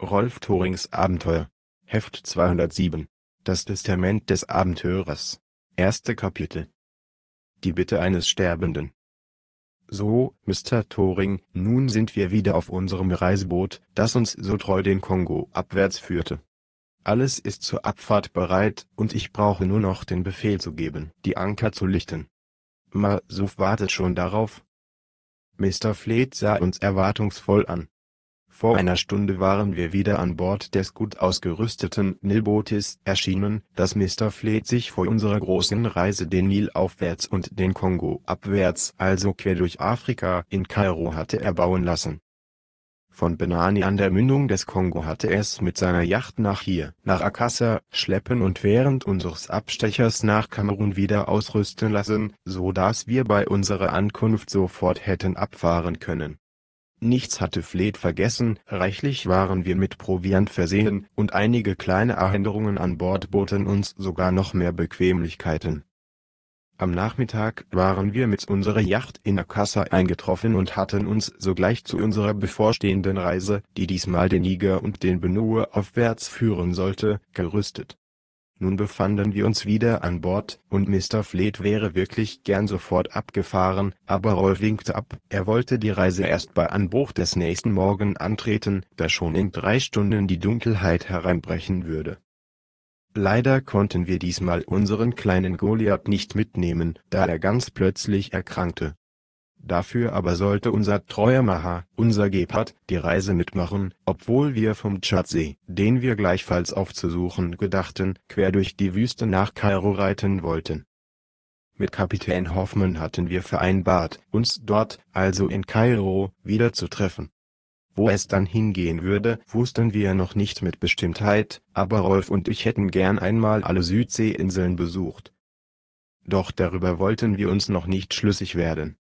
Rolf Thorings Abenteuer. Heft 207. Das Testament des Abenteurers. Erste Kapitel. Die Bitte eines Sterbenden. So, Mr. Thoring, nun sind wir wieder auf unserem Reiseboot, das uns so treu den Kongo abwärts führte. Alles ist zur Abfahrt bereit, und ich brauche nur noch den Befehl zu geben, die Anker zu lichten. Masuf wartet schon darauf. Mr. Fleet sah uns erwartungsvoll an. Vor einer Stunde waren wir wieder an Bord des gut ausgerüsteten Nilbootes erschienen, das Mr. Fleet sich vor unserer großen Reise den Nil aufwärts und den Kongo abwärts also quer durch Afrika in Kairo hatte erbauen lassen. Von Benani an der Mündung des Kongo hatte es mit seiner Yacht nach hier, nach Akassa, schleppen und während unseres Abstechers nach Kamerun wieder ausrüsten lassen, so dass wir bei unserer Ankunft sofort hätten abfahren können Nichts hatte Fleet vergessen, reichlich waren wir mit Proviant versehen, und einige kleine Änderungen an Bord boten uns sogar noch mehr Bequemlichkeiten. Am Nachmittag waren wir mit unserer Yacht in Akassa eingetroffen und hatten uns sogleich zu unserer bevorstehenden Reise, die diesmal den Niger und den Benue aufwärts führen sollte, gerüstet nun befanden wir uns wieder an Bord, und Mr. Fleet wäre wirklich gern sofort abgefahren, aber Rolf winkte ab, er wollte die Reise erst bei Anbruch des nächsten Morgen antreten, da schon in drei Stunden die Dunkelheit hereinbrechen würde. Leider konnten wir diesmal unseren kleinen Goliath nicht mitnehmen, da er ganz plötzlich erkrankte. Dafür aber sollte unser treuer Maha, unser Gepard, die Reise mitmachen, obwohl wir vom Tschadsee, den wir gleichfalls aufzusuchen gedachten, quer durch die Wüste nach Kairo reiten wollten. Mit Kapitän Hoffmann hatten wir vereinbart, uns dort, also in Kairo, wiederzutreffen. Wo es dann hingehen würde, wussten wir noch nicht mit Bestimmtheit, aber Rolf und ich hätten gern einmal alle Südseeinseln besucht. Doch darüber wollten wir uns noch nicht schlüssig werden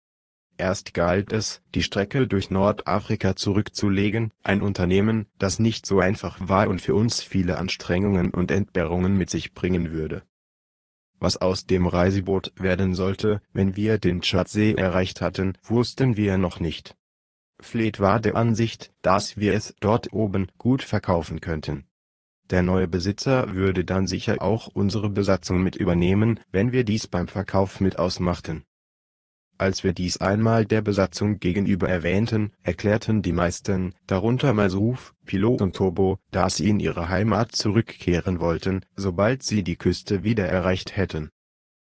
Erst galt es, die Strecke durch Nordafrika zurückzulegen, ein Unternehmen, das nicht so einfach war und für uns viele Anstrengungen und Entbehrungen mit sich bringen würde. Was aus dem Reiseboot werden sollte, wenn wir den Tschadsee erreicht hatten, wussten wir noch nicht. Fleet war der Ansicht, dass wir es dort oben gut verkaufen könnten. Der neue Besitzer würde dann sicher auch unsere Besatzung mit übernehmen, wenn wir dies beim Verkauf mit ausmachten als wir dies einmal der Besatzung gegenüber erwähnten, erklärten die meisten, darunter Malsouf, Pilot und Turbo, dass sie in ihre Heimat zurückkehren wollten, sobald sie die Küste wieder erreicht hätten.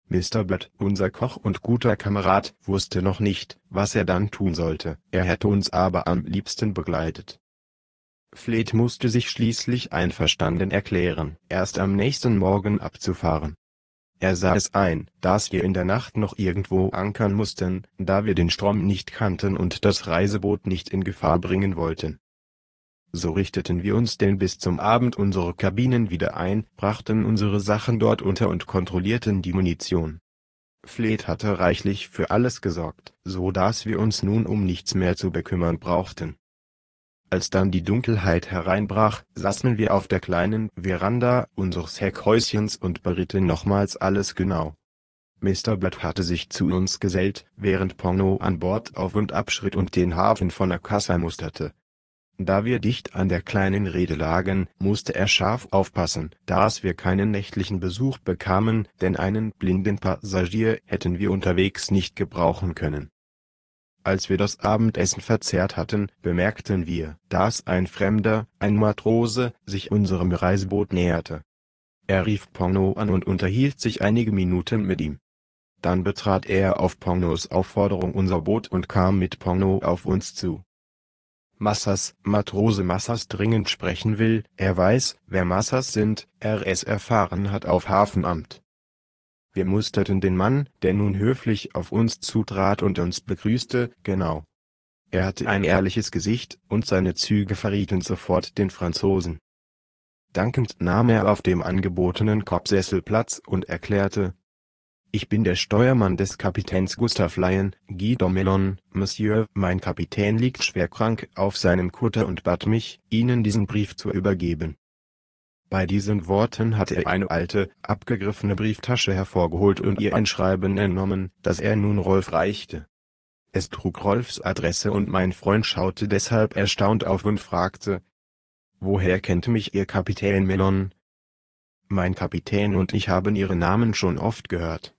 Mr. Bird, unser Koch und guter Kamerad, wusste noch nicht, was er dann tun sollte, er hätte uns aber am liebsten begleitet. Fleet musste sich schließlich einverstanden erklären, erst am nächsten Morgen abzufahren. Er sah es ein, dass wir in der Nacht noch irgendwo ankern mussten, da wir den Strom nicht kannten und das Reiseboot nicht in Gefahr bringen wollten. So richteten wir uns denn bis zum Abend unsere Kabinen wieder ein, brachten unsere Sachen dort unter und kontrollierten die Munition. Fleet hatte reichlich für alles gesorgt, so dass wir uns nun um nichts mehr zu bekümmern brauchten. Als dann die Dunkelheit hereinbrach, saßen wir auf der kleinen Veranda unseres Heckhäuschens und berieten nochmals alles genau. Mr. Blatt hatte sich zu uns gesellt, während Pongo an Bord auf und abschritt und den Hafen von Akassa musterte. Da wir dicht an der kleinen Rede lagen, musste er scharf aufpassen, dass wir keinen nächtlichen Besuch bekamen, denn einen blinden Passagier hätten wir unterwegs nicht gebrauchen können. Als wir das Abendessen verzehrt hatten, bemerkten wir, dass ein Fremder, ein Matrose, sich unserem Reiseboot näherte. Er rief Pongno an und unterhielt sich einige Minuten mit ihm. Dann betrat er auf Pongnos Aufforderung unser Boot und kam mit Pongno auf uns zu. Massas, Matrose Massas dringend sprechen will, er weiß, wer Massas sind, er es erfahren hat auf Hafenamt. Wir musterten den Mann, der nun höflich auf uns zutrat und uns begrüßte, genau. Er hatte ein ehrliches Gesicht, und seine Züge verrieten sofort den Franzosen. Dankend nahm er auf dem angebotenen Korbsessel Platz und erklärte, ich bin der Steuermann des Kapitäns Gustav Lyon, Guy Melon, Monsieur, mein Kapitän liegt schwer krank auf seinem Kutter und bat mich, Ihnen diesen Brief zu übergeben. Bei diesen Worten hatte er eine alte, abgegriffene Brieftasche hervorgeholt und ihr ein Schreiben entnommen, das er nun Rolf reichte. Es trug Rolfs Adresse und mein Freund schaute deshalb erstaunt auf und fragte, Woher kennt mich Ihr Kapitän Melon? Mein Kapitän und ich haben Ihren Namen schon oft gehört.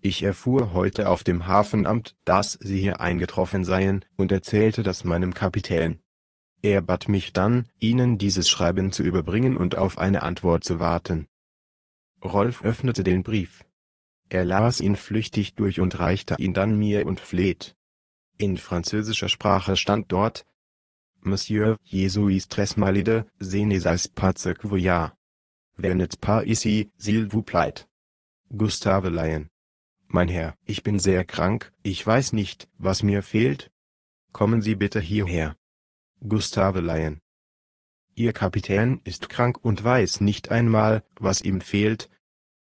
Ich erfuhr heute auf dem Hafenamt, dass Sie hier eingetroffen seien, und erzählte das meinem Kapitän. Er bat mich dann, Ihnen dieses Schreiben zu überbringen und auf eine Antwort zu warten. Rolf öffnete den Brief. Er las ihn flüchtig durch und reichte ihn dann mir und fleht. In französischer Sprache stand dort, Monsieur Jésus Tresmalide, malide, senesais parce que voya. Venet pas ici, s'il vous plaît. Gustave Lyon. Mein Herr, ich bin sehr krank, ich weiß nicht, was mir fehlt. Kommen Sie bitte hierher. Gustave Lyon. Ihr Kapitän ist krank und weiß nicht einmal, was ihm fehlt?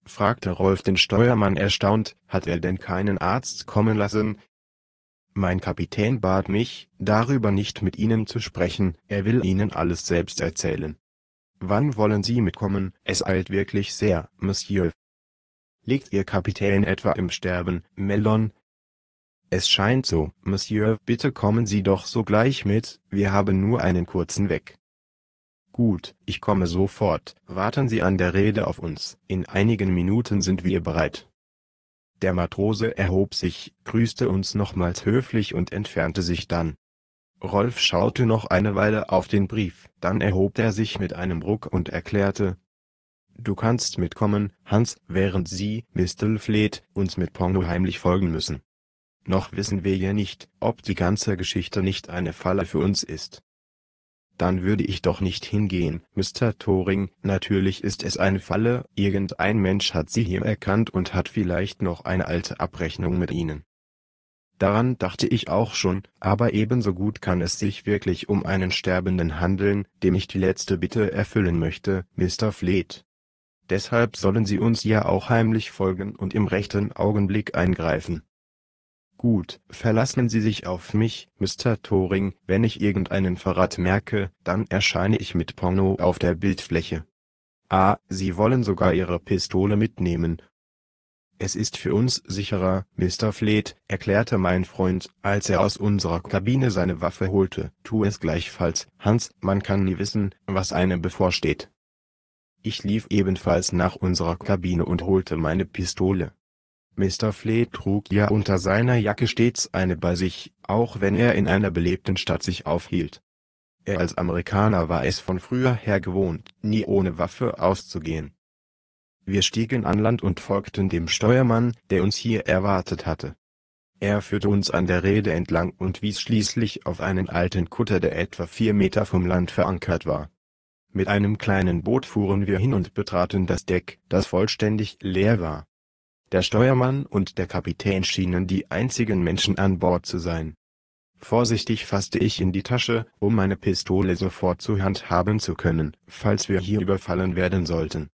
fragte Rolf den Steuermann erstaunt, hat er denn keinen Arzt kommen lassen? Mein Kapitän bat mich, darüber nicht mit Ihnen zu sprechen, er will Ihnen alles selbst erzählen. Wann wollen Sie mitkommen, es eilt wirklich sehr, Monsieur. Liegt Ihr Kapitän etwa im Sterben, Melon, es scheint so, Monsieur, bitte kommen Sie doch sogleich mit, wir haben nur einen kurzen Weg. Gut, ich komme sofort, warten Sie an der Rede auf uns, in einigen Minuten sind wir bereit. Der Matrose erhob sich, grüßte uns nochmals höflich und entfernte sich dann. Rolf schaute noch eine Weile auf den Brief, dann erhob er sich mit einem Ruck und erklärte, Du kannst mitkommen, Hans, während Sie, Mistel fleht, uns mit Pongo heimlich folgen müssen noch wissen wir ja nicht, ob die ganze Geschichte nicht eine Falle für uns ist. Dann würde ich doch nicht hingehen, Mr. Thoring, natürlich ist es eine Falle, irgendein Mensch hat sie hier erkannt und hat vielleicht noch eine alte Abrechnung mit ihnen. Daran dachte ich auch schon, aber ebenso gut kann es sich wirklich um einen Sterbenden handeln, dem ich die letzte Bitte erfüllen möchte, Mr. Fleet. Deshalb sollen Sie uns ja auch heimlich folgen und im rechten Augenblick eingreifen. Gut, verlassen Sie sich auf mich, Mr. Thoring, Wenn ich irgendeinen Verrat merke, dann erscheine ich mit Porno auf der Bildfläche. Ah, Sie wollen sogar Ihre Pistole mitnehmen. Es ist für uns sicherer, Mr. Fleet, erklärte mein Freund, als er aus unserer Kabine seine Waffe holte. Tu es gleichfalls, Hans, man kann nie wissen, was einem bevorsteht. Ich lief ebenfalls nach unserer Kabine und holte meine Pistole. Mr. Flee trug ja unter seiner Jacke stets eine bei sich, auch wenn er in einer belebten Stadt sich aufhielt. Er als Amerikaner war es von früher her gewohnt, nie ohne Waffe auszugehen. Wir stiegen an Land und folgten dem Steuermann, der uns hier erwartet hatte. Er führte uns an der Rede entlang und wies schließlich auf einen alten Kutter, der etwa vier Meter vom Land verankert war. Mit einem kleinen Boot fuhren wir hin und betraten das Deck, das vollständig leer war. Der Steuermann und der Kapitän schienen die einzigen Menschen an Bord zu sein. Vorsichtig fasste ich in die Tasche, um meine Pistole sofort zur Hand haben zu können, falls wir hier überfallen werden sollten.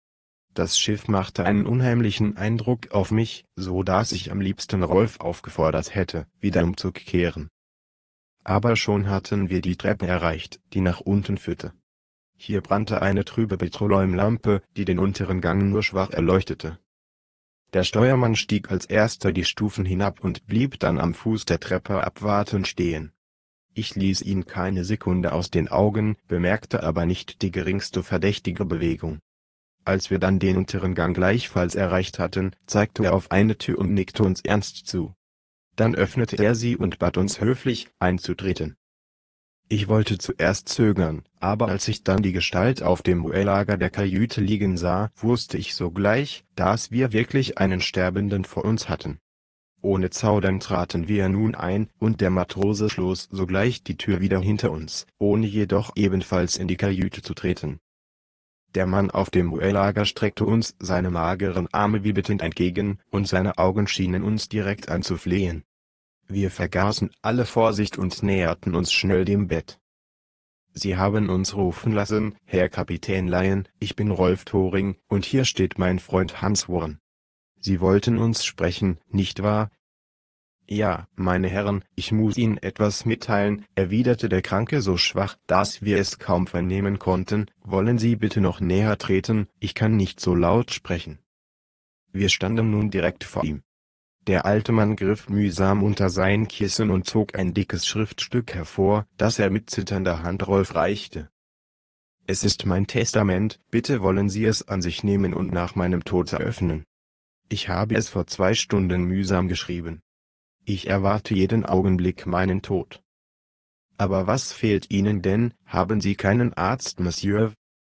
Das Schiff machte einen unheimlichen Eindruck auf mich, so dass ich am liebsten Rolf aufgefordert hätte, wieder umzukehren. Aber schon hatten wir die Treppe erreicht, die nach unten führte. Hier brannte eine trübe Petroleumlampe, die den unteren Gang nur schwach erleuchtete. Der Steuermann stieg als Erster die Stufen hinab und blieb dann am Fuß der Treppe abwartend stehen. Ich ließ ihn keine Sekunde aus den Augen, bemerkte aber nicht die geringste verdächtige Bewegung. Als wir dann den unteren Gang gleichfalls erreicht hatten, zeigte er auf eine Tür und nickte uns ernst zu. Dann öffnete er sie und bat uns höflich, einzutreten ich wollte zuerst zögern, aber als ich dann die Gestalt auf dem Oerlager der Kajüte liegen sah, wusste ich sogleich, dass wir wirklich einen Sterbenden vor uns hatten. Ohne Zaudern traten wir nun ein, und der Matrose schloss sogleich die Tür wieder hinter uns, ohne jedoch ebenfalls in die Kajüte zu treten. Der Mann auf dem Oerlager streckte uns seine mageren Arme wie bittend entgegen, und seine Augen schienen uns direkt anzuflehen wir vergaßen alle Vorsicht und näherten uns schnell dem Bett. Sie haben uns rufen lassen, Herr Kapitän Lyon, ich bin Rolf Thoring, und hier steht mein Freund Hans Warren. Sie wollten uns sprechen, nicht wahr? Ja, meine Herren, ich muss Ihnen etwas mitteilen, erwiderte der Kranke so schwach, dass wir es kaum vernehmen konnten, wollen Sie bitte noch näher treten, ich kann nicht so laut sprechen. Wir standen nun direkt vor ihm. Der alte Mann griff mühsam unter sein Kissen und zog ein dickes Schriftstück hervor, das er mit zitternder Hand Rolf reichte. Es ist mein Testament, bitte wollen Sie es an sich nehmen und nach meinem Tod eröffnen. Ich habe es vor zwei Stunden mühsam geschrieben. Ich erwarte jeden Augenblick meinen Tod. Aber was fehlt Ihnen denn, haben Sie keinen Arzt, Monsieur?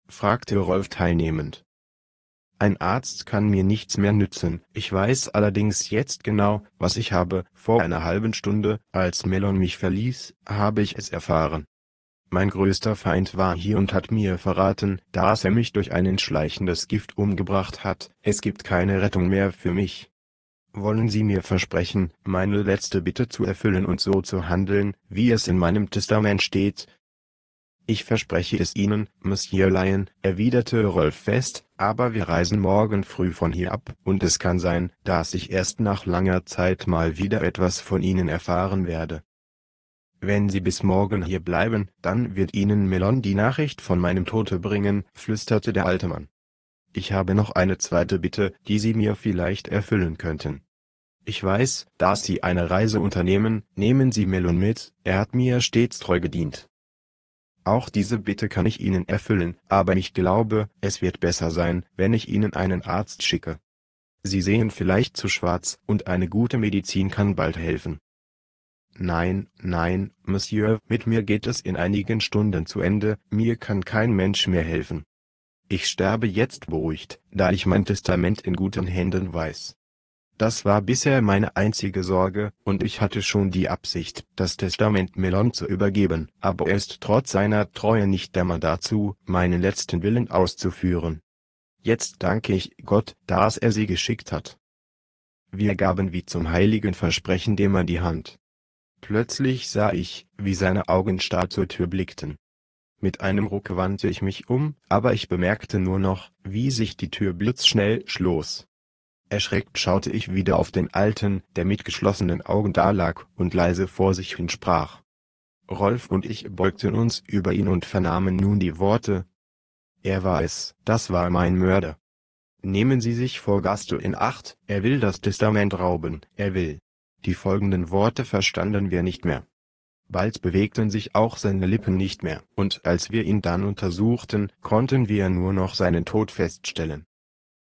fragte Rolf teilnehmend. Ein Arzt kann mir nichts mehr nützen. Ich weiß allerdings jetzt genau, was ich habe. Vor einer halben Stunde, als Melon mich verließ, habe ich es erfahren. Mein größter Feind war hier und hat mir verraten, dass er mich durch ein schleichendes Gift umgebracht hat. Es gibt keine Rettung mehr für mich. Wollen Sie mir versprechen, meine letzte Bitte zu erfüllen und so zu handeln, wie es in meinem Testament steht ich verspreche es Ihnen, Monsieur Lion, erwiderte Rolf fest, aber wir reisen morgen früh von hier ab, und es kann sein, dass ich erst nach langer Zeit mal wieder etwas von Ihnen erfahren werde. Wenn Sie bis morgen hier bleiben, dann wird Ihnen Melon die Nachricht von meinem Tote bringen, flüsterte der alte Mann. Ich habe noch eine zweite Bitte, die Sie mir vielleicht erfüllen könnten. Ich weiß, dass Sie eine Reise unternehmen, nehmen Sie Melon mit, er hat mir stets treu gedient. Auch diese Bitte kann ich Ihnen erfüllen, aber ich glaube, es wird besser sein, wenn ich Ihnen einen Arzt schicke. Sie sehen vielleicht zu schwarz, und eine gute Medizin kann bald helfen. Nein, nein, Monsieur, mit mir geht es in einigen Stunden zu Ende, mir kann kein Mensch mehr helfen. Ich sterbe jetzt beruhigt, da ich mein Testament in guten Händen weiß. Das war bisher meine einzige Sorge, und ich hatte schon die Absicht, das Testament Melon zu übergeben, aber er ist trotz seiner Treue nicht der Mann dazu, meinen letzten Willen auszuführen. Jetzt danke ich Gott, dass er sie geschickt hat. Wir gaben wie zum heiligen Versprechen dem Mann die Hand. Plötzlich sah ich, wie seine Augen starr zur Tür blickten. Mit einem Ruck wandte ich mich um, aber ich bemerkte nur noch, wie sich die Tür blitzschnell schloss. Erschreckt schaute ich wieder auf den Alten, der mit geschlossenen Augen dalag und leise vor sich hin sprach. Rolf und ich beugten uns über ihn und vernahmen nun die Worte. Er war es, das war mein Mörder. Nehmen Sie sich vor Gasto in Acht, er will das Testament rauben, er will. Die folgenden Worte verstanden wir nicht mehr. Bald bewegten sich auch seine Lippen nicht mehr, und als wir ihn dann untersuchten, konnten wir nur noch seinen Tod feststellen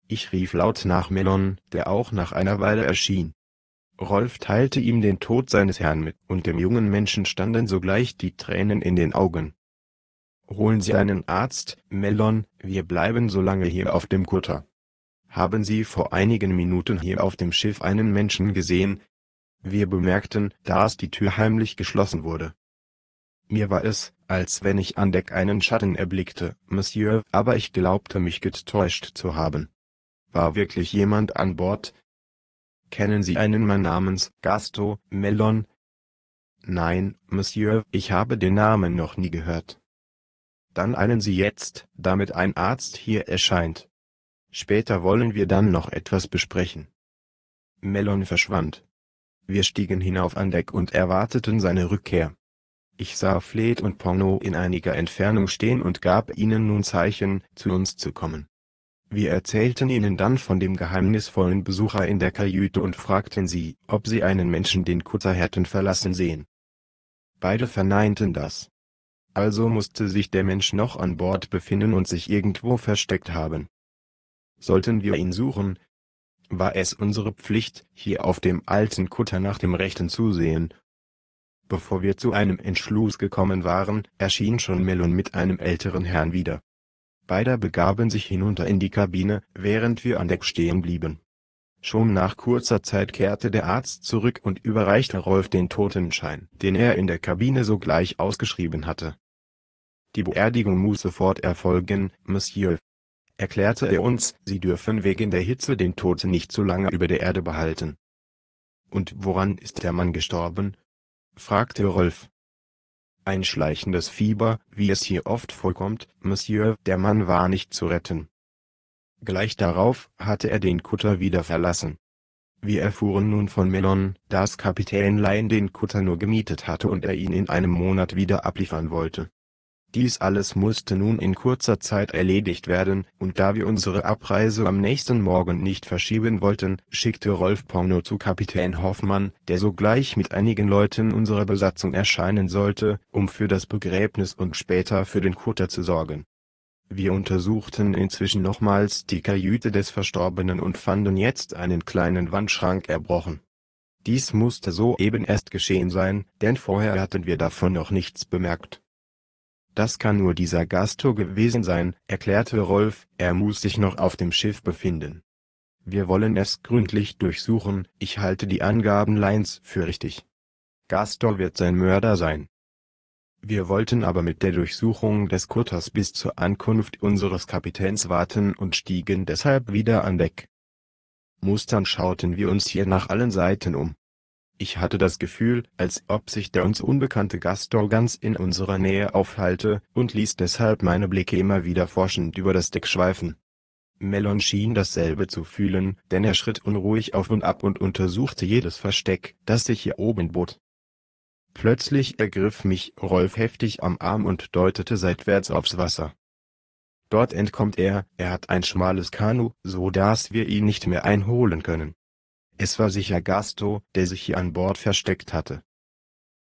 ich rief laut nach Melon, der auch nach einer Weile erschien. Rolf teilte ihm den Tod seines Herrn mit, und dem jungen Menschen standen sogleich die Tränen in den Augen. Holen Sie einen Arzt, Melon, wir bleiben so lange hier auf dem Kutter. Haben Sie vor einigen Minuten hier auf dem Schiff einen Menschen gesehen? Wir bemerkten, dass die Tür heimlich geschlossen wurde. Mir war es, als wenn ich an Deck einen Schatten erblickte, Monsieur, aber ich glaubte mich getäuscht zu haben. War wirklich jemand an Bord? Kennen Sie einen Mann namens Gasto Melon? Nein, Monsieur, ich habe den Namen noch nie gehört. Dann eilen Sie jetzt, damit ein Arzt hier erscheint. Später wollen wir dann noch etwas besprechen. Melon verschwand. Wir stiegen hinauf an Deck und erwarteten seine Rückkehr. Ich sah Fleet und Porno in einiger Entfernung stehen und gab ihnen nun Zeichen, zu uns zu kommen. Wir erzählten ihnen dann von dem geheimnisvollen Besucher in der Kajüte und fragten sie, ob sie einen Menschen den Kutter hätten verlassen sehen. Beide verneinten das. Also musste sich der Mensch noch an Bord befinden und sich irgendwo versteckt haben. Sollten wir ihn suchen, war es unsere Pflicht, hier auf dem alten Kutter nach dem Rechten zu sehen. Bevor wir zu einem Entschluss gekommen waren, erschien schon Melon mit einem älteren Herrn wieder. Beide begaben sich hinunter in die Kabine, während wir an Deck stehen blieben. Schon nach kurzer Zeit kehrte der Arzt zurück und überreichte Rolf den Totenschein, den er in der Kabine sogleich ausgeschrieben hatte. Die Beerdigung muss sofort erfolgen, Monsieur, erklärte er uns, Sie dürfen wegen der Hitze den Toten nicht zu lange über der Erde behalten. Und woran ist der Mann gestorben? fragte Rolf ein schleichendes Fieber, wie es hier oft vorkommt, Monsieur der Mann war nicht zu retten. Gleich darauf hatte er den Kutter wieder verlassen. Wir erfuhren nun von Melon, dass Kapitän Lyon den Kutter nur gemietet hatte und er ihn in einem Monat wieder abliefern wollte dies alles musste nun in kurzer Zeit erledigt werden, und da wir unsere Abreise am nächsten Morgen nicht verschieben wollten, schickte Rolf Porno zu Kapitän Hoffmann, der sogleich mit einigen Leuten unserer Besatzung erscheinen sollte, um für das Begräbnis und später für den Kutter zu sorgen. Wir untersuchten inzwischen nochmals die Kajüte des Verstorbenen und fanden jetzt einen kleinen Wandschrank erbrochen. Dies musste soeben erst geschehen sein, denn vorher hatten wir davon noch nichts bemerkt. Das kann nur dieser Gastor gewesen sein, erklärte Rolf, er muss sich noch auf dem Schiff befinden. Wir wollen es gründlich durchsuchen, ich halte die Angaben Lines für richtig. Gastor wird sein Mörder sein. Wir wollten aber mit der Durchsuchung des Kutters bis zur Ankunft unseres Kapitäns warten und stiegen deshalb wieder an Deck. Mustern schauten wir uns hier nach allen Seiten um. Ich hatte das Gefühl, als ob sich der uns unbekannte Gastor ganz in unserer Nähe aufhalte, und ließ deshalb meine Blicke immer wieder forschend über das Deck schweifen. Melon schien dasselbe zu fühlen, denn er schritt unruhig auf und ab und untersuchte jedes Versteck, das sich hier oben bot. Plötzlich ergriff mich Rolf heftig am Arm und deutete seitwärts aufs Wasser. Dort entkommt er, er hat ein schmales Kanu, so dass wir ihn nicht mehr einholen können. Es war sicher Gasto, der sich hier an Bord versteckt hatte.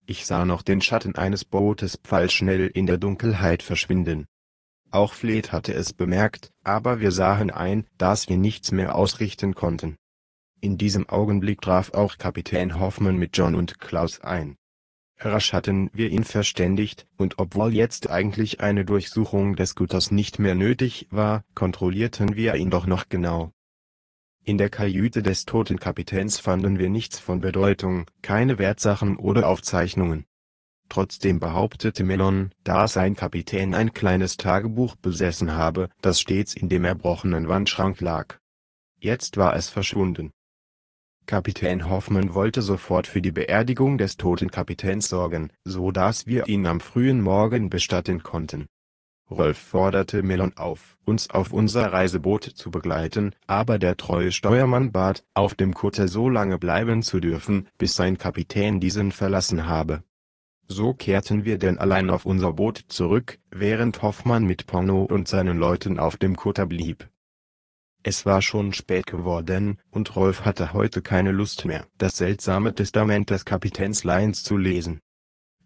Ich sah noch den Schatten eines Bootes pfeilschnell in der Dunkelheit verschwinden. Auch Fleet hatte es bemerkt, aber wir sahen ein, dass wir nichts mehr ausrichten konnten. In diesem Augenblick traf auch Kapitän Hoffmann mit John und Klaus ein. Rasch hatten wir ihn verständigt, und obwohl jetzt eigentlich eine Durchsuchung des Guters nicht mehr nötig war, kontrollierten wir ihn doch noch genau. In der Kajüte des toten Kapitäns fanden wir nichts von Bedeutung, keine Wertsachen oder Aufzeichnungen. Trotzdem behauptete Melon, dass sein Kapitän ein kleines Tagebuch besessen habe, das stets in dem erbrochenen Wandschrank lag. Jetzt war es verschwunden. Kapitän Hoffmann wollte sofort für die Beerdigung des toten Kapitäns sorgen, so dass wir ihn am frühen Morgen bestatten konnten Rolf forderte Melon auf, uns auf unser Reiseboot zu begleiten, aber der treue Steuermann bat, auf dem Kutter so lange bleiben zu dürfen, bis sein Kapitän diesen verlassen habe. So kehrten wir denn allein auf unser Boot zurück, während Hoffmann mit Porno und seinen Leuten auf dem Kutter blieb. Es war schon spät geworden, und Rolf hatte heute keine Lust mehr, das seltsame Testament des Kapitäns Lyons zu lesen.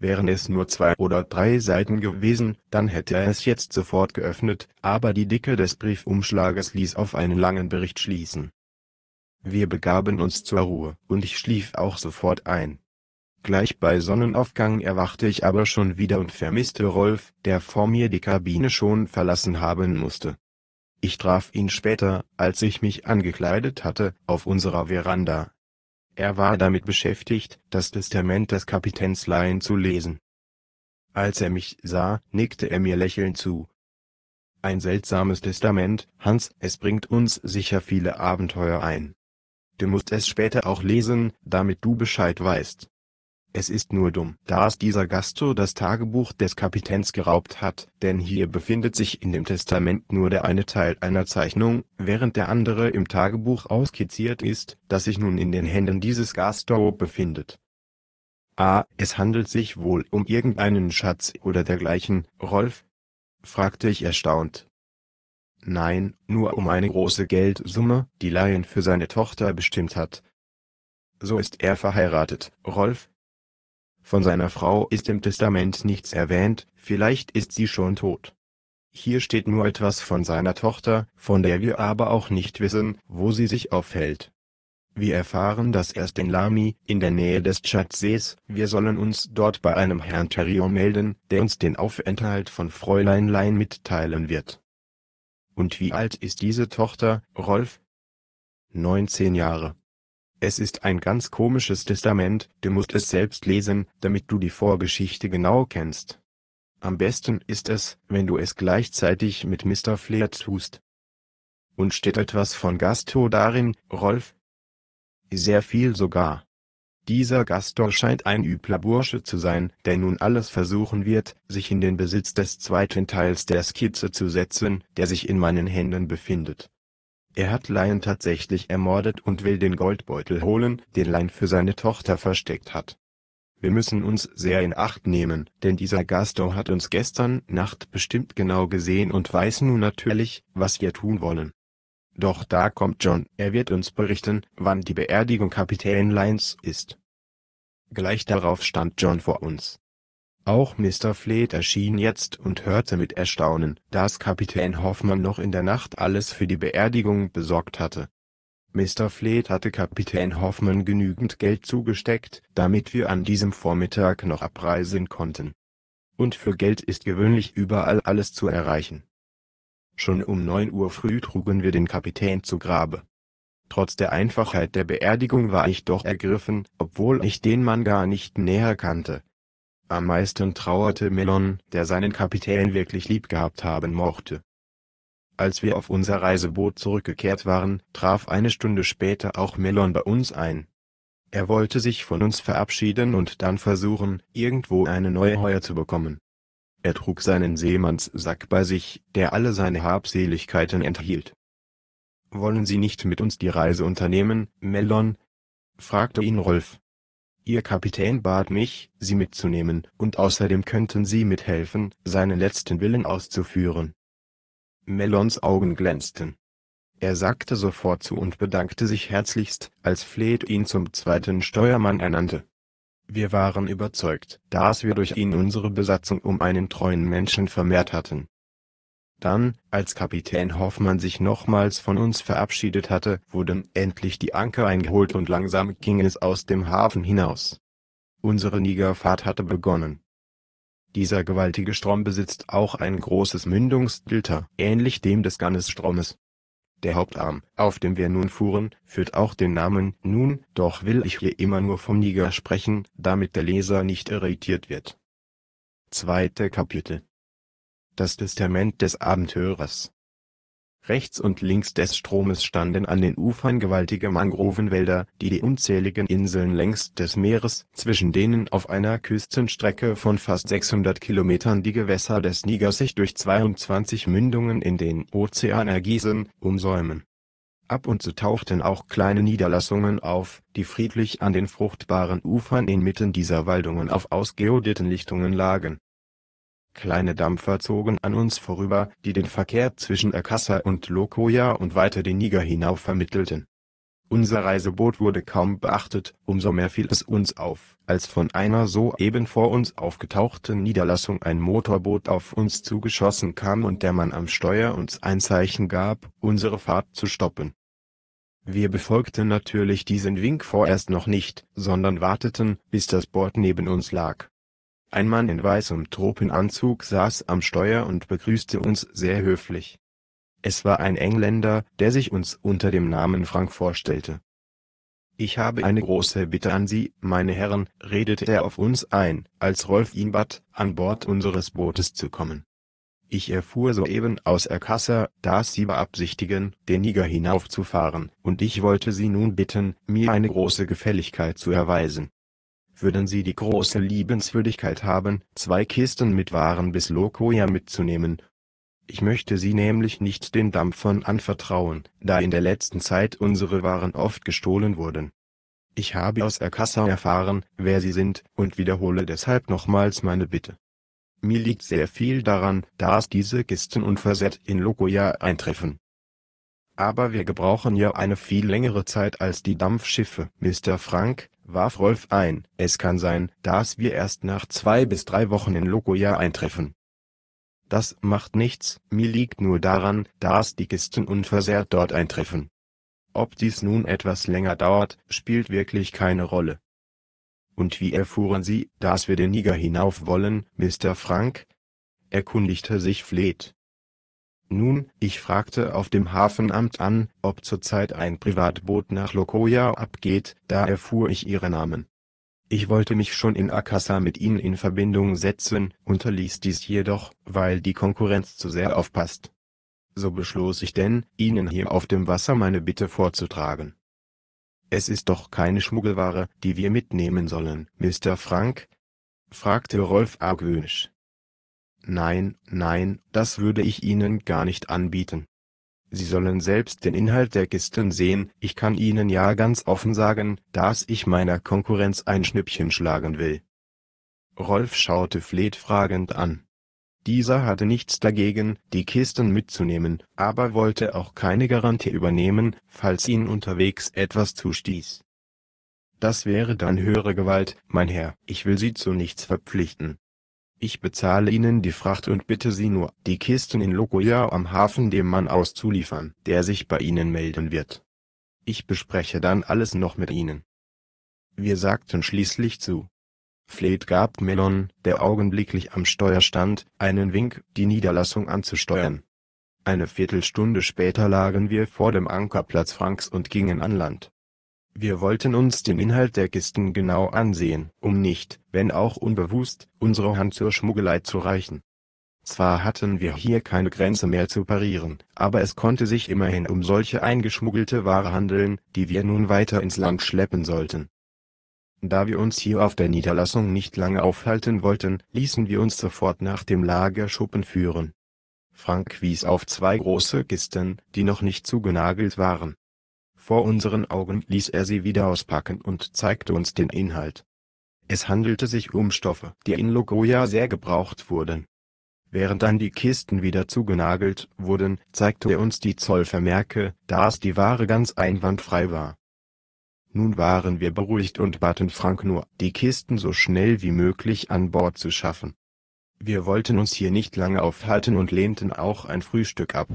Wären es nur zwei oder drei Seiten gewesen, dann hätte er es jetzt sofort geöffnet, aber die Dicke des Briefumschlages ließ auf einen langen Bericht schließen. Wir begaben uns zur Ruhe, und ich schlief auch sofort ein. Gleich bei Sonnenaufgang erwachte ich aber schon wieder und vermisste Rolf, der vor mir die Kabine schon verlassen haben musste. Ich traf ihn später, als ich mich angekleidet hatte, auf unserer Veranda, er war damit beschäftigt, das Testament des Kapitäns Lyon zu lesen. Als er mich sah, nickte er mir lächelnd zu. Ein seltsames Testament, Hans, es bringt uns sicher viele Abenteuer ein. Du musst es später auch lesen, damit du Bescheid weißt. Es ist nur dumm, dass dieser Gaston das Tagebuch des Kapitäns geraubt hat, denn hier befindet sich in dem Testament nur der eine Teil einer Zeichnung, während der andere im Tagebuch auskizziert ist, das sich nun in den Händen dieses Gaston befindet. Ah, es handelt sich wohl um irgendeinen Schatz oder dergleichen, Rolf? fragte ich erstaunt. Nein, nur um eine große Geldsumme, die Laien für seine Tochter bestimmt hat. So ist er verheiratet, Rolf, von seiner Frau ist im Testament nichts erwähnt, vielleicht ist sie schon tot. Hier steht nur etwas von seiner Tochter, von der wir aber auch nicht wissen, wo sie sich aufhält. Wir erfahren das erst in Lami, in der Nähe des Tschadsees, wir sollen uns dort bei einem Herrn Terrier melden, der uns den Aufenthalt von Fräulein Lein mitteilen wird. Und wie alt ist diese Tochter, Rolf? 19 Jahre. Es ist ein ganz komisches Testament, du musst es selbst lesen, damit du die Vorgeschichte genau kennst. Am besten ist es, wenn du es gleichzeitig mit Mr. Flair tust. Und steht etwas von Gaston darin, Rolf? Sehr viel sogar. Dieser Gaston scheint ein übler Bursche zu sein, der nun alles versuchen wird, sich in den Besitz des zweiten Teils der Skizze zu setzen, der sich in meinen Händen befindet. Er hat Lion tatsächlich ermordet und will den Goldbeutel holen, den Lion für seine Tochter versteckt hat. Wir müssen uns sehr in Acht nehmen, denn dieser Gaston hat uns gestern Nacht bestimmt genau gesehen und weiß nun natürlich, was wir tun wollen. Doch da kommt John, er wird uns berichten, wann die Beerdigung Kapitän Lyons ist. Gleich darauf stand John vor uns. Auch Mr. Fleet erschien jetzt und hörte mit Erstaunen, dass Kapitän Hoffmann noch in der Nacht alles für die Beerdigung besorgt hatte. Mr. Fleet hatte Kapitän Hoffmann genügend Geld zugesteckt, damit wir an diesem Vormittag noch abreisen konnten. Und für Geld ist gewöhnlich überall alles zu erreichen. Schon um neun Uhr früh trugen wir den Kapitän zu Grabe. Trotz der Einfachheit der Beerdigung war ich doch ergriffen, obwohl ich den Mann gar nicht näher kannte, am meisten trauerte Melon, der seinen Kapitän wirklich lieb gehabt haben mochte. Als wir auf unser Reiseboot zurückgekehrt waren, traf eine Stunde später auch Melon bei uns ein. Er wollte sich von uns verabschieden und dann versuchen, irgendwo eine neue Heuer zu bekommen. Er trug seinen Seemannssack bei sich, der alle seine Habseligkeiten enthielt. »Wollen Sie nicht mit uns die Reise unternehmen, Melon? fragte ihn Rolf. Ihr Kapitän bat mich, sie mitzunehmen, und außerdem könnten sie mithelfen, seinen letzten Willen auszuführen. Melons Augen glänzten. Er sagte sofort zu und bedankte sich herzlichst, als Fleet ihn zum zweiten Steuermann ernannte. Wir waren überzeugt, dass wir durch ihn unsere Besatzung um einen treuen Menschen vermehrt hatten dann, als Kapitän Hoffmann sich nochmals von uns verabschiedet hatte, wurden endlich die Anker eingeholt und langsam ging es aus dem Hafen hinaus. Unsere Nigerfahrt hatte begonnen. Dieser gewaltige Strom besitzt auch ein großes Mündungsdelta, ähnlich dem des Gannesstromes. Der Hauptarm, auf dem wir nun fuhren, führt auch den Namen Nun, doch will ich hier immer nur vom Niger sprechen, damit der Leser nicht irritiert wird. Zweite Kapitel das Testament des Abenteurers. Rechts und links des Stromes standen an den Ufern gewaltige Mangrovenwälder, die die unzähligen Inseln längs des Meeres, zwischen denen auf einer Küstenstrecke von fast 600 Kilometern die Gewässer des Niger sich durch 22 Mündungen in den Ozean ergießen, umsäumen. Ab und zu tauchten auch kleine Niederlassungen auf, die friedlich an den fruchtbaren Ufern inmitten dieser Waldungen auf ausgeodeten Lichtungen lagen Kleine Dampfer zogen an uns vorüber, die den Verkehr zwischen Akassa und Lokoja und weiter den Niger hinauf vermittelten. Unser Reiseboot wurde kaum beachtet, umso mehr fiel es uns auf, als von einer soeben vor uns aufgetauchten Niederlassung ein Motorboot auf uns zugeschossen kam und der Mann am Steuer uns ein Zeichen gab, unsere Fahrt zu stoppen. Wir befolgten natürlich diesen Wink vorerst noch nicht, sondern warteten, bis das Boot neben uns lag ein Mann in weißem Tropenanzug saß am Steuer und begrüßte uns sehr höflich. Es war ein Engländer, der sich uns unter dem Namen Frank vorstellte. Ich habe eine große Bitte an Sie, meine Herren, redete er auf uns ein, als Rolf ihn bat, an Bord unseres Bootes zu kommen. Ich erfuhr soeben aus Akassa, dass Sie beabsichtigen, den Niger hinaufzufahren, und ich wollte Sie nun bitten, mir eine große Gefälligkeit zu erweisen würden Sie die große Liebenswürdigkeit haben, zwei Kisten mit Waren bis Lokoja mitzunehmen. Ich möchte sie nämlich nicht den Dampfern anvertrauen, da in der letzten Zeit unsere Waren oft gestohlen wurden. Ich habe aus Akassa erfahren, wer Sie sind, und wiederhole deshalb nochmals meine Bitte. Mir liegt sehr viel daran, dass diese Kisten unversehrt in Lokoja eintreffen. Aber wir gebrauchen ja eine viel längere Zeit als die Dampfschiffe, Mr. Frank, warf Rolf ein, es kann sein, dass wir erst nach zwei bis drei Wochen in Lokoja eintreffen. Das macht nichts, mir liegt nur daran, dass die Kisten unversehrt dort eintreffen. Ob dies nun etwas länger dauert, spielt wirklich keine Rolle. Und wie erfuhren Sie, dass wir den Niger hinauf wollen, Mr. Frank? erkundigte sich Fleet. Nun, ich fragte auf dem Hafenamt an, ob zurzeit ein Privatboot nach Lokoja abgeht, da erfuhr ich ihre Namen. Ich wollte mich schon in Akassa mit Ihnen in Verbindung setzen, unterließ dies jedoch, weil die Konkurrenz zu sehr aufpasst. So beschloss ich denn, Ihnen hier auf dem Wasser meine Bitte vorzutragen. Es ist doch keine Schmuggelware, die wir mitnehmen sollen, Mr. Frank? fragte Rolf argwöhnisch. Nein, nein, das würde ich Ihnen gar nicht anbieten. Sie sollen selbst den Inhalt der Kisten sehen, ich kann Ihnen ja ganz offen sagen, dass ich meiner Konkurrenz ein Schnippchen schlagen will. Rolf schaute Fleet fragend an. Dieser hatte nichts dagegen, die Kisten mitzunehmen, aber wollte auch keine Garantie übernehmen, falls ihn unterwegs etwas zustieß. Das wäre dann höhere Gewalt, mein Herr, ich will Sie zu nichts verpflichten. Ich bezahle Ihnen die Fracht und bitte Sie nur, die Kisten in Lokoja am Hafen dem Mann auszuliefern, der sich bei Ihnen melden wird. Ich bespreche dann alles noch mit Ihnen. Wir sagten schließlich zu. Fleet gab Melon, der augenblicklich am Steuer stand, einen Wink, die Niederlassung anzusteuern. Eine Viertelstunde später lagen wir vor dem Ankerplatz Franks und gingen an Land. Wir wollten uns den Inhalt der Kisten genau ansehen, um nicht, wenn auch unbewusst, unsere Hand zur Schmuggelei zu reichen. Zwar hatten wir hier keine Grenze mehr zu parieren, aber es konnte sich immerhin um solche eingeschmuggelte Ware handeln, die wir nun weiter ins Land schleppen sollten. Da wir uns hier auf der Niederlassung nicht lange aufhalten wollten, ließen wir uns sofort nach dem Lagerschuppen führen. Frank wies auf zwei große Kisten, die noch nicht zugenagelt waren. Vor unseren Augen ließ er sie wieder auspacken und zeigte uns den Inhalt. Es handelte sich um Stoffe, die in Logoja sehr gebraucht wurden. Während dann die Kisten wieder zugenagelt wurden, zeigte er uns die Zollvermerke, da es die Ware ganz einwandfrei war. Nun waren wir beruhigt und baten Frank nur, die Kisten so schnell wie möglich an Bord zu schaffen. Wir wollten uns hier nicht lange aufhalten und lehnten auch ein Frühstück ab.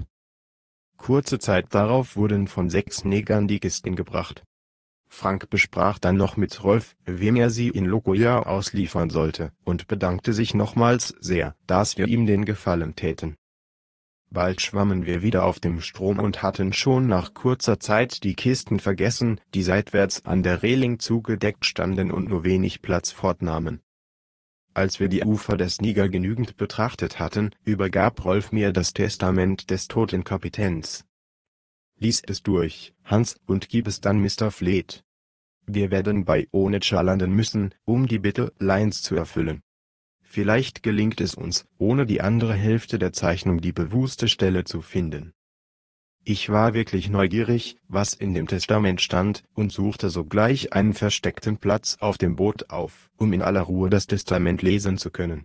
Kurze Zeit darauf wurden von sechs Negern die Kisten gebracht. Frank besprach dann noch mit Rolf, wem er sie in Lokoja ausliefern sollte, und bedankte sich nochmals sehr, dass wir ihm den Gefallen täten. Bald schwammen wir wieder auf dem Strom und hatten schon nach kurzer Zeit die Kisten vergessen, die seitwärts an der Reling zugedeckt standen und nur wenig Platz fortnahmen als wir die Ufer des Niger genügend betrachtet hatten, übergab Rolf mir das Testament des toten Kapitäns. Lies es durch, Hans, und gib es dann Mr. Fleet. Wir werden bei Onitsha landen müssen, um die Bitte Lines zu erfüllen. Vielleicht gelingt es uns, ohne die andere Hälfte der Zeichnung die bewusste Stelle zu finden ich war wirklich neugierig, was in dem Testament stand, und suchte sogleich einen versteckten Platz auf dem Boot auf, um in aller Ruhe das Testament lesen zu können.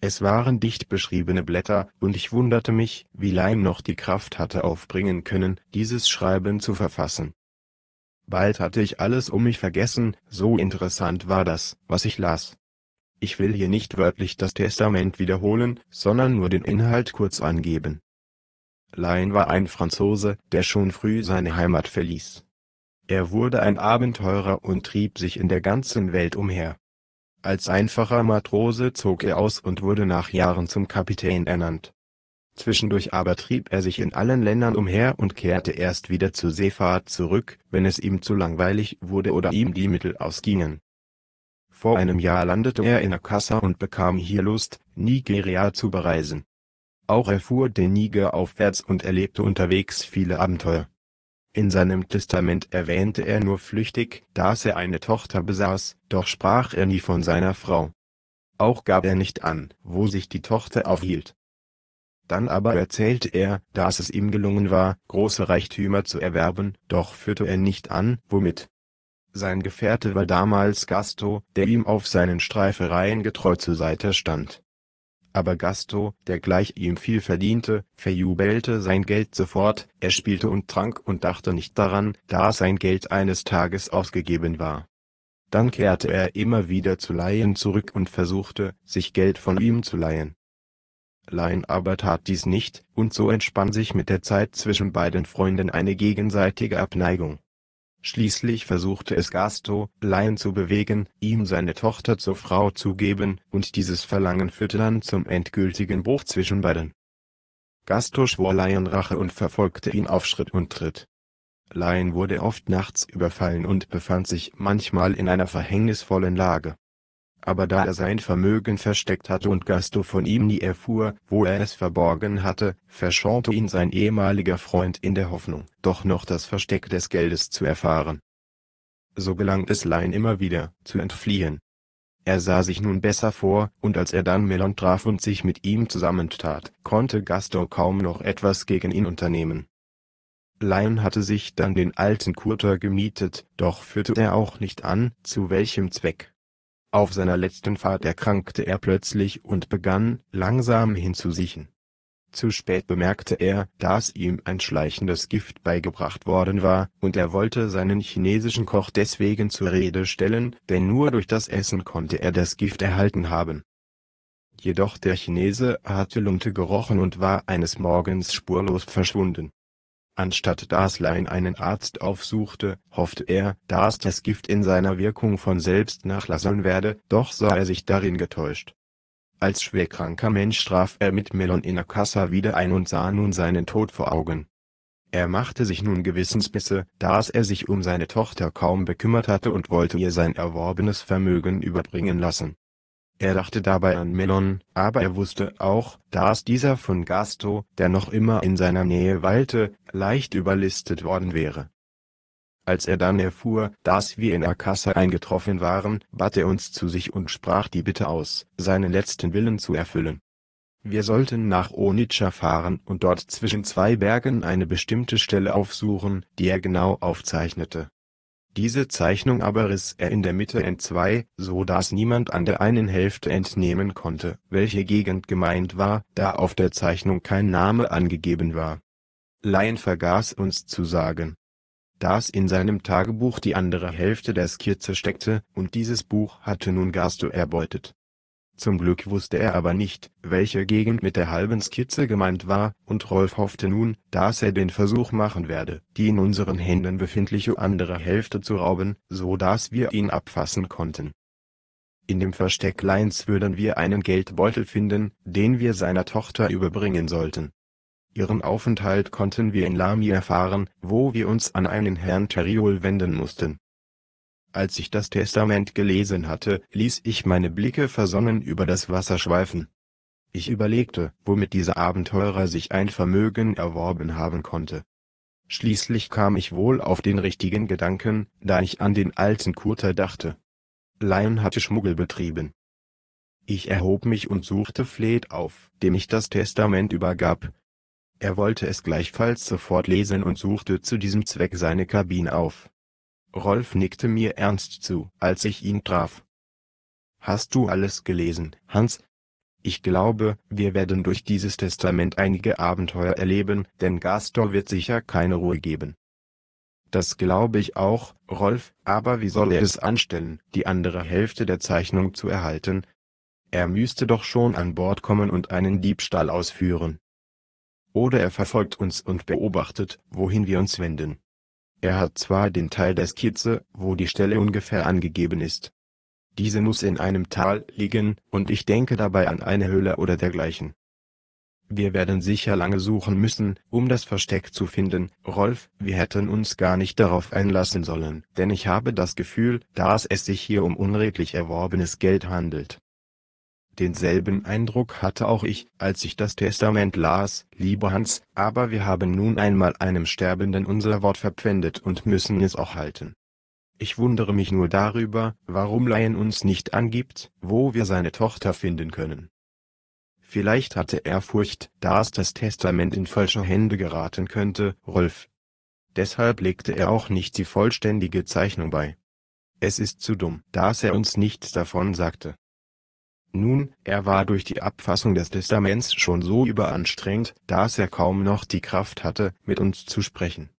Es waren dicht beschriebene Blätter, und ich wunderte mich, wie Leim noch die Kraft hatte aufbringen können, dieses Schreiben zu verfassen. Bald hatte ich alles um mich vergessen, so interessant war das, was ich las. Ich will hier nicht wörtlich das Testament wiederholen, sondern nur den Inhalt kurz angeben. Laien war ein Franzose, der schon früh seine Heimat verließ. Er wurde ein Abenteurer und trieb sich in der ganzen Welt umher. Als einfacher Matrose zog er aus und wurde nach Jahren zum Kapitän ernannt. Zwischendurch aber trieb er sich in allen Ländern umher und kehrte erst wieder zur Seefahrt zurück, wenn es ihm zu langweilig wurde oder ihm die Mittel ausgingen. Vor einem Jahr landete er in Akassa und bekam hier Lust, Nigeria zu bereisen auch er fuhr den Niger aufwärts und erlebte unterwegs viele Abenteuer. In seinem Testament erwähnte er nur flüchtig, dass er eine Tochter besaß, doch sprach er nie von seiner Frau. Auch gab er nicht an, wo sich die Tochter aufhielt. Dann aber erzählte er, dass es ihm gelungen war, große Reichtümer zu erwerben, doch führte er nicht an, womit. Sein Gefährte war damals Gasto, der ihm auf seinen Streifereien getreu zur Seite stand aber Gasto, der gleich ihm viel verdiente, verjubelte sein Geld sofort, er spielte und trank und dachte nicht daran, da sein Geld eines Tages ausgegeben war. Dann kehrte er immer wieder zu Laien zurück und versuchte, sich Geld von ihm zu leihen. Laien aber tat dies nicht, und so entspann sich mit der Zeit zwischen beiden Freunden eine gegenseitige Abneigung Schließlich versuchte es Gasto, Lyon zu bewegen, ihm seine Tochter zur Frau zu geben, und dieses Verlangen führte dann zum endgültigen Bruch zwischen beiden. Gasto schwor Lyon Rache und verfolgte ihn auf Schritt und Tritt. Lyon wurde oft nachts überfallen und befand sich manchmal in einer verhängnisvollen Lage aber da er sein Vermögen versteckt hatte und Gasto von ihm nie erfuhr, wo er es verborgen hatte, verschonte ihn sein ehemaliger Freund in der Hoffnung, doch noch das Versteck des Geldes zu erfahren. So gelang es Laien immer wieder, zu entfliehen. Er sah sich nun besser vor, und als er dann Melon traf und sich mit ihm zusammentat, konnte Gasto kaum noch etwas gegen ihn unternehmen. Lion hatte sich dann den alten Kurter gemietet, doch führte er auch nicht an, zu welchem Zweck. Auf seiner letzten Fahrt erkrankte er plötzlich und begann, langsam hinzusichen. Zu spät bemerkte er, dass ihm ein schleichendes Gift beigebracht worden war, und er wollte seinen chinesischen Koch deswegen zur Rede stellen, denn nur durch das Essen konnte er das Gift erhalten haben. Jedoch der Chinese hatte Lunte gerochen und war eines Morgens spurlos verschwunden Anstatt dass Lein einen Arzt aufsuchte, hoffte er, dass das Gift in seiner Wirkung von selbst nachlassen werde, doch sah er sich darin getäuscht. Als schwerkranker Mensch traf er mit Melon in Akassa wieder ein und sah nun seinen Tod vor Augen. Er machte sich nun Gewissensbisse, dass er sich um seine Tochter kaum bekümmert hatte und wollte ihr sein erworbenes Vermögen überbringen lassen er dachte dabei an Melon, aber er wusste auch, dass dieser von Gasto, der noch immer in seiner Nähe weilte, leicht überlistet worden wäre. Als er dann erfuhr, dass wir in Akassa eingetroffen waren, bat er uns zu sich und sprach die Bitte aus, seinen letzten Willen zu erfüllen. Wir sollten nach Onitscha fahren und dort zwischen zwei Bergen eine bestimmte Stelle aufsuchen, die er genau aufzeichnete. Diese Zeichnung aber riss er in der Mitte entzwei, so dass niemand an der einen Hälfte entnehmen konnte, welche Gegend gemeint war, da auf der Zeichnung kein Name angegeben war. Laien vergaß uns zu sagen, dass in seinem Tagebuch die andere Hälfte der Skizze steckte, und dieses Buch hatte nun Gasto erbeutet zum Glück wusste er aber nicht, welche Gegend mit der halben Skizze gemeint war, und Rolf hoffte nun, dass er den Versuch machen werde, die in unseren Händen befindliche andere Hälfte zu rauben, so dass wir ihn abfassen konnten. In dem Versteck Leins würden wir einen Geldbeutel finden, den wir seiner Tochter überbringen sollten. Ihren Aufenthalt konnten wir in Lamy erfahren, wo wir uns an einen Herrn Theriol wenden mussten als ich das Testament gelesen hatte, ließ ich meine Blicke versonnen über das Wasser schweifen. Ich überlegte, womit dieser Abenteurer sich ein Vermögen erworben haben konnte. Schließlich kam ich wohl auf den richtigen Gedanken, da ich an den alten Kurter dachte. Lion hatte Schmuggel betrieben. Ich erhob mich und suchte Fleet auf, dem ich das Testament übergab. Er wollte es gleichfalls sofort lesen und suchte zu diesem Zweck seine Kabine auf. Rolf nickte mir ernst zu, als ich ihn traf. Hast du alles gelesen, Hans? Ich glaube, wir werden durch dieses Testament einige Abenteuer erleben, denn Gastor wird sicher keine Ruhe geben. Das glaube ich auch, Rolf, aber wie soll er es anstellen, die andere Hälfte der Zeichnung zu erhalten? Er müsste doch schon an Bord kommen und einen Diebstahl ausführen. Oder er verfolgt uns und beobachtet, wohin wir uns wenden. Er hat zwar den Teil der Skizze, wo die Stelle ungefähr angegeben ist. Diese muss in einem Tal liegen, und ich denke dabei an eine Höhle oder dergleichen. Wir werden sicher lange suchen müssen, um das Versteck zu finden, Rolf, wir hätten uns gar nicht darauf einlassen sollen, denn ich habe das Gefühl, dass es sich hier um unredlich erworbenes Geld handelt Denselben Eindruck hatte auch ich, als ich das Testament las, lieber Hans, aber wir haben nun einmal einem Sterbenden unser Wort verpfändet und müssen es auch halten. Ich wundere mich nur darüber, warum Laien uns nicht angibt, wo wir seine Tochter finden können. Vielleicht hatte er Furcht, dass das Testament in falsche Hände geraten könnte, Rolf. Deshalb legte er auch nicht die vollständige Zeichnung bei. Es ist zu dumm, dass er uns nichts davon sagte. Nun, er war durch die Abfassung des Testaments schon so überanstrengt, dass er kaum noch die Kraft hatte, mit uns zu sprechen.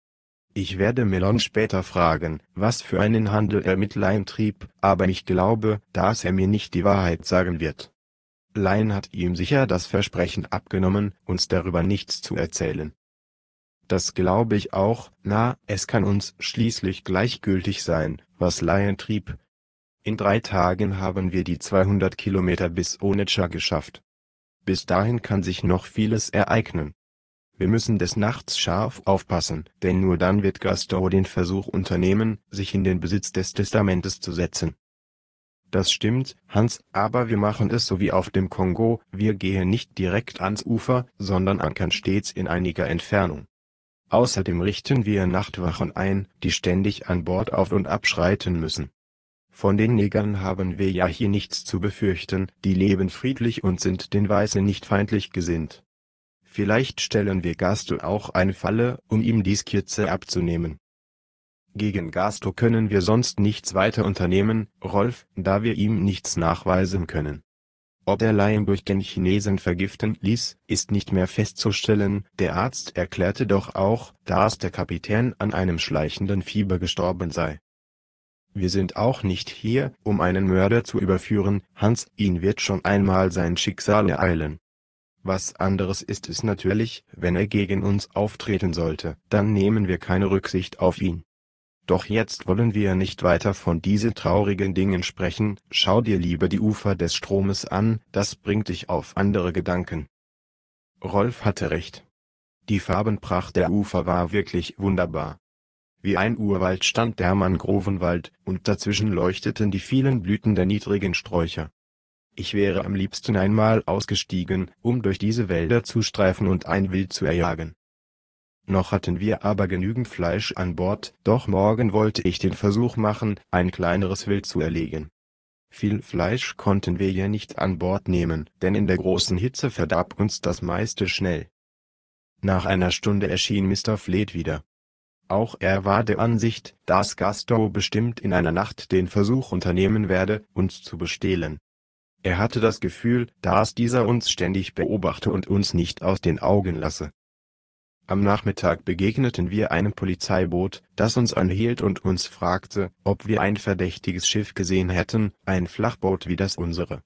Ich werde Melon später fragen, was für einen Handel er mit Lyme trieb, aber ich glaube, dass er mir nicht die Wahrheit sagen wird. Lyne hat ihm sicher das Versprechen abgenommen, uns darüber nichts zu erzählen. Das glaube ich auch, na, es kann uns schließlich gleichgültig sein, was Lyne trieb, in drei Tagen haben wir die 200 Kilometer bis Onitscha geschafft. Bis dahin kann sich noch vieles ereignen. Wir müssen des Nachts scharf aufpassen, denn nur dann wird Gaston den Versuch unternehmen, sich in den Besitz des Testamentes zu setzen. Das stimmt, Hans, aber wir machen es so wie auf dem Kongo, wir gehen nicht direkt ans Ufer, sondern ankern stets in einiger Entfernung. Außerdem richten wir Nachtwachen ein, die ständig an Bord auf und abschreiten müssen. Von den Negern haben wir ja hier nichts zu befürchten, die leben friedlich und sind den Weißen nicht feindlich gesinnt. Vielleicht stellen wir Gasto auch eine Falle, um ihm die Skizze abzunehmen. Gegen Gasto können wir sonst nichts weiter unternehmen, Rolf, da wir ihm nichts nachweisen können. Ob er Laien durch den Chinesen vergiften ließ, ist nicht mehr festzustellen, der Arzt erklärte doch auch, dass der Kapitän an einem schleichenden Fieber gestorben sei. Wir sind auch nicht hier, um einen Mörder zu überführen, Hans, ihn wird schon einmal sein Schicksal ereilen. Was anderes ist es natürlich, wenn er gegen uns auftreten sollte, dann nehmen wir keine Rücksicht auf ihn. Doch jetzt wollen wir nicht weiter von diesen traurigen Dingen sprechen, schau dir lieber die Ufer des Stromes an, das bringt dich auf andere Gedanken. Rolf hatte recht. Die Farbenpracht der Ufer war wirklich wunderbar. Wie ein Urwald stand der Mangrovenwald, und dazwischen leuchteten die vielen Blüten der niedrigen Sträucher. Ich wäre am liebsten einmal ausgestiegen, um durch diese Wälder zu streifen und ein Wild zu erjagen. Noch hatten wir aber genügend Fleisch an Bord, doch morgen wollte ich den Versuch machen, ein kleineres Wild zu erlegen. Viel Fleisch konnten wir ja nicht an Bord nehmen, denn in der großen Hitze verdarb uns das meiste schnell. Nach einer Stunde erschien Mr. Fleet wieder auch er war der Ansicht, dass Gaston bestimmt in einer Nacht den Versuch unternehmen werde, uns zu bestehlen. Er hatte das Gefühl, dass dieser uns ständig beobachte und uns nicht aus den Augen lasse. Am Nachmittag begegneten wir einem Polizeiboot, das uns anhielt und uns fragte, ob wir ein verdächtiges Schiff gesehen hätten, ein Flachboot wie das unsere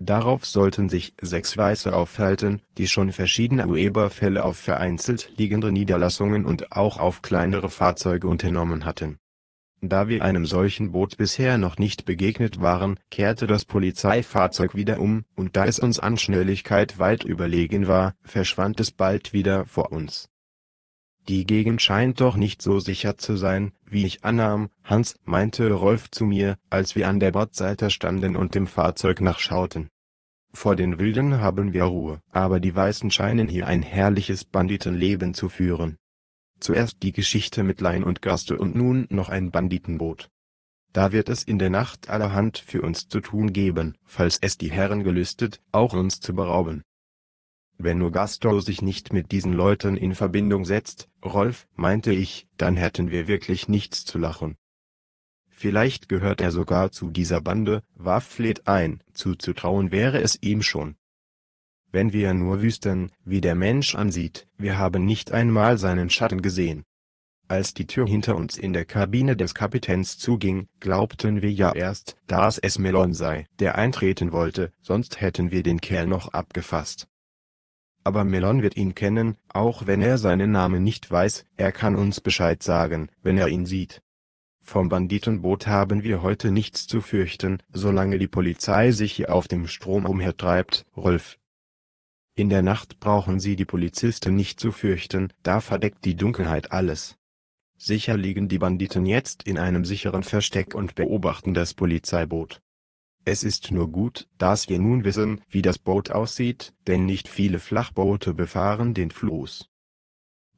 Darauf sollten sich sechs Weiße aufhalten, die schon verschiedene Urheberfälle auf vereinzelt liegende Niederlassungen und auch auf kleinere Fahrzeuge unternommen hatten. Da wir einem solchen Boot bisher noch nicht begegnet waren, kehrte das Polizeifahrzeug wieder um, und da es uns an Schnelligkeit weit überlegen war, verschwand es bald wieder vor uns die Gegend scheint doch nicht so sicher zu sein, wie ich annahm, Hans, meinte Rolf zu mir, als wir an der Bordseite standen und dem Fahrzeug nachschauten. Vor den Wilden haben wir Ruhe, aber die Weißen scheinen hier ein herrliches Banditenleben zu führen. Zuerst die Geschichte mit Lein und Gaste und nun noch ein Banditenboot. Da wird es in der Nacht allerhand für uns zu tun geben, falls es die Herren gelüstet, auch uns zu berauben. Wenn nur Ogastor sich nicht mit diesen Leuten in Verbindung setzt, Rolf, meinte ich, dann hätten wir wirklich nichts zu lachen. Vielleicht gehört er sogar zu dieser Bande, warf Fleth ein, zuzutrauen wäre es ihm schon. Wenn wir nur wüssten, wie der Mensch ansieht, wir haben nicht einmal seinen Schatten gesehen. Als die Tür hinter uns in der Kabine des Kapitäns zuging, glaubten wir ja erst, dass es Melon sei, der eintreten wollte, sonst hätten wir den Kerl noch abgefasst aber Melon wird ihn kennen, auch wenn er seinen Namen nicht weiß, er kann uns Bescheid sagen, wenn er ihn sieht. Vom Banditenboot haben wir heute nichts zu fürchten, solange die Polizei sich hier auf dem Strom umhertreibt, Rolf. In der Nacht brauchen Sie die Polizisten nicht zu fürchten, da verdeckt die Dunkelheit alles. Sicher liegen die Banditen jetzt in einem sicheren Versteck und beobachten das Polizeiboot. Es ist nur gut, dass wir nun wissen, wie das Boot aussieht, denn nicht viele Flachboote befahren den Floß.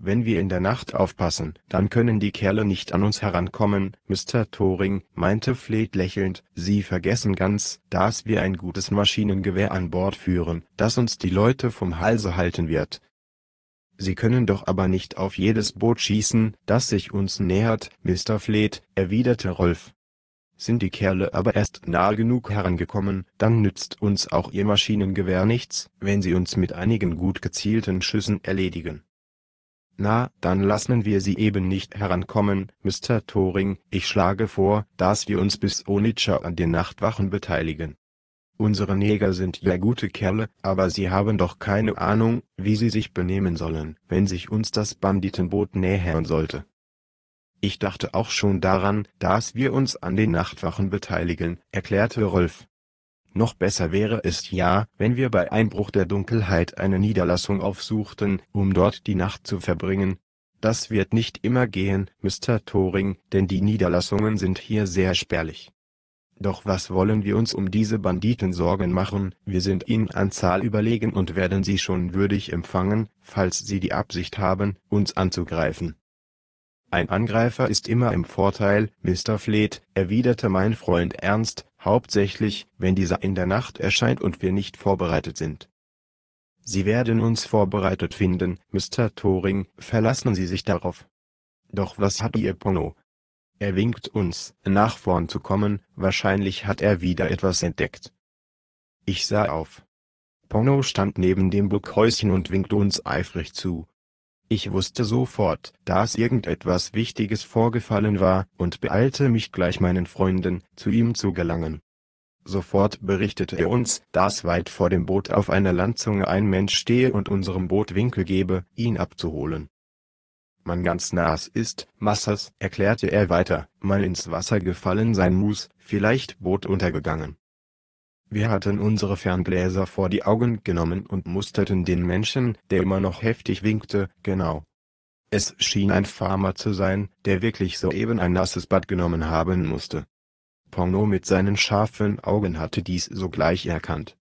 Wenn wir in der Nacht aufpassen, dann können die Kerle nicht an uns herankommen. Mr. Thoring meinte Fleet lächelnd, Sie vergessen ganz, dass wir ein gutes Maschinengewehr an Bord führen, das uns die Leute vom Halse halten wird. Sie können doch aber nicht auf jedes Boot schießen, das sich uns nähert, Mr. Fleet, erwiderte Rolf sind die Kerle aber erst nahe genug herangekommen, dann nützt uns auch ihr Maschinengewehr nichts, wenn sie uns mit einigen gut gezielten Schüssen erledigen. Na, dann lassen wir sie eben nicht herankommen, Mr. Thoring, ich schlage vor, dass wir uns bis Onitsha an den Nachtwachen beteiligen. Unsere Neger sind ja gute Kerle, aber sie haben doch keine Ahnung, wie sie sich benehmen sollen, wenn sich uns das Banditenboot nähern sollte. Ich dachte auch schon daran, dass wir uns an den Nachtwachen beteiligen, erklärte Rolf. Noch besser wäre es ja, wenn wir bei Einbruch der Dunkelheit eine Niederlassung aufsuchten, um dort die Nacht zu verbringen. Das wird nicht immer gehen, Mr. Thoring, denn die Niederlassungen sind hier sehr spärlich. Doch was wollen wir uns um diese Banditen Sorgen machen, wir sind ihnen an Zahl überlegen und werden sie schon würdig empfangen, falls sie die Absicht haben, uns anzugreifen. Ein Angreifer ist immer im Vorteil, Mr. Fleet, erwiderte mein Freund ernst, hauptsächlich, wenn dieser in der Nacht erscheint und wir nicht vorbereitet sind. Sie werden uns vorbereitet finden, Mr. Thoring, verlassen Sie sich darauf. Doch was hat Ihr Pono? Er winkt uns, nach vorn zu kommen, wahrscheinlich hat er wieder etwas entdeckt. Ich sah auf. Pono stand neben dem Burghäuschen und winkte uns eifrig zu. Ich wusste sofort, dass irgendetwas Wichtiges vorgefallen war und beeilte mich gleich meinen Freunden, zu ihm zu gelangen. Sofort berichtete er uns, dass weit vor dem Boot auf einer Landzunge ein Mensch stehe und unserem Boot Winkel gebe, ihn abzuholen. Man ganz nahes ist, Massas, erklärte er weiter, mal ins Wasser gefallen sein muss, vielleicht Boot untergegangen. Wir hatten unsere Ferngläser vor die Augen genommen und musterten den Menschen, der immer noch heftig winkte, genau. Es schien ein Farmer zu sein, der wirklich soeben ein nasses Bad genommen haben musste. Porno mit seinen scharfen Augen hatte dies sogleich erkannt.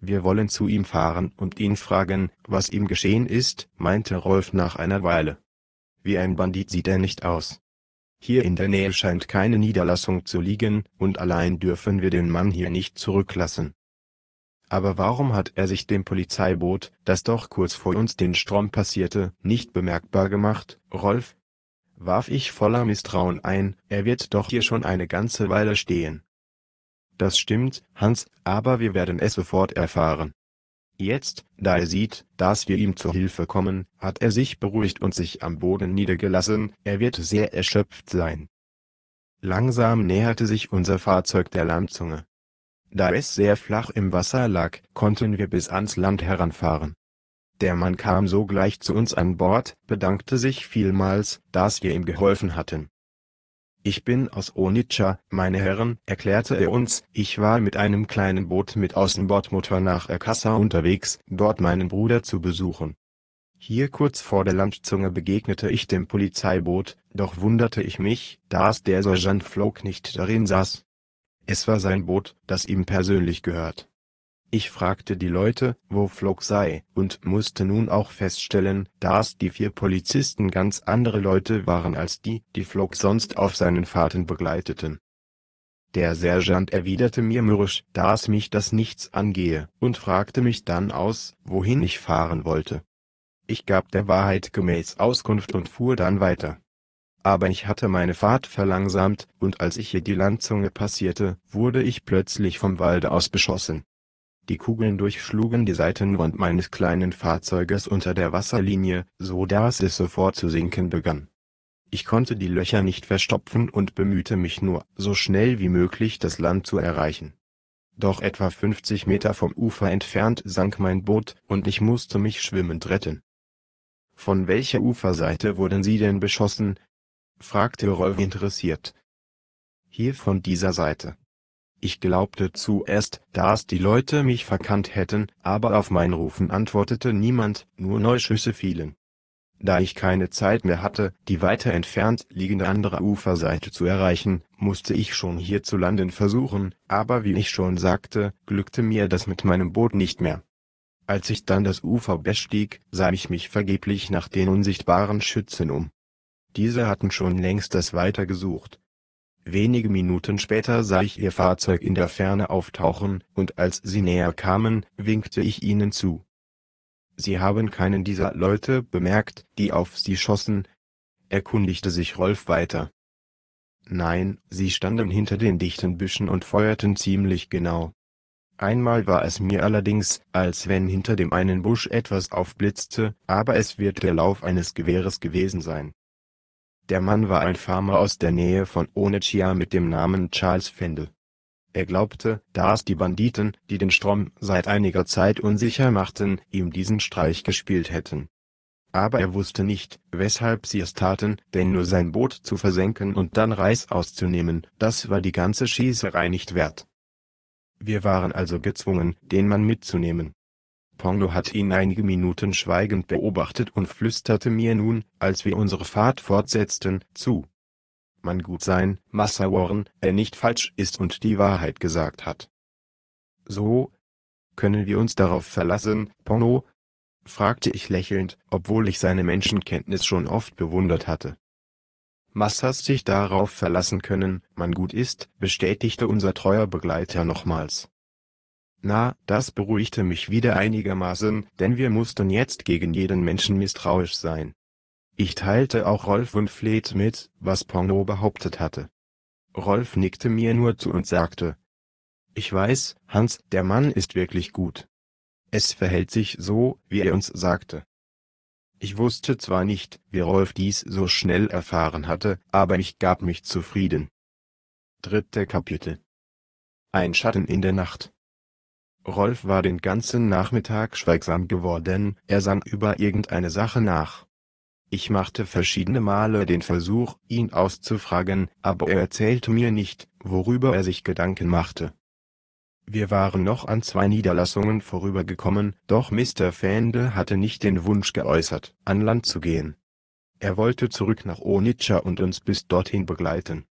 Wir wollen zu ihm fahren und ihn fragen, was ihm geschehen ist, meinte Rolf nach einer Weile. Wie ein Bandit sieht er nicht aus. Hier in der Nähe scheint keine Niederlassung zu liegen, und allein dürfen wir den Mann hier nicht zurücklassen. Aber warum hat er sich dem Polizeiboot, das doch kurz vor uns den Strom passierte, nicht bemerkbar gemacht, Rolf? warf ich voller Misstrauen ein, er wird doch hier schon eine ganze Weile stehen. Das stimmt, Hans, aber wir werden es sofort erfahren. Jetzt, da er sieht, dass wir ihm zu Hilfe kommen, hat er sich beruhigt und sich am Boden niedergelassen, er wird sehr erschöpft sein. Langsam näherte sich unser Fahrzeug der Landzunge. Da es sehr flach im Wasser lag, konnten wir bis ans Land heranfahren. Der Mann kam sogleich zu uns an Bord, bedankte sich vielmals, dass wir ihm geholfen hatten. Ich bin aus Onitscha, meine Herren, erklärte er uns, ich war mit einem kleinen Boot mit Außenbordmotor nach Akassa unterwegs, dort meinen Bruder zu besuchen. Hier kurz vor der Landzunge begegnete ich dem Polizeiboot, doch wunderte ich mich, dass der Sergeant Flock nicht darin saß. Es war sein Boot, das ihm persönlich gehört. Ich fragte die Leute, wo Fluke sei, und musste nun auch feststellen, dass die vier Polizisten ganz andere Leute waren als die, die Fluke sonst auf seinen Fahrten begleiteten. Der Sergeant erwiderte mir mürrisch, dass mich das nichts angehe, und fragte mich dann aus, wohin ich fahren wollte. Ich gab der Wahrheit gemäß Auskunft und fuhr dann weiter aber ich hatte meine Fahrt verlangsamt, und als ich hier die Landzunge passierte, wurde ich plötzlich vom Walde aus beschossen die Kugeln durchschlugen die Seitenwand meines kleinen Fahrzeuges unter der Wasserlinie, so dass es sofort zu sinken begann. Ich konnte die Löcher nicht verstopfen und bemühte mich nur, so schnell wie möglich das Land zu erreichen. Doch etwa 50 Meter vom Ufer entfernt sank mein Boot, und ich musste mich schwimmend retten. Von welcher Uferseite wurden Sie denn beschossen? fragte Rolf interessiert. Hier von dieser Seite. Ich glaubte zuerst, dass die Leute mich verkannt hätten, aber auf mein Rufen antwortete niemand, nur Neuschüsse fielen. Da ich keine Zeit mehr hatte, die weiter entfernt liegende andere Uferseite zu erreichen, musste ich schon hier zu landen versuchen, aber wie ich schon sagte, glückte mir das mit meinem Boot nicht mehr. Als ich dann das Ufer bestieg, sah ich mich vergeblich nach den unsichtbaren Schützen um. Diese hatten schon längst das Weiter gesucht, Wenige Minuten später sah ich ihr Fahrzeug in der Ferne auftauchen, und als sie näher kamen, winkte ich ihnen zu. Sie haben keinen dieser Leute bemerkt, die auf sie schossen? erkundigte sich Rolf weiter. Nein, sie standen hinter den dichten Büschen und feuerten ziemlich genau. Einmal war es mir allerdings, als wenn hinter dem einen Busch etwas aufblitzte, aber es wird der Lauf eines Gewehres gewesen sein. Der Mann war ein Farmer aus der Nähe von Onechia mit dem Namen Charles Fendel. Er glaubte, dass die Banditen, die den Strom seit einiger Zeit unsicher machten, ihm diesen Streich gespielt hätten. Aber er wusste nicht, weshalb sie es taten, denn nur sein Boot zu versenken und dann Reis auszunehmen, das war die ganze Schießerei nicht wert. Wir waren also gezwungen, den Mann mitzunehmen Pongo hat ihn einige Minuten schweigend beobachtet und flüsterte mir nun, als wir unsere Fahrt fortsetzten, zu. Man gut sein, Massa Warren, er nicht falsch ist und die Wahrheit gesagt hat. So? Können wir uns darauf verlassen, Pongo? fragte ich lächelnd, obwohl ich seine Menschenkenntnis schon oft bewundert hatte. Massas sich darauf verlassen können, man gut ist, bestätigte unser treuer Begleiter nochmals. Na, das beruhigte mich wieder einigermaßen, denn wir mussten jetzt gegen jeden Menschen misstrauisch sein. Ich teilte auch Rolf und Fleet mit, was Porno behauptet hatte. Rolf nickte mir nur zu und sagte, ich weiß, Hans, der Mann ist wirklich gut. Es verhält sich so, wie er uns sagte. Ich wusste zwar nicht, wie Rolf dies so schnell erfahren hatte, aber ich gab mich zufrieden. Dritte Kapitel Ein Schatten in der Nacht Rolf war den ganzen Nachmittag schweigsam geworden, er sang über irgendeine Sache nach. Ich machte verschiedene Male den Versuch, ihn auszufragen, aber er erzählte mir nicht, worüber er sich Gedanken machte. Wir waren noch an zwei Niederlassungen vorübergekommen, doch Mr. Fähnde hatte nicht den Wunsch geäußert, an Land zu gehen. Er wollte zurück nach Onitscha und uns bis dorthin begleiten.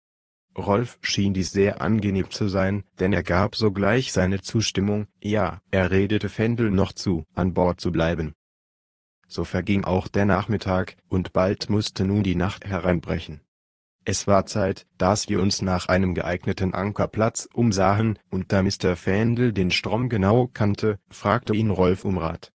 Rolf schien dies sehr angenehm zu sein, denn er gab sogleich seine Zustimmung, ja, er redete Fendel noch zu, an Bord zu bleiben. So verging auch der Nachmittag, und bald musste nun die Nacht hereinbrechen. Es war Zeit, dass wir uns nach einem geeigneten Ankerplatz umsahen, und da Mr. Fendel den Strom genau kannte, fragte ihn Rolf um Rat.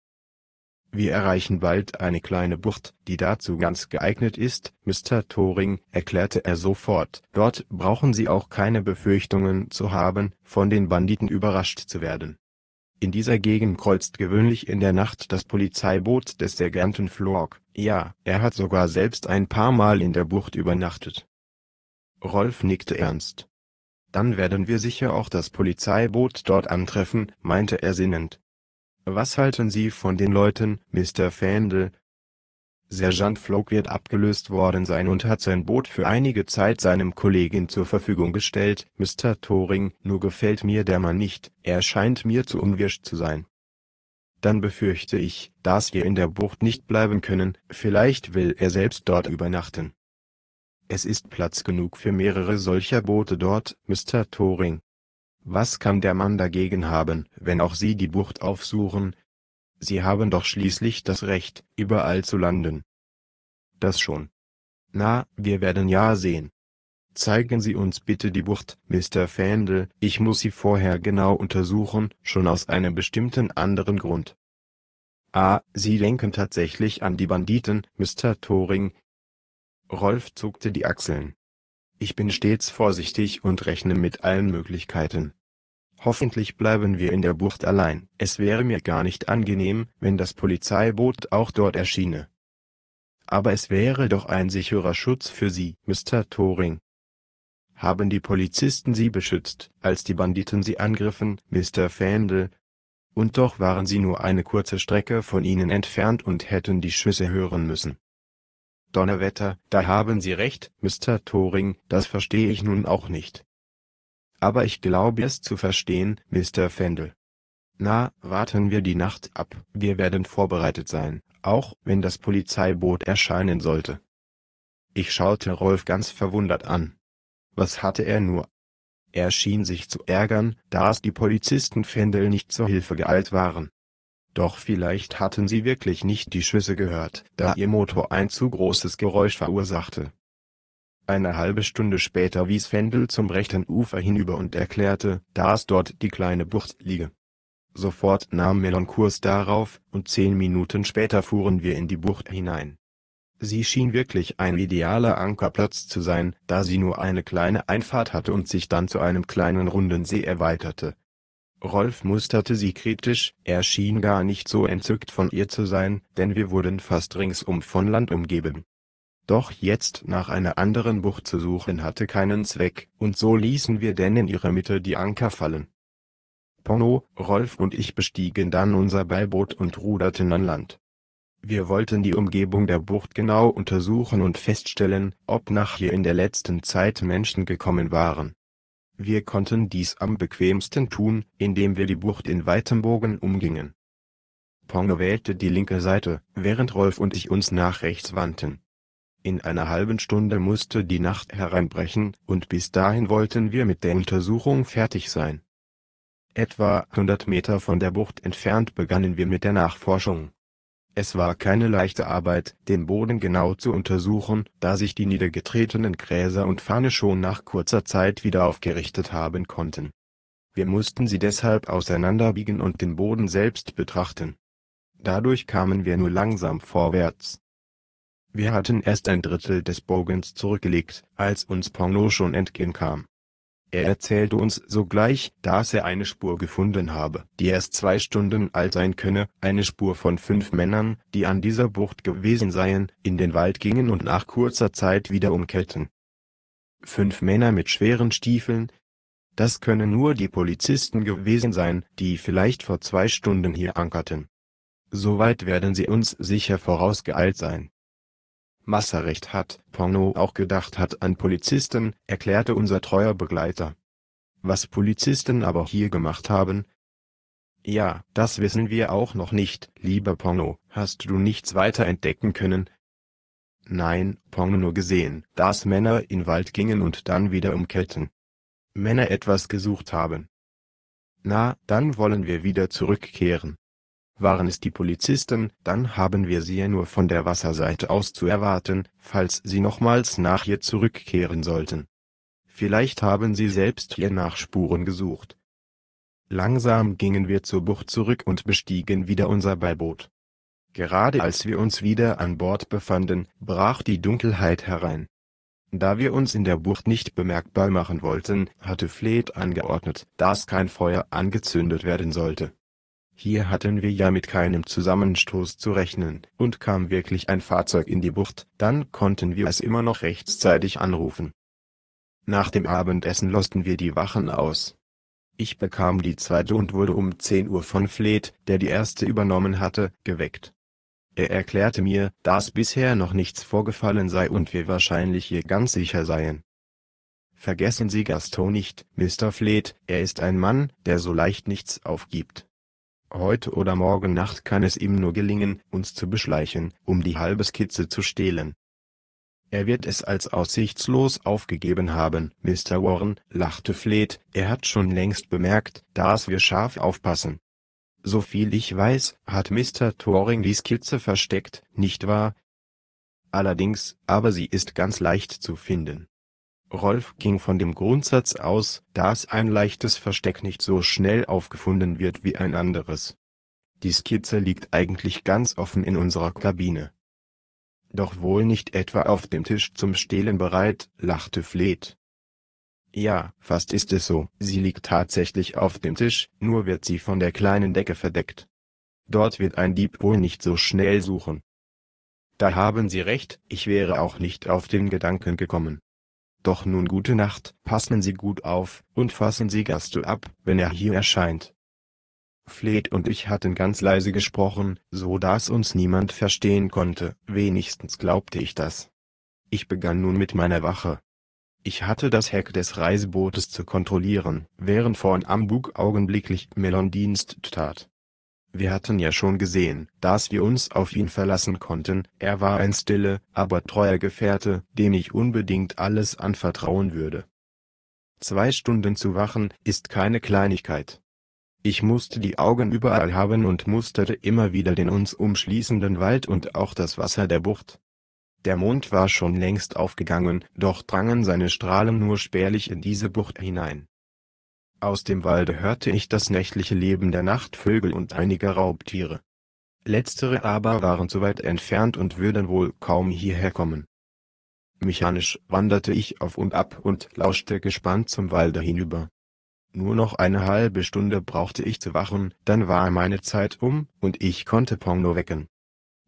Wir erreichen bald eine kleine Bucht, die dazu ganz geeignet ist, Mr. Thoring", erklärte er sofort. Dort brauchen Sie auch keine Befürchtungen zu haben, von den Banditen überrascht zu werden. In dieser Gegend kreuzt gewöhnlich in der Nacht das Polizeiboot des Sergeanten Flock. Ja, er hat sogar selbst ein paar Mal in der Bucht übernachtet. Rolf nickte ernst. Dann werden wir sicher auch das Polizeiboot dort antreffen, meinte er sinnend was halten Sie von den Leuten, Mr. Fendel? Sergeant Flock wird abgelöst worden sein und hat sein Boot für einige Zeit seinem Kollegen zur Verfügung gestellt, Mr. Thoring, nur gefällt mir der Mann nicht, er scheint mir zu unwirsch zu sein. Dann befürchte ich, dass wir in der Bucht nicht bleiben können, vielleicht will er selbst dort übernachten. Es ist Platz genug für mehrere solcher Boote dort, Mr. Thoring. Was kann der Mann dagegen haben, wenn auch sie die Bucht aufsuchen? Sie haben doch schließlich das Recht, überall zu landen. Das schon. Na, wir werden ja sehen. Zeigen Sie uns bitte die Bucht, Mr. Fendel, ich muss sie vorher genau untersuchen, schon aus einem bestimmten anderen Grund. Ah, Sie denken tatsächlich an die Banditen, Mr. Thoring. Rolf zuckte die Achseln. Ich bin stets vorsichtig und rechne mit allen Möglichkeiten. Hoffentlich bleiben wir in der Bucht allein. Es wäre mir gar nicht angenehm, wenn das Polizeiboot auch dort erschiene. Aber es wäre doch ein sicherer Schutz für Sie, Mr. Thoring. Haben die Polizisten Sie beschützt, als die Banditen Sie angriffen, Mr. Fendel? Und doch waren Sie nur eine kurze Strecke von Ihnen entfernt und hätten die Schüsse hören müssen. Donnerwetter, da haben Sie recht, Mr. Thoring, das verstehe ich nun auch nicht. Aber ich glaube es zu verstehen, Mr. Fendel. Na, warten wir die Nacht ab, wir werden vorbereitet sein, auch wenn das Polizeiboot erscheinen sollte. Ich schaute Rolf ganz verwundert an. Was hatte er nur? Er schien sich zu ärgern, da es die Polizisten Fendel nicht zur Hilfe geeilt waren. Doch vielleicht hatten sie wirklich nicht die Schüsse gehört, da ihr Motor ein zu großes Geräusch verursachte. Eine halbe Stunde später wies Fendel zum rechten Ufer hinüber und erklärte, dass dort die kleine Bucht liege. Sofort nahm Mellon Kurs darauf, und zehn Minuten später fuhren wir in die Bucht hinein. Sie schien wirklich ein idealer Ankerplatz zu sein, da sie nur eine kleine Einfahrt hatte und sich dann zu einem kleinen runden See erweiterte, Rolf musterte sie kritisch, er schien gar nicht so entzückt von ihr zu sein, denn wir wurden fast ringsum von Land umgeben. Doch jetzt nach einer anderen Bucht zu suchen hatte keinen Zweck, und so ließen wir denn in ihrer Mitte die Anker fallen. Pono, Rolf und ich bestiegen dann unser Beiboot und ruderten an Land. Wir wollten die Umgebung der Bucht genau untersuchen und feststellen, ob nach hier in der letzten Zeit Menschen gekommen waren. Wir konnten dies am bequemsten tun, indem wir die Bucht in weitem Bogen umgingen. Ponge wählte die linke Seite, während Rolf und ich uns nach rechts wandten. In einer halben Stunde musste die Nacht hereinbrechen, und bis dahin wollten wir mit der Untersuchung fertig sein. Etwa 100 Meter von der Bucht entfernt begannen wir mit der Nachforschung. Es war keine leichte Arbeit, den Boden genau zu untersuchen, da sich die niedergetretenen Gräser und Fahne schon nach kurzer Zeit wieder aufgerichtet haben konnten. Wir mussten sie deshalb auseinanderbiegen und den Boden selbst betrachten. Dadurch kamen wir nur langsam vorwärts. Wir hatten erst ein Drittel des Bogens zurückgelegt, als uns Porno schon entgegenkam. Er erzählte uns sogleich, dass er eine Spur gefunden habe, die erst zwei Stunden alt sein könne, eine Spur von fünf Männern, die an dieser Bucht gewesen seien, in den Wald gingen und nach kurzer Zeit wieder umkehrten. Fünf Männer mit schweren Stiefeln, das können nur die Polizisten gewesen sein, die vielleicht vor zwei Stunden hier ankerten. Soweit werden sie uns sicher vorausgeeilt sein Masserecht hat Porno auch gedacht hat an Polizisten, erklärte unser treuer Begleiter. Was Polizisten aber hier gemacht haben? Ja, das wissen wir auch noch nicht, lieber Porno, hast du nichts weiter entdecken können? Nein, Porno nur gesehen, dass Männer in Wald gingen und dann wieder umkehrten. Männer etwas gesucht haben. Na, dann wollen wir wieder zurückkehren. Waren es die Polizisten, dann haben wir sie ja nur von der Wasserseite aus zu erwarten, falls sie nochmals nach ihr zurückkehren sollten. Vielleicht haben sie selbst hier nach Spuren gesucht. Langsam gingen wir zur Bucht zurück und bestiegen wieder unser Beiboot. Gerade als wir uns wieder an Bord befanden, brach die Dunkelheit herein. Da wir uns in der Bucht nicht bemerkbar machen wollten, hatte Fleet angeordnet, dass kein Feuer angezündet werden sollte. Hier hatten wir ja mit keinem Zusammenstoß zu rechnen, und kam wirklich ein Fahrzeug in die Bucht, dann konnten wir es immer noch rechtzeitig anrufen. Nach dem Abendessen losten wir die Wachen aus. Ich bekam die zweite und wurde um 10 Uhr von Fleet, der die erste übernommen hatte, geweckt. Er erklärte mir, dass bisher noch nichts vorgefallen sei und wir wahrscheinlich hier ganz sicher seien. Vergessen Sie Gaston nicht, Mr. Fleet, er ist ein Mann, der so leicht nichts aufgibt. Heute oder morgen Nacht kann es ihm nur gelingen, uns zu beschleichen, um die halbe Skizze zu stehlen. Er wird es als aussichtslos aufgegeben haben. Mr. Warren lachte Fleet, er hat schon längst bemerkt, dass wir scharf aufpassen. Soviel ich weiß, hat Mr. Thoring die Skizze versteckt, nicht wahr? Allerdings, aber sie ist ganz leicht zu finden. Rolf ging von dem Grundsatz aus, dass ein leichtes Versteck nicht so schnell aufgefunden wird wie ein anderes. Die Skizze liegt eigentlich ganz offen in unserer Kabine. Doch wohl nicht etwa auf dem Tisch zum Stehlen bereit, lachte Fleet. Ja, fast ist es so, sie liegt tatsächlich auf dem Tisch, nur wird sie von der kleinen Decke verdeckt. Dort wird ein Dieb wohl nicht so schnell suchen. Da haben Sie recht, ich wäre auch nicht auf den Gedanken gekommen. Doch nun gute Nacht, passen Sie gut auf, und fassen Sie Gasto ab, wenn er hier erscheint. Fleet und ich hatten ganz leise gesprochen, so dass uns niemand verstehen konnte, wenigstens glaubte ich das. Ich begann nun mit meiner Wache. Ich hatte das Heck des Reisebootes zu kontrollieren, während vorn am Bug augenblicklich Melon Dienst tat. Wir hatten ja schon gesehen, dass wir uns auf ihn verlassen konnten, er war ein stille, aber treuer Gefährte, dem ich unbedingt alles anvertrauen würde. Zwei Stunden zu wachen, ist keine Kleinigkeit. Ich musste die Augen überall haben und musterte immer wieder den uns umschließenden Wald und auch das Wasser der Bucht. Der Mond war schon längst aufgegangen, doch drangen seine Strahlen nur spärlich in diese Bucht hinein. Aus dem Walde hörte ich das nächtliche Leben der Nachtvögel und einiger Raubtiere. Letztere aber waren zu weit entfernt und würden wohl kaum hierher kommen. Mechanisch wanderte ich auf und ab und lauschte gespannt zum Walde hinüber. Nur noch eine halbe Stunde brauchte ich zu wachen, dann war meine Zeit um, und ich konnte Pongo wecken.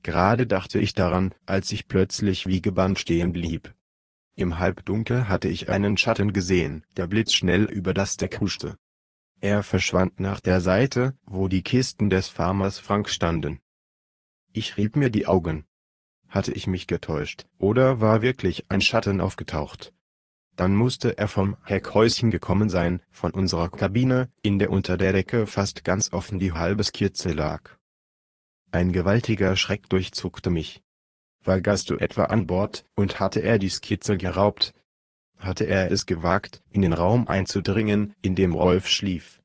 Gerade dachte ich daran, als ich plötzlich wie gebannt stehen blieb. Im Halbdunkel hatte ich einen Schatten gesehen, der blitzschnell über das Deck huschte. Er verschwand nach der Seite, wo die Kisten des Farmers Frank standen. Ich rieb mir die Augen. Hatte ich mich getäuscht, oder war wirklich ein Schatten aufgetaucht? Dann musste er vom Heckhäuschen gekommen sein, von unserer Kabine, in der unter der Decke fast ganz offen die halbe Skizze lag. Ein gewaltiger Schreck durchzuckte mich. War Gasto etwa an Bord, und hatte er die Skizze geraubt? Hatte er es gewagt, in den Raum einzudringen, in dem Rolf schlief?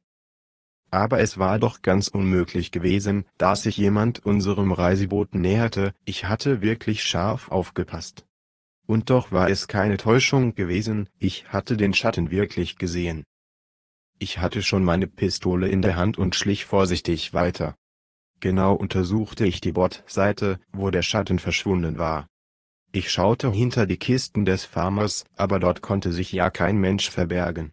Aber es war doch ganz unmöglich gewesen, dass sich jemand unserem Reiseboten näherte, ich hatte wirklich scharf aufgepasst. Und doch war es keine Täuschung gewesen, ich hatte den Schatten wirklich gesehen. Ich hatte schon meine Pistole in der Hand und schlich vorsichtig weiter genau untersuchte ich die Bordseite, wo der Schatten verschwunden war. Ich schaute hinter die Kisten des Farmers, aber dort konnte sich ja kein Mensch verbergen.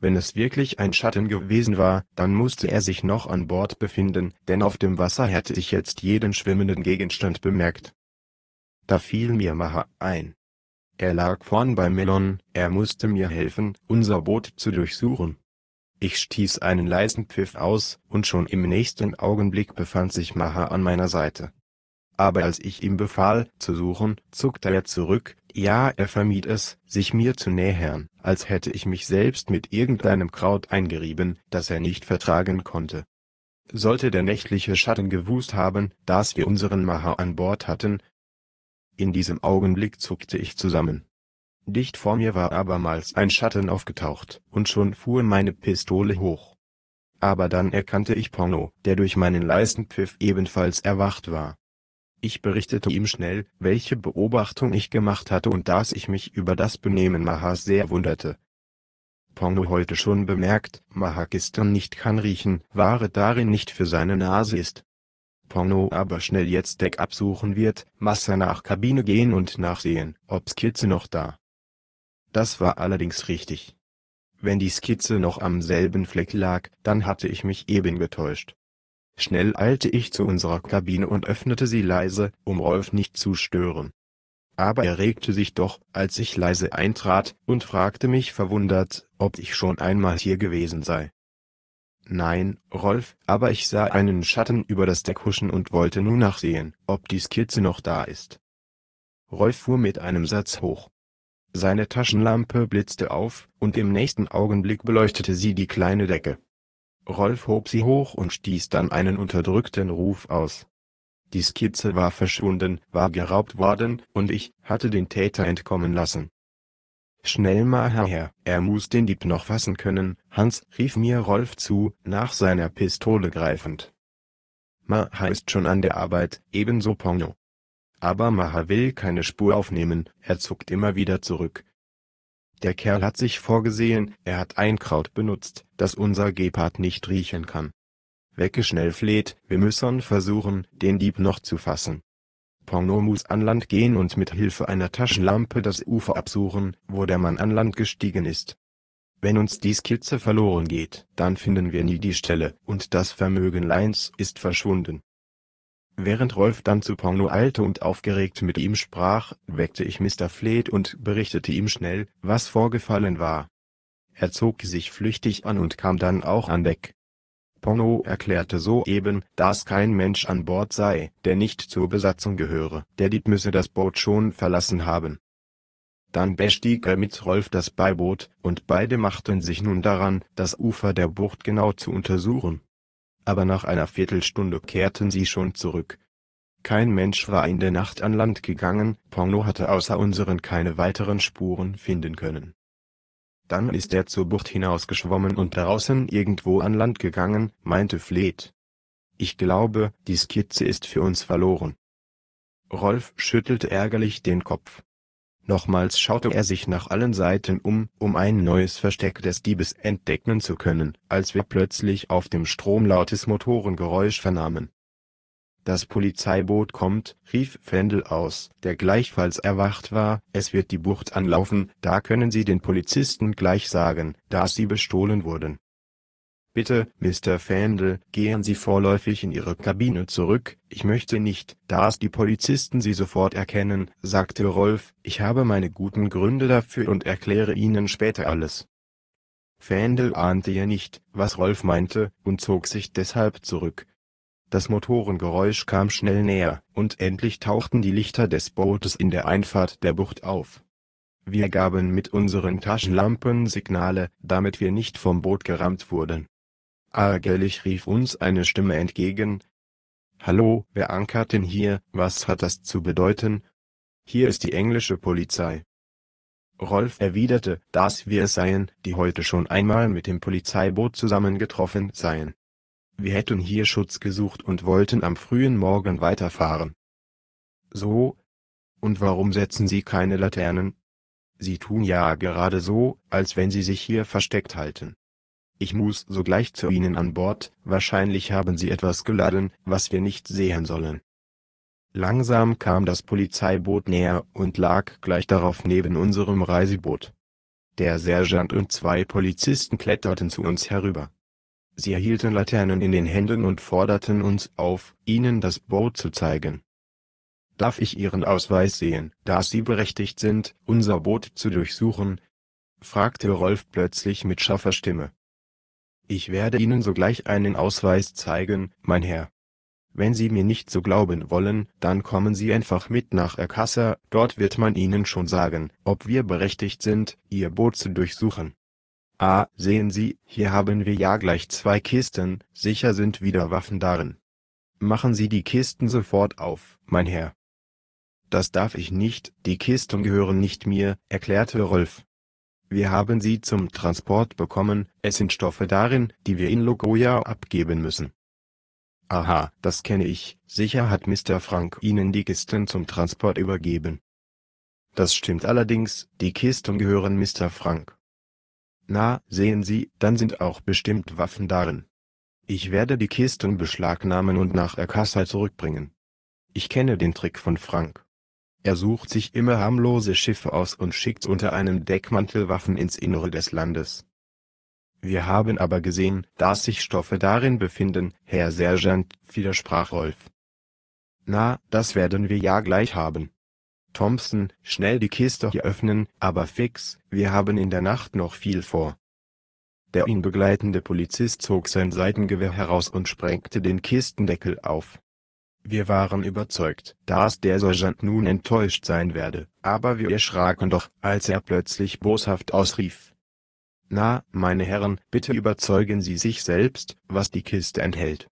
Wenn es wirklich ein Schatten gewesen war, dann musste er sich noch an Bord befinden, denn auf dem Wasser hätte ich jetzt jeden schwimmenden Gegenstand bemerkt. Da fiel mir Maha ein. Er lag vorn bei Melon, er musste mir helfen, unser Boot zu durchsuchen. Ich stieß einen leisen Pfiff aus, und schon im nächsten Augenblick befand sich Maha an meiner Seite. Aber als ich ihm befahl, zu suchen, zuckte er zurück, ja er vermied es, sich mir zu nähern, als hätte ich mich selbst mit irgendeinem Kraut eingerieben, das er nicht vertragen konnte. Sollte der nächtliche Schatten gewusst haben, dass wir unseren Maha an Bord hatten? In diesem Augenblick zuckte ich zusammen Dicht vor mir war abermals ein Schatten aufgetaucht, und schon fuhr meine Pistole hoch. Aber dann erkannte ich Porno, der durch meinen leisen Pfiff ebenfalls erwacht war. Ich berichtete ihm schnell, welche Beobachtung ich gemacht hatte und dass ich mich über das Benehmen Mahas sehr wunderte. Porno heute schon bemerkt, Maha gestern nicht kann riechen, Ware darin nicht für seine Nase ist. Porno aber schnell jetzt Deck absuchen wird, Massa nach Kabine gehen und nachsehen, ob Skizze noch da das war allerdings richtig. Wenn die Skizze noch am selben Fleck lag, dann hatte ich mich eben getäuscht. Schnell eilte ich zu unserer Kabine und öffnete sie leise, um Rolf nicht zu stören. Aber er regte sich doch, als ich leise eintrat, und fragte mich verwundert, ob ich schon einmal hier gewesen sei. Nein, Rolf, aber ich sah einen Schatten über das Deck huschen und wollte nur nachsehen, ob die Skizze noch da ist. Rolf fuhr mit einem Satz hoch. Seine Taschenlampe blitzte auf, und im nächsten Augenblick beleuchtete sie die kleine Decke. Rolf hob sie hoch und stieß dann einen unterdrückten Ruf aus. Die Skizze war verschwunden, war geraubt worden, und ich hatte den Täter entkommen lassen. Schnell mal her, er muss den Dieb noch fassen können, Hans, rief mir Rolf zu, nach seiner Pistole greifend. Ma ist schon an der Arbeit, ebenso Pongo aber Maha will keine Spur aufnehmen, er zuckt immer wieder zurück. Der Kerl hat sich vorgesehen, er hat ein Kraut benutzt, das unser Gepard nicht riechen kann. Wecke schnell fleht, wir müssen versuchen, den Dieb noch zu fassen. Porno muss an Land gehen und mit Hilfe einer Taschenlampe das Ufer absuchen, wo der Mann an Land gestiegen ist. Wenn uns die Skizze verloren geht, dann finden wir nie die Stelle, und das Vermögen Leins ist verschwunden. Während Rolf dann zu Porno eilte und aufgeregt mit ihm sprach, weckte ich Mr. Fleet und berichtete ihm schnell, was vorgefallen war. Er zog sich flüchtig an und kam dann auch an Deck. Porno erklärte soeben, dass kein Mensch an Bord sei, der nicht zur Besatzung gehöre. Der Dieb müsse das Boot schon verlassen haben. Dann bestieg er mit Rolf das Beiboot, und beide machten sich nun daran, das Ufer der Bucht genau zu untersuchen aber nach einer Viertelstunde kehrten sie schon zurück. Kein Mensch war in der Nacht an Land gegangen, Porno hatte außer unseren keine weiteren Spuren finden können. Dann ist er zur Bucht hinausgeschwommen und draußen irgendwo an Land gegangen, meinte Fleet. Ich glaube, die Skizze ist für uns verloren. Rolf schüttelte ärgerlich den Kopf. Nochmals schaute er sich nach allen Seiten um, um ein neues Versteck des Diebes entdecken zu können, als wir plötzlich auf dem Strom lautes Motorengeräusch vernahmen. »Das Polizeiboot kommt«, rief Fendel aus, der gleichfalls erwacht war, »es wird die Bucht anlaufen, da können Sie den Polizisten gleich sagen, dass Sie bestohlen wurden Bitte, Mr. Fendel, gehen Sie vorläufig in Ihre Kabine zurück, ich möchte nicht, dass die Polizisten Sie sofort erkennen, sagte Rolf, ich habe meine guten Gründe dafür und erkläre Ihnen später alles. Fendel ahnte ja nicht, was Rolf meinte, und zog sich deshalb zurück. Das Motorengeräusch kam schnell näher, und endlich tauchten die Lichter des Bootes in der Einfahrt der Bucht auf. Wir gaben mit unseren Taschenlampen Signale, damit wir nicht vom Boot gerammt wurden. Ärgerlich ah, rief uns eine Stimme entgegen. Hallo, wer ankert denn hier, was hat das zu bedeuten? Hier ist die englische Polizei. Rolf erwiderte, dass wir es seien, die heute schon einmal mit dem Polizeiboot zusammengetroffen seien. Wir hätten hier Schutz gesucht und wollten am frühen Morgen weiterfahren. So? Und warum setzen Sie keine Laternen? Sie tun ja gerade so, als wenn Sie sich hier versteckt halten. Ich muss sogleich zu ihnen an Bord, wahrscheinlich haben sie etwas geladen, was wir nicht sehen sollen. Langsam kam das Polizeiboot näher und lag gleich darauf neben unserem Reiseboot. Der Sergeant und zwei Polizisten kletterten zu uns herüber. Sie hielten Laternen in den Händen und forderten uns auf, ihnen das Boot zu zeigen. Darf ich Ihren Ausweis sehen, da Sie berechtigt sind, unser Boot zu durchsuchen? fragte Rolf plötzlich mit scharfer Stimme. Ich werde Ihnen sogleich einen Ausweis zeigen, mein Herr. Wenn Sie mir nicht so glauben wollen, dann kommen Sie einfach mit nach Erkasser, dort wird man Ihnen schon sagen, ob wir berechtigt sind, Ihr Boot zu durchsuchen. Ah, sehen Sie, hier haben wir ja gleich zwei Kisten, sicher sind wieder Waffen darin. Machen Sie die Kisten sofort auf, mein Herr. Das darf ich nicht, die Kisten gehören nicht mir, erklärte Rolf. Wir haben sie zum Transport bekommen, es sind Stoffe darin, die wir in Logoja abgeben müssen. Aha, das kenne ich, sicher hat Mr. Frank Ihnen die Kisten zum Transport übergeben. Das stimmt allerdings, die Kisten gehören Mr. Frank. Na, sehen Sie, dann sind auch bestimmt Waffen darin. Ich werde die Kisten beschlagnahmen und nach Akasai zurückbringen. Ich kenne den Trick von Frank. Er sucht sich immer harmlose Schiffe aus und schickt unter einem Deckmantel Waffen ins Innere des Landes. Wir haben aber gesehen, dass sich Stoffe darin befinden, Herr Sergeant, widersprach Rolf. Na, das werden wir ja gleich haben. Thompson, schnell die Kiste hier öffnen, aber fix, wir haben in der Nacht noch viel vor. Der ihn begleitende Polizist zog sein Seitengewehr heraus und sprengte den Kistendeckel auf. Wir waren überzeugt, dass der Sergeant nun enttäuscht sein werde, aber wir erschraken doch, als er plötzlich boshaft ausrief. Na, meine Herren, bitte überzeugen Sie sich selbst, was die Kiste enthält.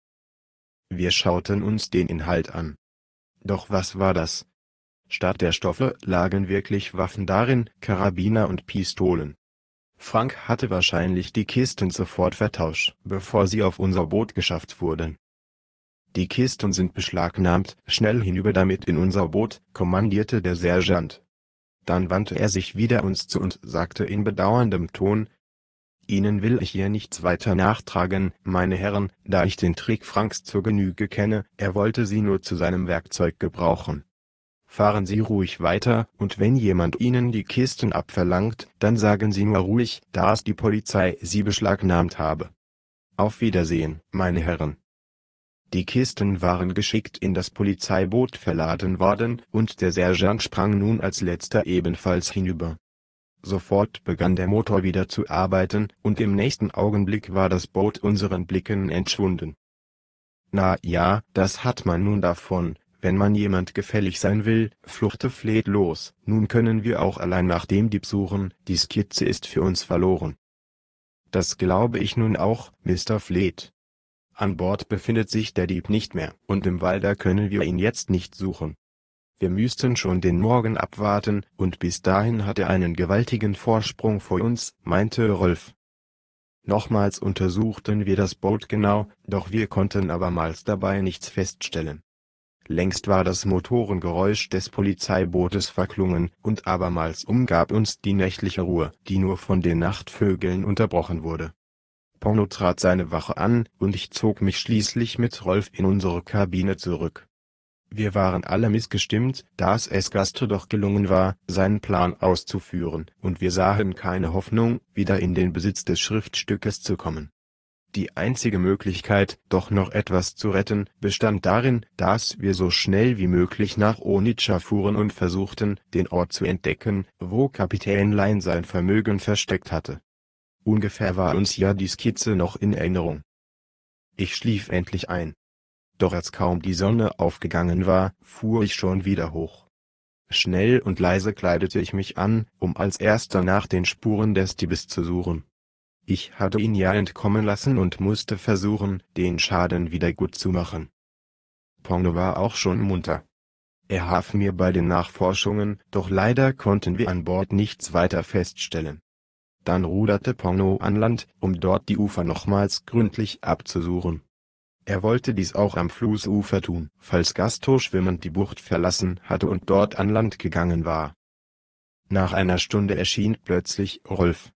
Wir schauten uns den Inhalt an. Doch was war das? Statt der Stoffe lagen wirklich Waffen darin, Karabiner und Pistolen. Frank hatte wahrscheinlich die Kisten sofort vertauscht, bevor sie auf unser Boot geschafft wurden. Die Kisten sind beschlagnahmt, schnell hinüber damit in unser Boot, kommandierte der Sergeant. Dann wandte er sich wieder uns zu und sagte in bedauerndem Ton, Ihnen will ich hier nichts weiter nachtragen, meine Herren, da ich den Trick Franks zur Genüge kenne, er wollte sie nur zu seinem Werkzeug gebrauchen. Fahren Sie ruhig weiter, und wenn jemand Ihnen die Kisten abverlangt, dann sagen Sie nur ruhig, dass die Polizei sie beschlagnahmt habe. Auf Wiedersehen, meine Herren. Die Kisten waren geschickt in das Polizeiboot verladen worden und der Sergeant sprang nun als Letzter ebenfalls hinüber. Sofort begann der Motor wieder zu arbeiten und im nächsten Augenblick war das Boot unseren Blicken entschwunden. Na ja, das hat man nun davon, wenn man jemand gefällig sein will, fluchte Fleet los, nun können wir auch allein nach dem Dieb suchen, die Skizze ist für uns verloren. Das glaube ich nun auch, Mr. Fleet. An Bord befindet sich der Dieb nicht mehr, und im Walder können wir ihn jetzt nicht suchen. Wir müssten schon den Morgen abwarten, und bis dahin hat er einen gewaltigen Vorsprung vor uns, meinte Rolf. Nochmals untersuchten wir das Boot genau, doch wir konnten abermals dabei nichts feststellen. Längst war das Motorengeräusch des Polizeibootes verklungen, und abermals umgab uns die nächtliche Ruhe, die nur von den Nachtvögeln unterbrochen wurde Porno trat seine Wache an, und ich zog mich schließlich mit Rolf in unsere Kabine zurück. Wir waren alle missgestimmt, da es Gaste doch gelungen war, seinen Plan auszuführen, und wir sahen keine Hoffnung, wieder in den Besitz des Schriftstückes zu kommen. Die einzige Möglichkeit, doch noch etwas zu retten, bestand darin, dass wir so schnell wie möglich nach Onitscha fuhren und versuchten, den Ort zu entdecken, wo Kapitän Lein sein Vermögen versteckt hatte Ungefähr war uns ja die Skizze noch in Erinnerung. Ich schlief endlich ein. Doch als kaum die Sonne aufgegangen war, fuhr ich schon wieder hoch. Schnell und leise kleidete ich mich an, um als erster nach den Spuren des Diebes zu suchen. Ich hatte ihn ja entkommen lassen und musste versuchen, den Schaden wieder gut zu machen. Pongo war auch schon munter. Er half mir bei den Nachforschungen, doch leider konnten wir an Bord nichts weiter feststellen. Dann ruderte Porno an Land, um dort die Ufer nochmals gründlich abzusuchen. Er wollte dies auch am Flussufer tun, falls Gasto schwimmend die Bucht verlassen hatte und dort an Land gegangen war. Nach einer Stunde erschien plötzlich Rolf.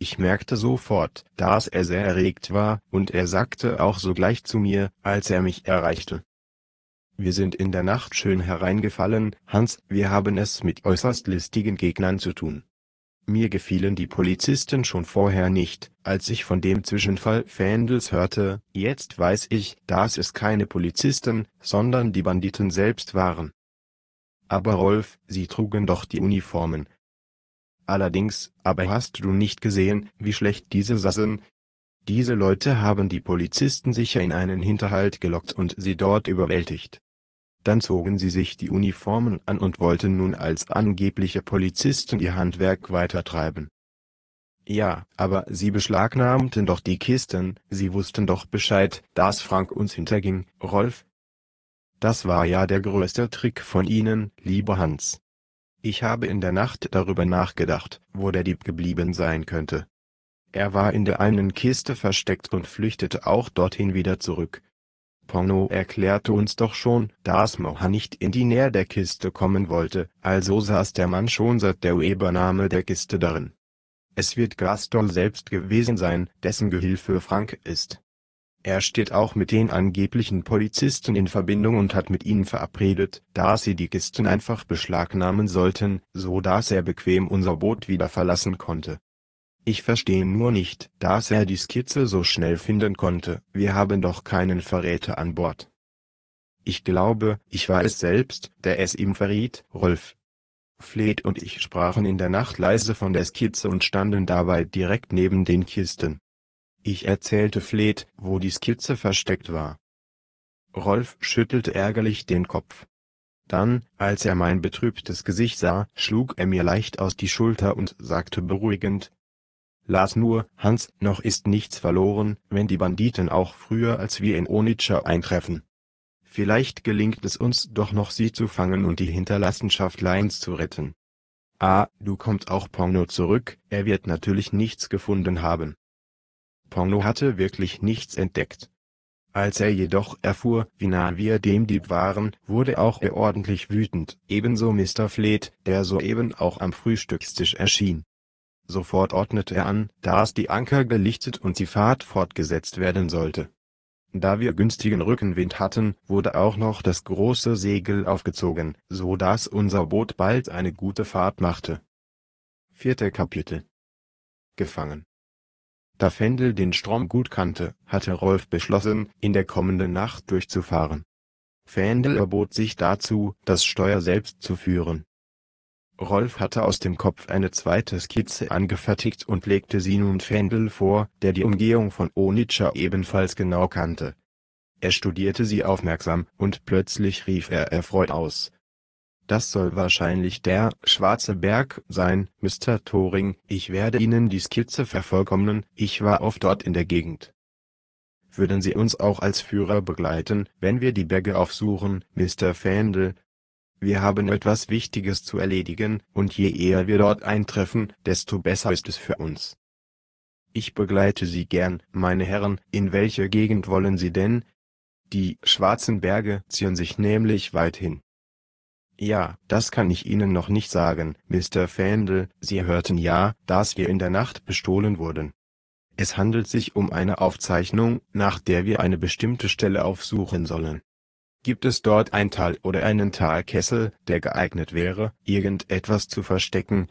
Ich merkte sofort, dass er sehr erregt war, und er sagte auch sogleich zu mir, als er mich erreichte. Wir sind in der Nacht schön hereingefallen, Hans, wir haben es mit äußerst listigen Gegnern zu tun. Mir gefielen die Polizisten schon vorher nicht, als ich von dem Zwischenfall Fendels hörte, jetzt weiß ich, dass es keine Polizisten, sondern die Banditen selbst waren. Aber Rolf, sie trugen doch die Uniformen. Allerdings, aber hast du nicht gesehen, wie schlecht diese saßen? Diese Leute haben die Polizisten sicher in einen Hinterhalt gelockt und sie dort überwältigt. Dann zogen sie sich die Uniformen an und wollten nun als angebliche Polizisten ihr Handwerk weitertreiben. Ja, aber sie beschlagnahmten doch die Kisten, sie wussten doch Bescheid, dass Frank uns hinterging, Rolf. Das war ja der größte Trick von Ihnen, lieber Hans. Ich habe in der Nacht darüber nachgedacht, wo der Dieb geblieben sein könnte. Er war in der einen Kiste versteckt und flüchtete auch dorthin wieder zurück, Porno erklärte uns doch schon, dass Moha nicht in die Nähe der Kiste kommen wollte, also saß der Mann schon seit der Übernahme der Kiste darin. Es wird Gaston selbst gewesen sein, dessen Gehilfe Frank ist. Er steht auch mit den angeblichen Polizisten in Verbindung und hat mit ihnen verabredet, dass sie die Kisten einfach beschlagnahmen sollten, so dass er bequem unser Boot wieder verlassen konnte ich verstehe nur nicht, dass er die Skizze so schnell finden konnte. Wir haben doch keinen Verräter an Bord. Ich glaube, ich war es selbst, der es ihm verriet, Rolf. Fleet und ich sprachen in der Nacht leise von der Skizze und standen dabei direkt neben den Kisten. Ich erzählte Fleet, wo die Skizze versteckt war. Rolf schüttelte ärgerlich den Kopf. Dann, als er mein betrübtes Gesicht sah, schlug er mir leicht aus die Schulter und sagte beruhigend, las nur „ Hans, noch ist nichts verloren, wenn die Banditen auch früher als wir in Onitsha eintreffen. Vielleicht gelingt es uns doch noch sie zu fangen und die Hinterlassenschaft Lines zu retten. Ah, du kommt auch Pongno zurück, er wird natürlich nichts gefunden haben. Pongno hatte wirklich nichts entdeckt. Als er jedoch erfuhr, wie nah wir dem Dieb waren, wurde auch er ordentlich wütend, ebenso Mr. Fleet, der soeben auch am Frühstückstisch erschien Sofort ordnete er an, dass die Anker gelichtet und die Fahrt fortgesetzt werden sollte. Da wir günstigen Rückenwind hatten, wurde auch noch das große Segel aufgezogen, so dass unser Boot bald eine gute Fahrt machte. 4. Kapitel Gefangen Da Fendel den Strom gut kannte, hatte Rolf beschlossen, in der kommenden Nacht durchzufahren. Fendel erbot sich dazu, das Steuer selbst zu führen. Rolf hatte aus dem Kopf eine zweite Skizze angefertigt und legte sie nun Fendel vor, der die Umgehung von Onitscha ebenfalls genau kannte. Er studierte sie aufmerksam, und plötzlich rief er erfreut aus. Das soll wahrscheinlich der Schwarze Berg sein, Mr. Thoring, ich werde Ihnen die Skizze vervollkommnen, ich war oft dort in der Gegend. Würden Sie uns auch als Führer begleiten, wenn wir die Berge aufsuchen, Mr. Fendel, wir haben etwas Wichtiges zu erledigen, und je eher wir dort eintreffen, desto besser ist es für uns. Ich begleite Sie gern, meine Herren, in welche Gegend wollen Sie denn? Die schwarzen Berge ziehen sich nämlich weit hin. Ja, das kann ich Ihnen noch nicht sagen, Mr. Fendel, Sie hörten ja, dass wir in der Nacht bestohlen wurden. Es handelt sich um eine Aufzeichnung, nach der wir eine bestimmte Stelle aufsuchen sollen. Gibt es dort ein Tal oder einen Talkessel, der geeignet wäre, irgendetwas zu verstecken?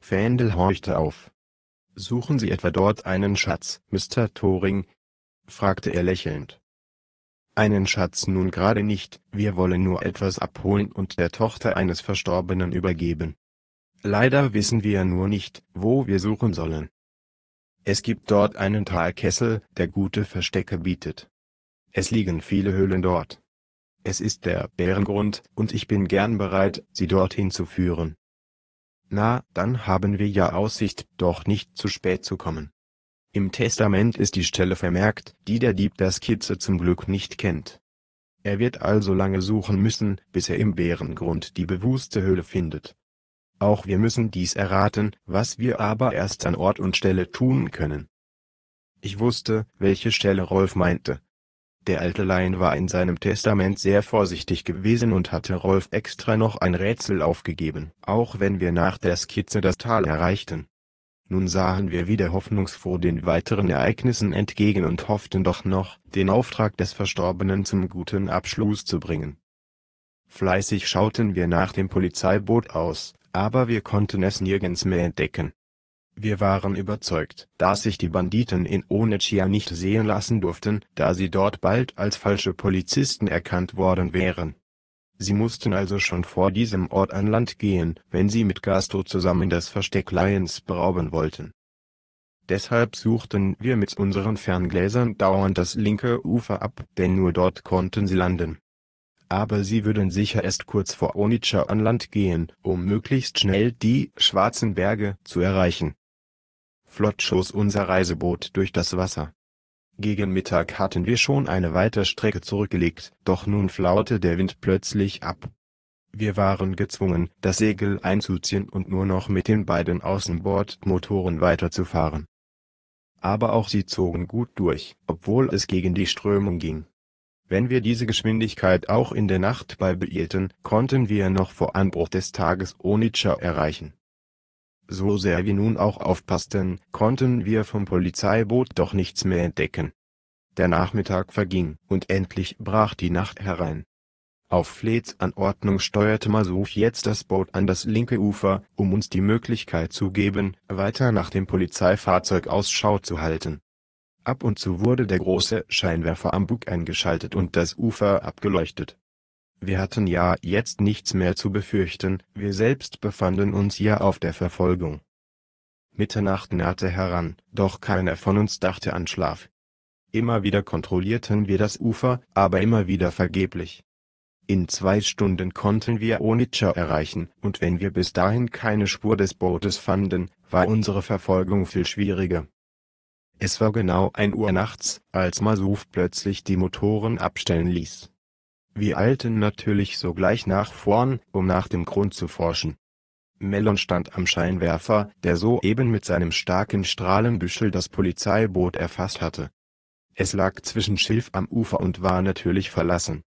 Fendel horchte auf. Suchen Sie etwa dort einen Schatz, Mr. Thoring? fragte er lächelnd. Einen Schatz nun gerade nicht, wir wollen nur etwas abholen und der Tochter eines Verstorbenen übergeben. Leider wissen wir nur nicht, wo wir suchen sollen. Es gibt dort einen Talkessel, der gute Verstecke bietet. Es liegen viele Höhlen dort. Es ist der Bärengrund, und ich bin gern bereit, Sie dorthin zu führen. Na, dann haben wir ja Aussicht, doch nicht zu spät zu kommen. Im Testament ist die Stelle vermerkt, die der Dieb der Skizze zum Glück nicht kennt. Er wird also lange suchen müssen, bis er im Bärengrund die bewusste Höhle findet. Auch wir müssen dies erraten, was wir aber erst an Ort und Stelle tun können. Ich wusste, welche Stelle Rolf meinte, der alte Laien war in seinem Testament sehr vorsichtig gewesen und hatte Rolf extra noch ein Rätsel aufgegeben. Auch wenn wir nach der Skizze das Tal erreichten. Nun sahen wir wieder hoffnungsfroh den weiteren Ereignissen entgegen und hofften doch noch, den Auftrag des Verstorbenen zum guten Abschluss zu bringen. Fleißig schauten wir nach dem Polizeiboot aus, aber wir konnten es nirgends mehr entdecken. Wir waren überzeugt, dass sich die Banditen in Onitsha nicht sehen lassen durften, da sie dort bald als falsche Polizisten erkannt worden wären. Sie mussten also schon vor diesem Ort an Land gehen, wenn sie mit Gasto zusammen das Versteck Lions berauben wollten. Deshalb suchten wir mit unseren Ferngläsern dauernd das linke Ufer ab, denn nur dort konnten sie landen aber sie würden sicher erst kurz vor Onitsha an Land gehen, um möglichst schnell die schwarzen Berge zu erreichen. Flott schoss unser Reiseboot durch das Wasser. Gegen Mittag hatten wir schon eine weite Strecke zurückgelegt, doch nun flaute der Wind plötzlich ab. Wir waren gezwungen, das Segel einzuziehen und nur noch mit den beiden Außenbordmotoren weiterzufahren. Aber auch sie zogen gut durch, obwohl es gegen die Strömung ging. Wenn wir diese Geschwindigkeit auch in der Nacht beibehielten, konnten wir noch vor Anbruch des Tages Onitsha erreichen so sehr wir nun auch aufpassten, konnten wir vom Polizeiboot doch nichts mehr entdecken. Der Nachmittag verging, und endlich brach die Nacht herein. Auf Fleets Anordnung steuerte Masuch jetzt das Boot an das linke Ufer, um uns die Möglichkeit zu geben, weiter nach dem Polizeifahrzeug Ausschau zu halten. Ab und zu wurde der große Scheinwerfer am Bug eingeschaltet und das Ufer abgeleuchtet. Wir hatten ja jetzt nichts mehr zu befürchten, wir selbst befanden uns ja auf der Verfolgung. Mitternacht nahte heran, doch keiner von uns dachte an Schlaf. Immer wieder kontrollierten wir das Ufer, aber immer wieder vergeblich. In zwei Stunden konnten wir Onitscha erreichen, und wenn wir bis dahin keine Spur des Bootes fanden, war unsere Verfolgung viel schwieriger. Es war genau ein Uhr nachts, als Masuf plötzlich die Motoren abstellen ließ. Wir eilten natürlich sogleich nach vorn, um nach dem Grund zu forschen. Mellon stand am Scheinwerfer, der soeben mit seinem starken Strahlenbüschel das Polizeiboot erfasst hatte. Es lag zwischen Schilf am Ufer und war natürlich verlassen.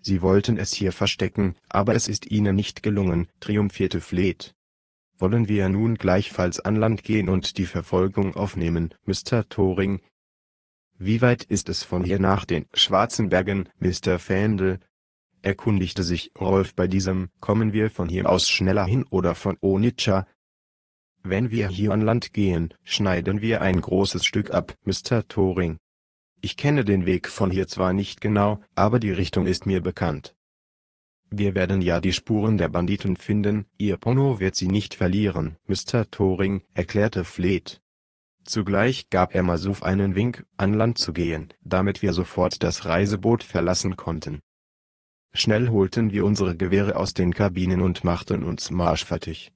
Sie wollten es hier verstecken, aber es ist ihnen nicht gelungen, triumphierte Fleet. Wollen wir nun gleichfalls an Land gehen und die Verfolgung aufnehmen, Mr. Thoring, wie weit ist es von hier nach den Schwarzen Bergen, Mr. Fähnle? erkundigte sich Rolf bei diesem. Kommen wir von hier aus schneller hin oder von Onitscha? Wenn wir hier an Land gehen, schneiden wir ein großes Stück ab, Mr. Thoring. Ich kenne den Weg von hier zwar nicht genau, aber die Richtung ist mir bekannt. Wir werden ja die Spuren der Banditen finden, Ihr Pono wird sie nicht verlieren, Mr. Thoring, erklärte Fleet. Zugleich gab er Massow einen Wink, an Land zu gehen, damit wir sofort das Reiseboot verlassen konnten. Schnell holten wir unsere Gewehre aus den Kabinen und machten uns marschfertig.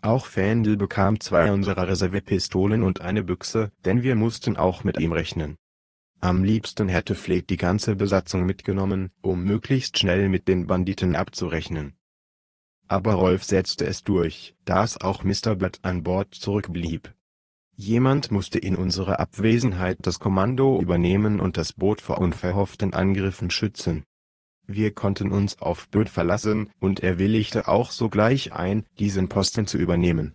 Auch Fendel bekam zwei unserer Reservepistolen und eine Büchse, denn wir mussten auch mit ihm rechnen. Am liebsten hätte Fleet die ganze Besatzung mitgenommen, um möglichst schnell mit den Banditen abzurechnen. Aber Rolf setzte es durch, dass auch Mr. Blatt an Bord zurückblieb. Jemand musste in unserer Abwesenheit das Kommando übernehmen und das Boot vor unverhofften Angriffen schützen. Wir konnten uns auf Bird verlassen, und er willigte auch sogleich ein, diesen Posten zu übernehmen.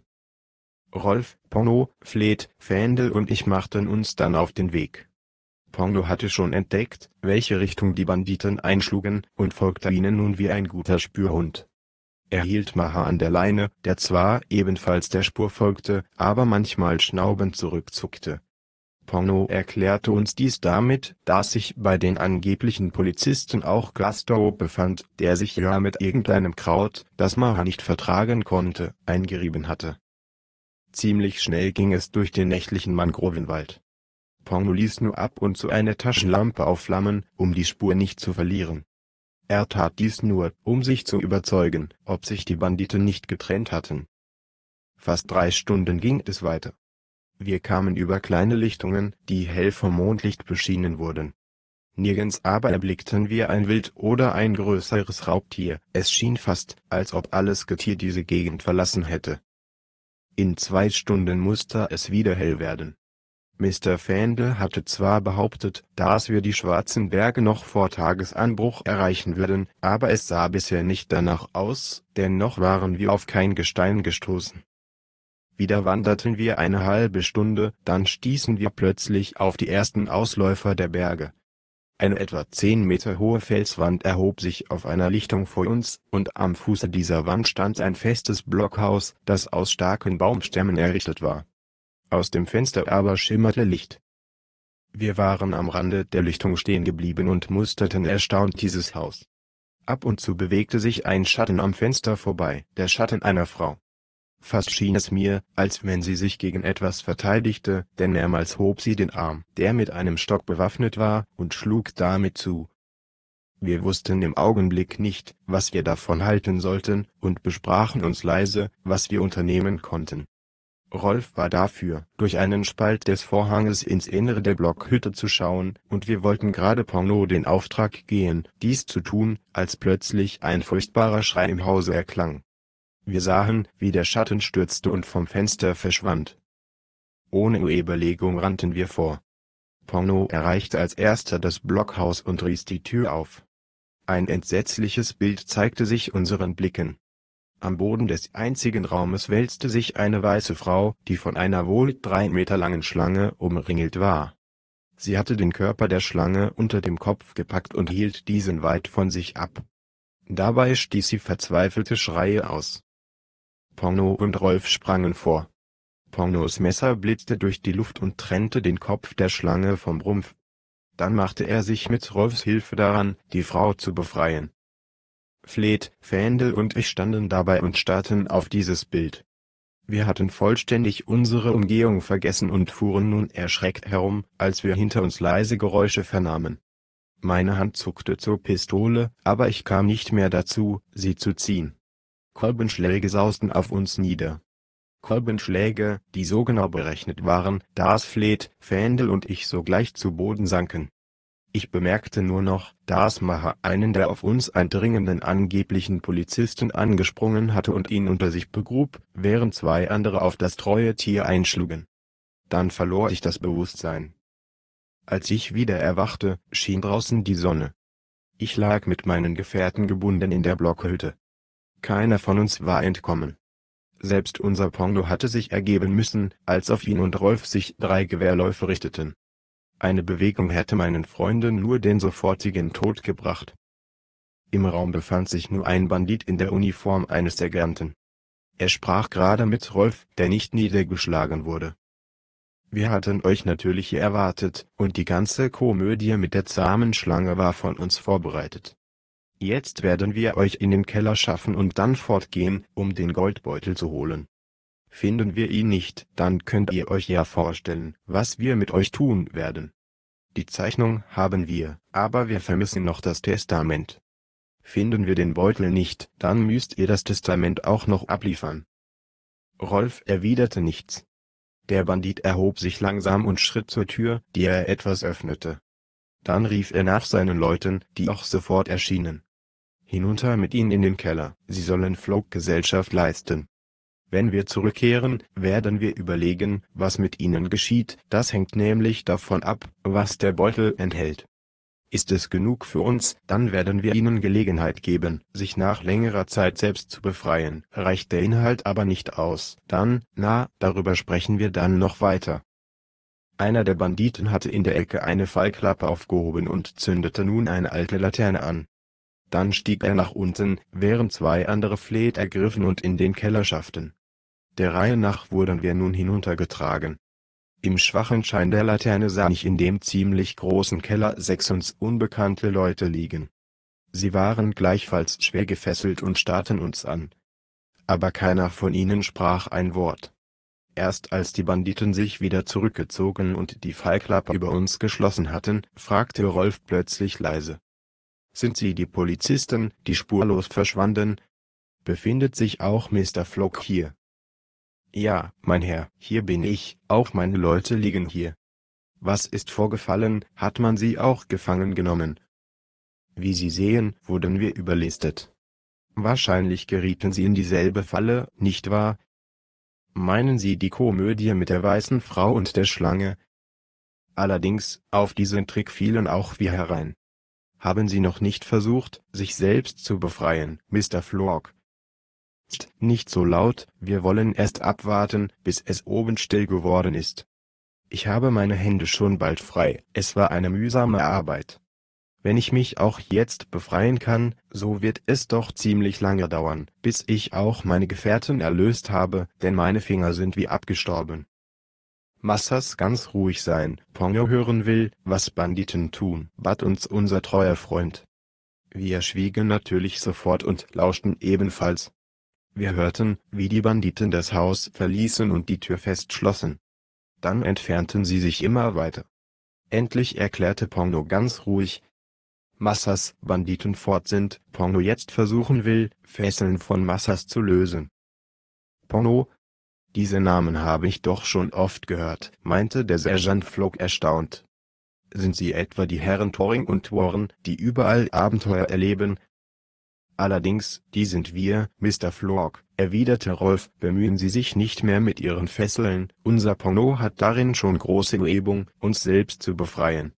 Rolf, Ponno, Fleet, Fendel und ich machten uns dann auf den Weg. Ponno hatte schon entdeckt, welche Richtung die Banditen einschlugen, und folgte ihnen nun wie ein guter Spürhund erhielt Maha an der Leine, der zwar ebenfalls der Spur folgte, aber manchmal schnaubend zurückzuckte. Porno erklärte uns dies damit, dass sich bei den angeblichen Polizisten auch Glastow befand, der sich ja mit irgendeinem Kraut, das Maha nicht vertragen konnte, eingerieben hatte. Ziemlich schnell ging es durch den nächtlichen Mangrovenwald. Porno ließ nur ab und zu eine Taschenlampe aufflammen, um die Spur nicht zu verlieren er tat dies nur, um sich zu überzeugen, ob sich die Banditen nicht getrennt hatten. Fast drei Stunden ging es weiter. Wir kamen über kleine Lichtungen, die hell vom Mondlicht beschienen wurden. Nirgends aber erblickten wir ein Wild oder ein größeres Raubtier, es schien fast, als ob alles Getier diese Gegend verlassen hätte. In zwei Stunden musste es wieder hell werden. Mr. Vaendel hatte zwar behauptet, dass wir die Schwarzen Berge noch vor Tagesanbruch erreichen würden, aber es sah bisher nicht danach aus, denn noch waren wir auf kein Gestein gestoßen. Wieder wanderten wir eine halbe Stunde, dann stießen wir plötzlich auf die ersten Ausläufer der Berge. Eine etwa zehn Meter hohe Felswand erhob sich auf einer Lichtung vor uns, und am Fuße dieser Wand stand ein festes Blockhaus, das aus starken Baumstämmen errichtet war aus dem Fenster aber schimmerte Licht. Wir waren am Rande der Lichtung stehen geblieben und musterten erstaunt dieses Haus. Ab und zu bewegte sich ein Schatten am Fenster vorbei, der Schatten einer Frau. Fast schien es mir, als wenn sie sich gegen etwas verteidigte, denn mehrmals hob sie den Arm, der mit einem Stock bewaffnet war, und schlug damit zu. Wir wussten im Augenblick nicht, was wir davon halten sollten, und besprachen uns leise, was wir unternehmen konnten. Rolf war dafür, durch einen Spalt des Vorhanges ins Innere der Blockhütte zu schauen, und wir wollten gerade Porno den Auftrag geben, dies zu tun, als plötzlich ein furchtbarer Schrei im Hause erklang. Wir sahen, wie der Schatten stürzte und vom Fenster verschwand. Ohne Überlegung rannten wir vor. Porno erreichte als erster das Blockhaus und riss die Tür auf. Ein entsetzliches Bild zeigte sich unseren Blicken am Boden des einzigen Raumes wälzte sich eine weiße Frau, die von einer wohl drei Meter langen Schlange umringelt war. Sie hatte den Körper der Schlange unter dem Kopf gepackt und hielt diesen weit von sich ab. Dabei stieß sie verzweifelte Schreie aus. Ponno und Rolf sprangen vor. Ponnos Messer blitzte durch die Luft und trennte den Kopf der Schlange vom Rumpf. Dann machte er sich mit Rolfs Hilfe daran, die Frau zu befreien. Fleet, Fendel und ich standen dabei und starrten auf dieses Bild. Wir hatten vollständig unsere Umgehung vergessen und fuhren nun erschreckt herum, als wir hinter uns leise Geräusche vernahmen. Meine Hand zuckte zur Pistole, aber ich kam nicht mehr dazu, sie zu ziehen. Kolbenschläge sausten auf uns nieder. Kolbenschläge, die so genau berechnet waren, dass Fleet, Fendel und ich sogleich zu Boden sanken ich bemerkte nur noch, dass Maha einen der auf uns eindringenden angeblichen Polizisten angesprungen hatte und ihn unter sich begrub, während zwei andere auf das treue Tier einschlugen. Dann verlor ich das Bewusstsein. Als ich wieder erwachte, schien draußen die Sonne. Ich lag mit meinen Gefährten gebunden in der Blockhütte. Keiner von uns war entkommen. Selbst unser Pongo hatte sich ergeben müssen, als auf ihn und Rolf sich drei Gewehrläufe richteten. Eine Bewegung hätte meinen Freunden nur den sofortigen Tod gebracht. Im Raum befand sich nur ein Bandit in der Uniform eines Sergeanten. Er sprach gerade mit Rolf, der nicht niedergeschlagen wurde. Wir hatten euch natürlich hier erwartet, und die ganze Komödie mit der zahmen Schlange war von uns vorbereitet. Jetzt werden wir euch in den Keller schaffen und dann fortgehen, um den Goldbeutel zu holen. Finden wir ihn nicht, dann könnt ihr euch ja vorstellen, was wir mit euch tun werden. Die Zeichnung haben wir, aber wir vermissen noch das Testament. Finden wir den Beutel nicht, dann müsst ihr das Testament auch noch abliefern. Rolf erwiderte nichts. Der Bandit erhob sich langsam und schritt zur Tür, die er etwas öffnete. Dann rief er nach seinen Leuten, die auch sofort erschienen. Hinunter mit ihnen in den Keller, sie sollen Flog leisten. Wenn wir zurückkehren, werden wir überlegen, was mit ihnen geschieht, das hängt nämlich davon ab, was der Beutel enthält. Ist es genug für uns, dann werden wir ihnen Gelegenheit geben, sich nach längerer Zeit selbst zu befreien. Reicht der Inhalt aber nicht aus, dann, na, darüber sprechen wir dann noch weiter. Einer der Banditen hatte in der Ecke eine Fallklappe aufgehoben und zündete nun eine alte Laterne an. Dann stieg er nach unten, während zwei andere Fleet ergriffen und in den Keller schafften. Der Reihe nach wurden wir nun hinuntergetragen. Im schwachen Schein der Laterne sah ich in dem ziemlich großen Keller sechs uns unbekannte Leute liegen. Sie waren gleichfalls schwer gefesselt und starrten uns an. Aber keiner von ihnen sprach ein Wort. Erst als die Banditen sich wieder zurückgezogen und die Fallklappe über uns geschlossen hatten, fragte Rolf plötzlich leise. Sind Sie die Polizisten, die spurlos verschwanden? Befindet sich auch Mr. Flock hier? Ja, mein Herr, hier bin ich, auch meine Leute liegen hier. Was ist vorgefallen, hat man sie auch gefangen genommen? Wie Sie sehen, wurden wir überlistet. Wahrscheinlich gerieten Sie in dieselbe Falle, nicht wahr? Meinen Sie die Komödie mit der weißen Frau und der Schlange? Allerdings, auf diesen Trick fielen auch wir herein. Haben Sie noch nicht versucht, sich selbst zu befreien, Mr. Flock? nicht so laut, wir wollen erst abwarten, bis es oben still geworden ist. Ich habe meine Hände schon bald frei, es war eine mühsame Arbeit. Wenn ich mich auch jetzt befreien kann, so wird es doch ziemlich lange dauern, bis ich auch meine Gefährten erlöst habe, denn meine Finger sind wie abgestorben. Massas ganz ruhig sein, Ponyo hören will, was Banditen tun, bat uns unser treuer Freund. Wir schwiegen natürlich sofort und lauschten ebenfalls. Wir hörten, wie die Banditen das Haus verließen und die Tür festschlossen. Dann entfernten sie sich immer weiter. Endlich erklärte Porno ganz ruhig, Massas Banditen fort sind, Porno jetzt versuchen will, Fesseln von Massas zu lösen. Porno? Diese Namen habe ich doch schon oft gehört, meinte der Sergeant Flock erstaunt. Sind sie etwa die Herren Thoring und Warren, die überall Abenteuer erleben, Allerdings, die sind wir, Mr. Flock, erwiderte Rolf. Bemühen Sie sich nicht mehr mit Ihren Fesseln, unser Porno hat darin schon große Übung, uns selbst zu befreien.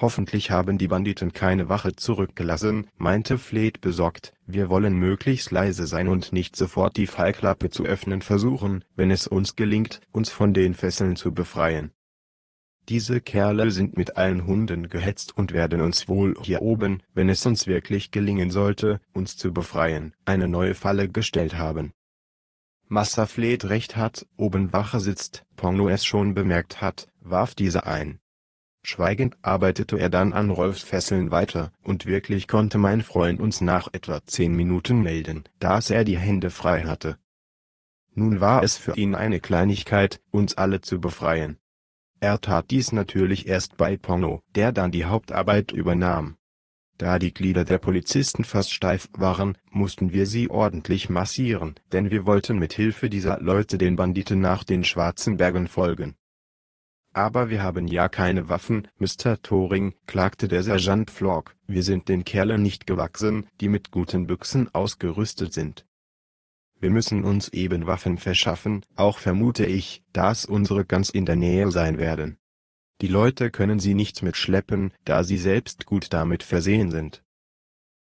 Hoffentlich haben die Banditen keine Wache zurückgelassen, meinte Fleet besorgt. Wir wollen möglichst leise sein und nicht sofort die Fallklappe zu öffnen versuchen, wenn es uns gelingt, uns von den Fesseln zu befreien diese Kerle sind mit allen Hunden gehetzt und werden uns wohl hier oben, wenn es uns wirklich gelingen sollte, uns zu befreien, eine neue Falle gestellt haben. Massa fleht recht hat, oben Wache sitzt, Porno es schon bemerkt hat, warf diese ein. Schweigend arbeitete er dann an Rolfs Fesseln weiter, und wirklich konnte mein Freund uns nach etwa zehn Minuten melden, dass er die Hände frei hatte. Nun war es für ihn eine Kleinigkeit, uns alle zu befreien. Er tat dies natürlich erst bei Porno, der dann die Hauptarbeit übernahm. Da die Glieder der Polizisten fast steif waren, mussten wir sie ordentlich massieren, denn wir wollten mit Hilfe dieser Leute den Banditen nach den schwarzen Bergen folgen. Aber wir haben ja keine Waffen, Mr. Thoring, klagte der Sergeant Flock, wir sind den Kerlen nicht gewachsen, die mit guten Büchsen ausgerüstet sind wir müssen uns eben Waffen verschaffen, auch vermute ich, dass unsere ganz in der Nähe sein werden. Die Leute können sie nicht mitschleppen, da sie selbst gut damit versehen sind.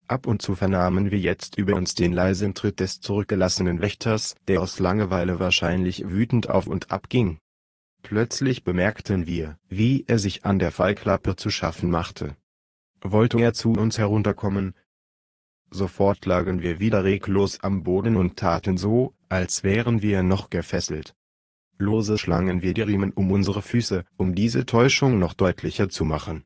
Ab und zu vernahmen wir jetzt über uns den leisen Tritt des zurückgelassenen Wächters, der aus Langeweile wahrscheinlich wütend auf und ab ging. Plötzlich bemerkten wir, wie er sich an der Fallklappe zu schaffen machte. Wollte er zu uns herunterkommen, Sofort lagen wir wieder reglos am Boden und taten so, als wären wir noch gefesselt. Lose schlangen wir die Riemen um unsere Füße, um diese Täuschung noch deutlicher zu machen.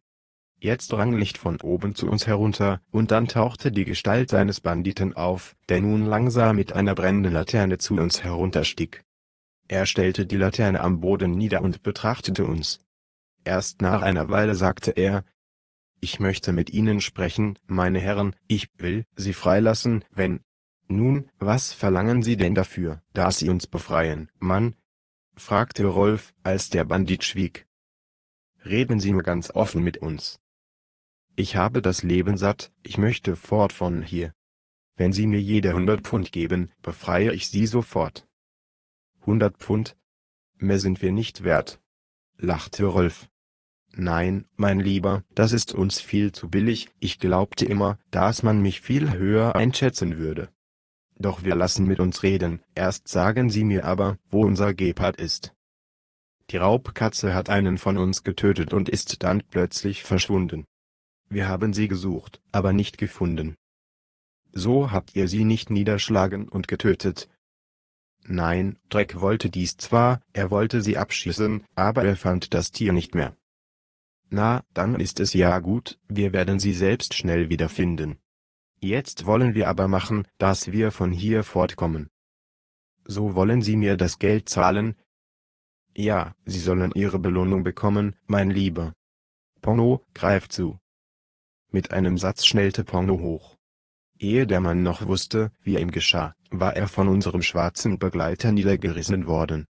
Jetzt drang Licht von oben zu uns herunter, und dann tauchte die Gestalt eines Banditen auf, der nun langsam mit einer brennenden Laterne zu uns herunterstieg. Er stellte die Laterne am Boden nieder und betrachtete uns. Erst nach einer Weile sagte er, ich möchte mit Ihnen sprechen, meine Herren, ich will Sie freilassen, wenn... Nun, was verlangen Sie denn dafür, dass Sie uns befreien, Mann? fragte Rolf, als der Bandit schwieg. Reden Sie nur ganz offen mit uns. Ich habe das Leben satt, ich möchte fort von hier. Wenn Sie mir jede hundert Pfund geben, befreie ich Sie sofort. Hundert Pfund? Mehr sind wir nicht wert. lachte Rolf. Nein, mein Lieber, das ist uns viel zu billig, ich glaubte immer, dass man mich viel höher einschätzen würde. Doch wir lassen mit uns reden, erst sagen Sie mir aber, wo unser Gepard ist. Die Raubkatze hat einen von uns getötet und ist dann plötzlich verschwunden. Wir haben sie gesucht, aber nicht gefunden. So habt ihr sie nicht niederschlagen und getötet, Nein, Dreck wollte dies zwar, er wollte sie abschießen, aber er fand das Tier nicht mehr. Na, dann ist es ja gut, wir werden sie selbst schnell wiederfinden. Jetzt wollen wir aber machen, dass wir von hier fortkommen. So wollen Sie mir das Geld zahlen? Ja, Sie sollen Ihre Belohnung bekommen, mein Lieber. Pono, greif zu. Mit einem Satz schnellte Pono hoch. Ehe der Mann noch wusste, wie ihm geschah, war er von unserem schwarzen Begleiter niedergerissen worden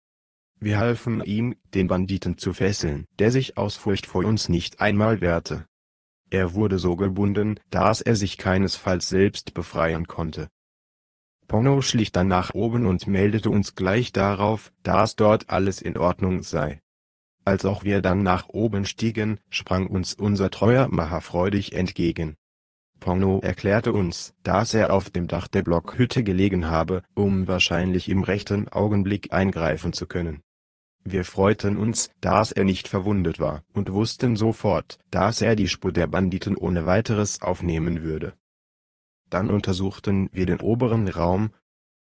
wir halfen ihm, den Banditen zu fesseln, der sich aus Furcht vor uns nicht einmal wehrte. Er wurde so gebunden, dass er sich keinesfalls selbst befreien konnte. Pono schlich dann nach oben und meldete uns gleich darauf, dass dort alles in Ordnung sei. Als auch wir dann nach oben stiegen, sprang uns unser treuer Macher freudig entgegen. Pono erklärte uns, dass er auf dem Dach der Blockhütte gelegen habe, um wahrscheinlich im rechten Augenblick eingreifen zu können. Wir freuten uns, dass er nicht verwundet war, und wussten sofort, dass er die Spur der Banditen ohne weiteres aufnehmen würde. Dann untersuchten wir den oberen Raum.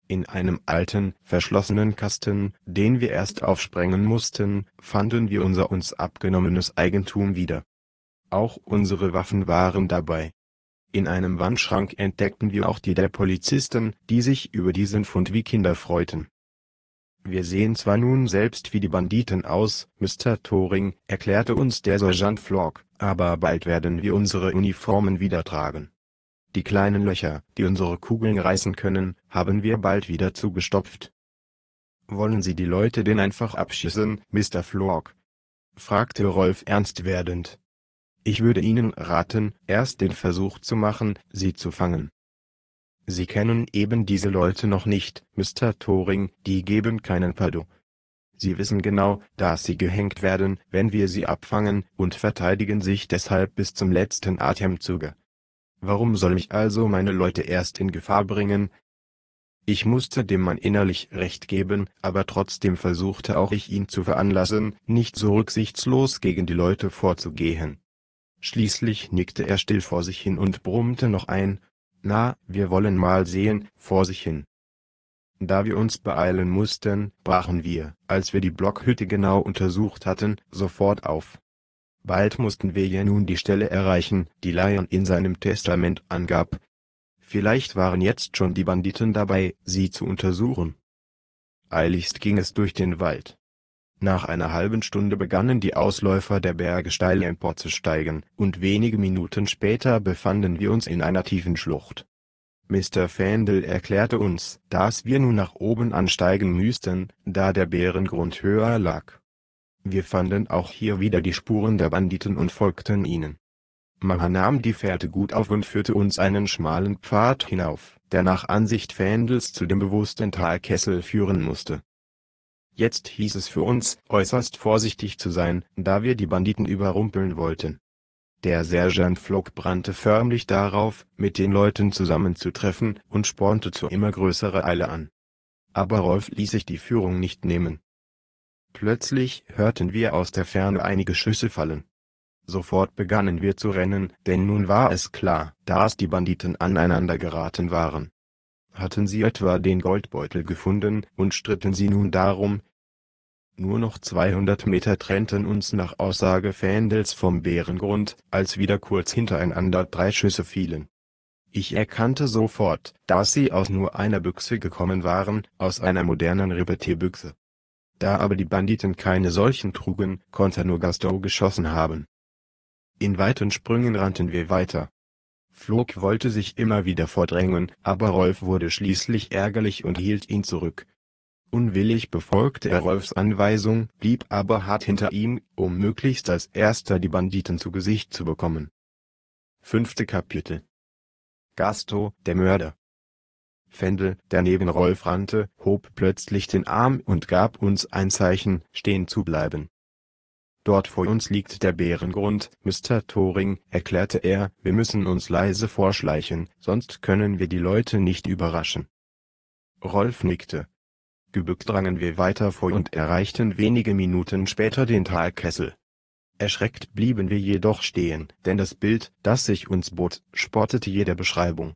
In einem alten, verschlossenen Kasten, den wir erst aufsprengen mussten, fanden wir unser uns abgenommenes Eigentum wieder. Auch unsere Waffen waren dabei. In einem Wandschrank entdeckten wir auch die der Polizisten, die sich über diesen Fund wie Kinder freuten wir sehen zwar nun selbst wie die Banditen aus, Mr. Thoring, erklärte uns der Sergeant Flock, aber bald werden wir unsere Uniformen wieder tragen. Die kleinen Löcher, die unsere Kugeln reißen können, haben wir bald wieder zugestopft. Wollen Sie die Leute denn einfach abschießen, Mr. Flock? fragte Rolf ernst werdend. Ich würde Ihnen raten, erst den Versuch zu machen, sie zu fangen. Sie kennen eben diese Leute noch nicht, Mr. Thoring, die geben keinen Pardo. Sie wissen genau, dass sie gehängt werden, wenn wir sie abfangen, und verteidigen sich deshalb bis zum letzten Atemzuge. Warum soll ich also meine Leute erst in Gefahr bringen? Ich musste dem Mann innerlich recht geben, aber trotzdem versuchte auch ich ihn zu veranlassen, nicht so rücksichtslos gegen die Leute vorzugehen. Schließlich nickte er still vor sich hin und brummte noch ein na, wir wollen mal sehen, vor sich hin. Da wir uns beeilen mussten, brachen wir, als wir die Blockhütte genau untersucht hatten, sofort auf. Bald mussten wir ja nun die Stelle erreichen, die Lion in seinem Testament angab. Vielleicht waren jetzt schon die Banditen dabei, sie zu untersuchen. Eiligst ging es durch den Wald. Nach einer halben Stunde begannen die Ausläufer der Berge steil emporzusteigen, und wenige Minuten später befanden wir uns in einer tiefen Schlucht. Mr. Fendel erklärte uns, dass wir nun nach oben ansteigen müssten, da der Bärengrund höher lag. Wir fanden auch hier wieder die Spuren der Banditen und folgten ihnen. Maha nahm die Fährte gut auf und führte uns einen schmalen Pfad hinauf, der nach Ansicht Fendels zu dem bewussten Talkessel führen musste. Jetzt hieß es für uns, äußerst vorsichtig zu sein, da wir die Banditen überrumpeln wollten. Der Sergeant Flock brannte förmlich darauf, mit den Leuten zusammenzutreffen, und spornte zu immer größerer Eile an. Aber Rolf ließ sich die Führung nicht nehmen. Plötzlich hörten wir aus der Ferne einige Schüsse fallen. Sofort begannen wir zu rennen, denn nun war es klar, dass die Banditen aneinander geraten waren. Hatten sie etwa den Goldbeutel gefunden, und stritten sie nun darum, nur noch 200 Meter trennten uns nach Aussage Vaendels vom Bärengrund, als wieder kurz hintereinander drei Schüsse fielen. Ich erkannte sofort, dass sie aus nur einer Büchse gekommen waren, aus einer modernen Repetierbüchse. Da aber die Banditen keine solchen trugen, konnte nur Gaston geschossen haben. In weiten Sprüngen rannten wir weiter. Flog wollte sich immer wieder vordrängen, aber Rolf wurde schließlich ärgerlich und hielt ihn zurück Unwillig befolgte er Rolfs Anweisung, blieb aber hart hinter ihm, um möglichst als erster die Banditen zu Gesicht zu bekommen. Fünfte Kapitel Gasto, der Mörder Fendel, der neben Rolf rannte, hob plötzlich den Arm und gab uns ein Zeichen, stehen zu bleiben. Dort vor uns liegt der Bärengrund, Mr. Thoring, erklärte er, wir müssen uns leise vorschleichen, sonst können wir die Leute nicht überraschen. Rolf nickte, Gebückt drangen wir weiter vor und erreichten wenige Minuten später den Talkessel. Erschreckt blieben wir jedoch stehen, denn das Bild, das sich uns bot, spottete jeder Beschreibung.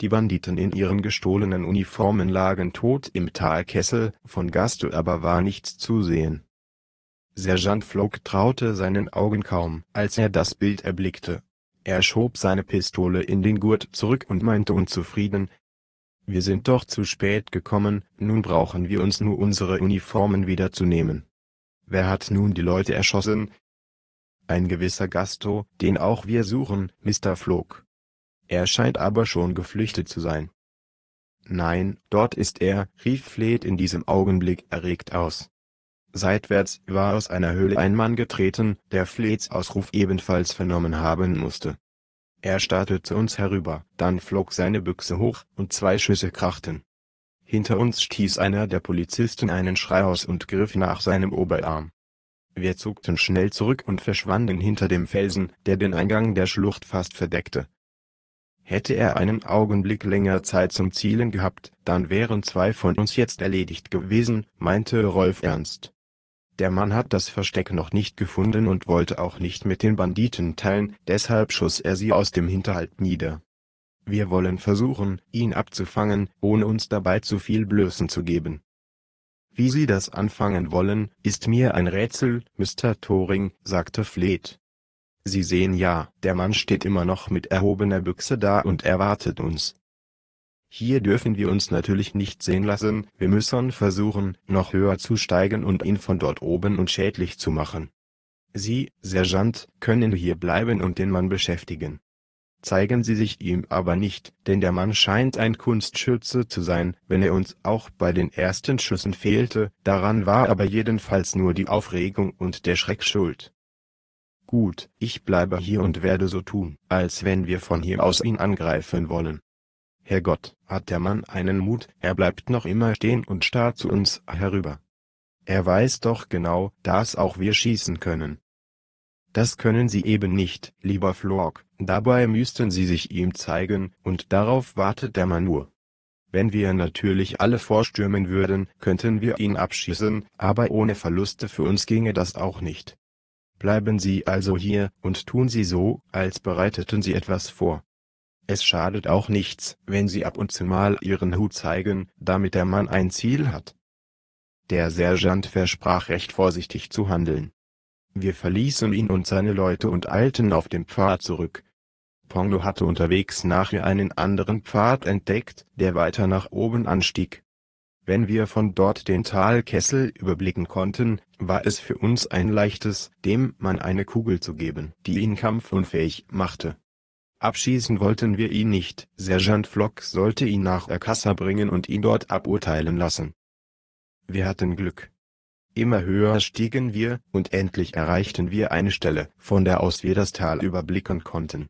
Die Banditen in ihren gestohlenen Uniformen lagen tot im Talkessel, von Gaste aber war nichts zu sehen. Sergeant Flock traute seinen Augen kaum, als er das Bild erblickte. Er schob seine Pistole in den Gurt zurück und meinte unzufrieden, wir sind doch zu spät gekommen, nun brauchen wir uns nur unsere Uniformen wiederzunehmen. Wer hat nun die Leute erschossen? Ein gewisser Gasto, den auch wir suchen, Mr. Flog. Er scheint aber schon geflüchtet zu sein. Nein, dort ist er, rief Fleet in diesem Augenblick erregt aus. Seitwärts war aus einer Höhle ein Mann getreten, der Fleets Ausruf ebenfalls vernommen haben musste. Er startete uns herüber, dann flog seine Büchse hoch, und zwei Schüsse krachten. Hinter uns stieß einer der Polizisten einen Schrei aus und griff nach seinem Oberarm. Wir zuckten schnell zurück und verschwanden hinter dem Felsen, der den Eingang der Schlucht fast verdeckte. Hätte er einen Augenblick länger Zeit zum Zielen gehabt, dann wären zwei von uns jetzt erledigt gewesen, meinte Rolf ernst. Der Mann hat das Versteck noch nicht gefunden und wollte auch nicht mit den Banditen teilen, deshalb schoss er sie aus dem Hinterhalt nieder. Wir wollen versuchen, ihn abzufangen, ohne uns dabei zu viel Blößen zu geben. Wie Sie das anfangen wollen, ist mir ein Rätsel, Mr. Thoring, sagte Fleet. Sie sehen ja, der Mann steht immer noch mit erhobener Büchse da und erwartet uns. Hier dürfen wir uns natürlich nicht sehen lassen, wir müssen versuchen, noch höher zu steigen und ihn von dort oben unschädlich zu machen. Sie, Sergeant, können hier bleiben und den Mann beschäftigen. Zeigen Sie sich ihm aber nicht, denn der Mann scheint ein Kunstschütze zu sein, wenn er uns auch bei den ersten Schüssen fehlte, daran war aber jedenfalls nur die Aufregung und der Schreck schuld. Gut, ich bleibe hier und werde so tun, als wenn wir von hier aus ihn angreifen wollen. Herrgott, hat der Mann einen Mut, er bleibt noch immer stehen und starrt zu uns herüber. Er weiß doch genau, dass auch wir schießen können. Das können sie eben nicht, lieber Flork, dabei müssten sie sich ihm zeigen, und darauf wartet der Mann nur. Wenn wir natürlich alle vorstürmen würden, könnten wir ihn abschießen, aber ohne Verluste für uns ginge das auch nicht. Bleiben Sie also hier, und tun Sie so, als bereiteten Sie etwas vor. Es schadet auch nichts, wenn Sie ab und zu mal Ihren Hut zeigen, damit der Mann ein Ziel hat. Der Sergeant versprach recht vorsichtig zu handeln. Wir verließen ihn und seine Leute und eilten auf dem Pfad zurück. Pongo hatte unterwegs nachher einen anderen Pfad entdeckt, der weiter nach oben anstieg. Wenn wir von dort den Talkessel überblicken konnten, war es für uns ein leichtes, dem Mann eine Kugel zu geben, die ihn kampfunfähig machte. Abschießen wollten wir ihn nicht. Sergeant Flock sollte ihn nach Akassa bringen und ihn dort aburteilen lassen. Wir hatten Glück. Immer höher stiegen wir, und endlich erreichten wir eine Stelle, von der aus wir das Tal überblicken konnten.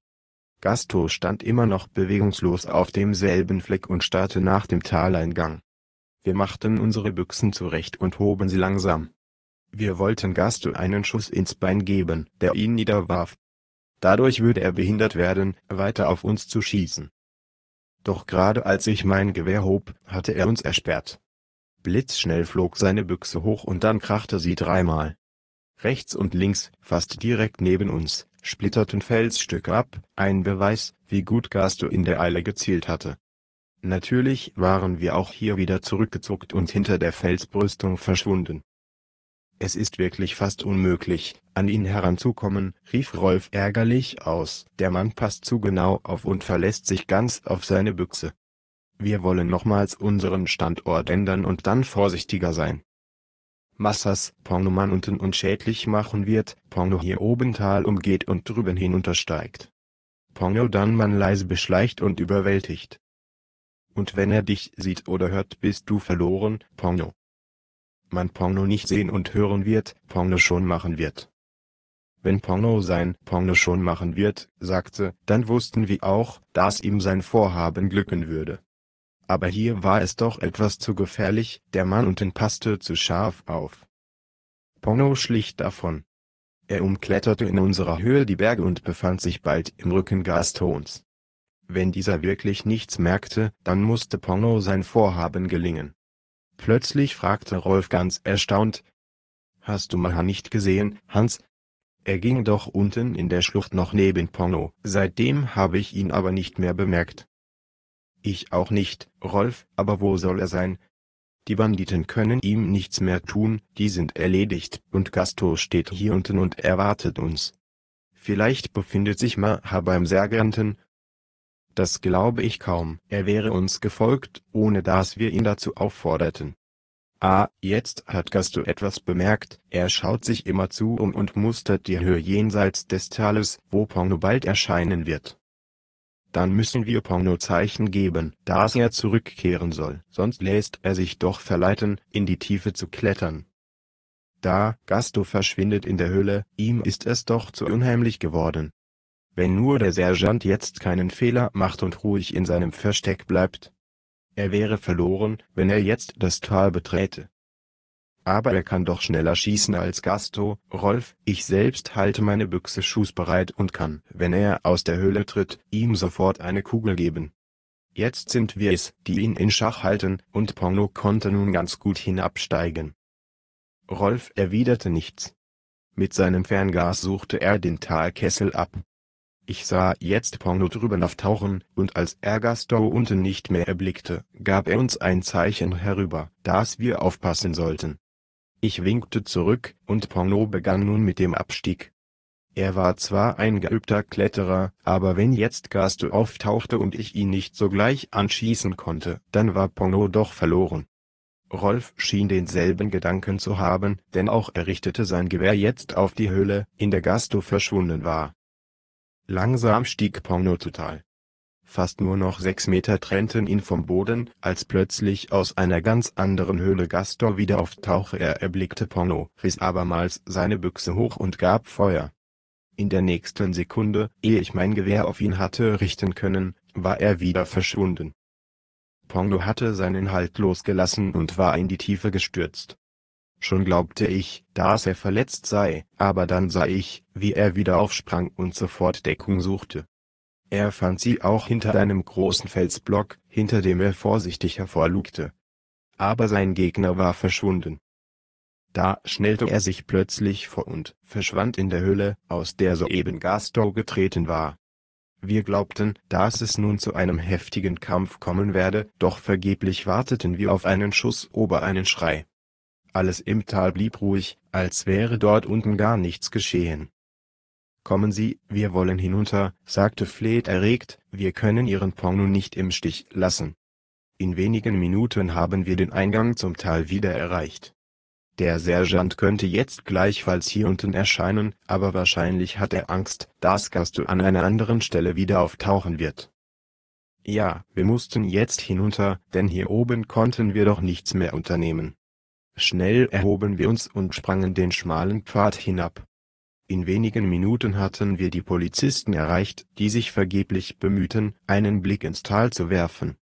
Gasto stand immer noch bewegungslos auf demselben Fleck und starrte nach dem Taleingang. Wir machten unsere Büchsen zurecht und hoben sie langsam. Wir wollten Gasto einen Schuss ins Bein geben, der ihn niederwarf, Dadurch würde er behindert werden, weiter auf uns zu schießen. Doch gerade als ich mein Gewehr hob, hatte er uns ersperrt. Blitzschnell flog seine Büchse hoch und dann krachte sie dreimal. Rechts und links, fast direkt neben uns, splitterten Felsstücke ab, ein Beweis, wie gut Gasto in der Eile gezielt hatte. Natürlich waren wir auch hier wieder zurückgezuckt und hinter der Felsbrüstung verschwunden. Es ist wirklich fast unmöglich, an ihn heranzukommen, rief Rolf ärgerlich aus. Der Mann passt zu genau auf und verlässt sich ganz auf seine Büchse. Wir wollen nochmals unseren Standort ändern und dann vorsichtiger sein. Massas Porno Mann unten schädlich machen wird, Porno hier oben Tal umgeht und drüben hinuntersteigt. Porno dann man leise beschleicht und überwältigt. Und wenn er dich sieht oder hört, bist du verloren, Porno man Porno nicht sehen und hören wird, Porno schon machen wird. Wenn Porno sein Porno schon machen wird, sagte, dann wussten wir auch, dass ihm sein Vorhaben glücken würde. Aber hier war es doch etwas zu gefährlich, der Mann unten passte zu scharf auf. Porno schlich davon. Er umkletterte in unserer Höhe die Berge und befand sich bald im Rücken Gastons. Wenn dieser wirklich nichts merkte, dann musste Porno sein Vorhaben gelingen. Plötzlich fragte Rolf ganz erstaunt. Hast du Maha nicht gesehen, Hans? Er ging doch unten in der Schlucht noch neben Ponno, seitdem habe ich ihn aber nicht mehr bemerkt. Ich auch nicht, Rolf, aber wo soll er sein? Die Banditen können ihm nichts mehr tun, die sind erledigt, und Gaston steht hier unten und erwartet uns. Vielleicht befindet sich Maha beim Sergeanten, das glaube ich kaum. Er wäre uns gefolgt, ohne dass wir ihn dazu aufforderten. Ah, jetzt hat Gasto etwas bemerkt, er schaut sich immer zu um und mustert die Höhe jenseits des Tales, wo Porno bald erscheinen wird. Dann müssen wir Porno Zeichen geben, dass er zurückkehren soll, sonst lässt er sich doch verleiten, in die Tiefe zu klettern. Da, Gasto verschwindet in der Höhle, ihm ist es doch zu unheimlich geworden, wenn nur der Sergeant jetzt keinen Fehler macht und ruhig in seinem Versteck bleibt. Er wäre verloren, wenn er jetzt das Tal beträte. Aber er kann doch schneller schießen als Gasto, Rolf, ich selbst halte meine Büchse schussbereit und kann, wenn er aus der Höhle tritt, ihm sofort eine Kugel geben. Jetzt sind wir es, die ihn in Schach halten, und Pongo konnte nun ganz gut hinabsteigen. Rolf erwiderte nichts. Mit seinem Ferngas suchte er den Talkessel ab. Ich sah jetzt Porno drüber auftauchen, und als er Gaston unten nicht mehr erblickte, gab er uns ein Zeichen herüber, dass wir aufpassen sollten. Ich winkte zurück, und Porno begann nun mit dem Abstieg. Er war zwar ein geübter Kletterer, aber wenn jetzt Gaston auftauchte und ich ihn nicht sogleich anschießen konnte, dann war Porno doch verloren. Rolf schien denselben Gedanken zu haben, denn auch er richtete sein Gewehr jetzt auf die Höhle, in der Gasto verschwunden war. Langsam stieg Porno total. Fast nur noch sechs Meter trennten ihn vom Boden, als plötzlich aus einer ganz anderen Höhle Gastor wieder auftauche. Er erblickte Porno, riss abermals seine Büchse hoch und gab Feuer. In der nächsten Sekunde, ehe ich mein Gewehr auf ihn hatte richten können, war er wieder verschwunden. Porno hatte seinen Halt losgelassen und war in die Tiefe gestürzt. Schon glaubte ich, dass er verletzt sei, aber dann sah ich, wie er wieder aufsprang und sofort Deckung suchte. Er fand sie auch hinter einem großen Felsblock, hinter dem er vorsichtig hervorlugte. Aber sein Gegner war verschwunden. Da schnellte er sich plötzlich vor und verschwand in der Höhle, aus der soeben Gastor getreten war. Wir glaubten, dass es nun zu einem heftigen Kampf kommen werde, doch vergeblich warteten wir auf einen Schuss oder einen Schrei. Alles im Tal blieb ruhig, als wäre dort unten gar nichts geschehen. »Kommen Sie, wir wollen hinunter«, sagte Fleet erregt, »wir können Ihren Pongo nicht im Stich lassen. In wenigen Minuten haben wir den Eingang zum Tal wieder erreicht. Der Sergeant könnte jetzt gleichfalls hier unten erscheinen, aber wahrscheinlich hat er Angst, dass Gastel an einer anderen Stelle wieder auftauchen wird. Ja, wir mussten jetzt hinunter, denn hier oben konnten wir doch nichts mehr unternehmen. Schnell erhoben wir uns und sprangen den schmalen Pfad hinab. In wenigen Minuten hatten wir die Polizisten erreicht, die sich vergeblich bemühten, einen Blick ins Tal zu werfen.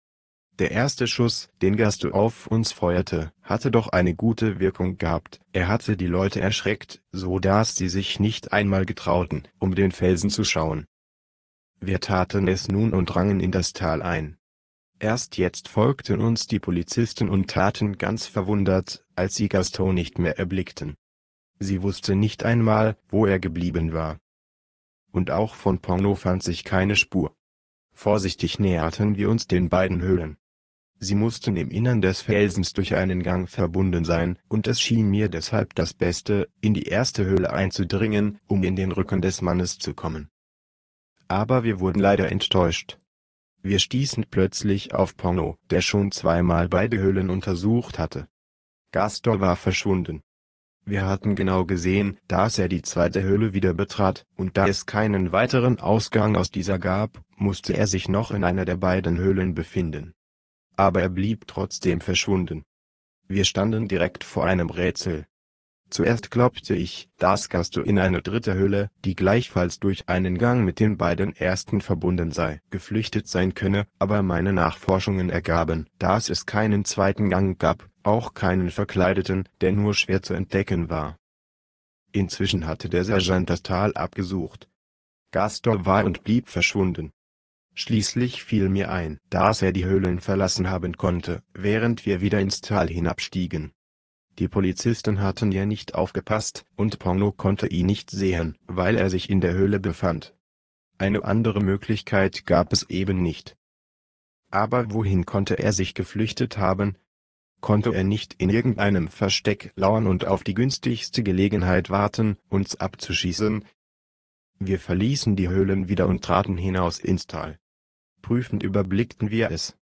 Der erste Schuss, den Gaste auf uns feuerte, hatte doch eine gute Wirkung gehabt, er hatte die Leute erschreckt, so dass sie sich nicht einmal getrauten, um den Felsen zu schauen. Wir taten es nun und drangen in das Tal ein. Erst jetzt folgten uns die Polizisten und taten ganz verwundert, als sie Gaston nicht mehr erblickten. Sie wusste nicht einmal, wo er geblieben war. Und auch von Porno fand sich keine Spur. Vorsichtig näherten wir uns den beiden Höhlen. Sie mussten im Innern des Felsens durch einen Gang verbunden sein, und es schien mir deshalb das Beste, in die erste Höhle einzudringen, um in den Rücken des Mannes zu kommen. Aber wir wurden leider enttäuscht. Wir stießen plötzlich auf Pongo, der schon zweimal beide Höhlen untersucht hatte. Gastor war verschwunden. Wir hatten genau gesehen, dass er die zweite Höhle wieder betrat, und da es keinen weiteren Ausgang aus dieser gab, musste er sich noch in einer der beiden Höhlen befinden. Aber er blieb trotzdem verschwunden. Wir standen direkt vor einem Rätsel. Zuerst glaubte ich, dass Castor in eine dritte Höhle, die gleichfalls durch einen Gang mit den beiden ersten verbunden sei, geflüchtet sein könne, aber meine Nachforschungen ergaben, dass es keinen zweiten Gang gab, auch keinen verkleideten, der nur schwer zu entdecken war. Inzwischen hatte der Sergeant das Tal abgesucht. Castor war und blieb verschwunden. Schließlich fiel mir ein, dass er die Höhlen verlassen haben konnte, während wir wieder ins Tal hinabstiegen die Polizisten hatten ja nicht aufgepasst, und Porno konnte ihn nicht sehen, weil er sich in der Höhle befand. Eine andere Möglichkeit gab es eben nicht. Aber wohin konnte er sich geflüchtet haben? Konnte er nicht in irgendeinem Versteck lauern und auf die günstigste Gelegenheit warten, uns abzuschießen? Wir verließen die Höhlen wieder und traten hinaus ins Tal. Prüfend überblickten wir es.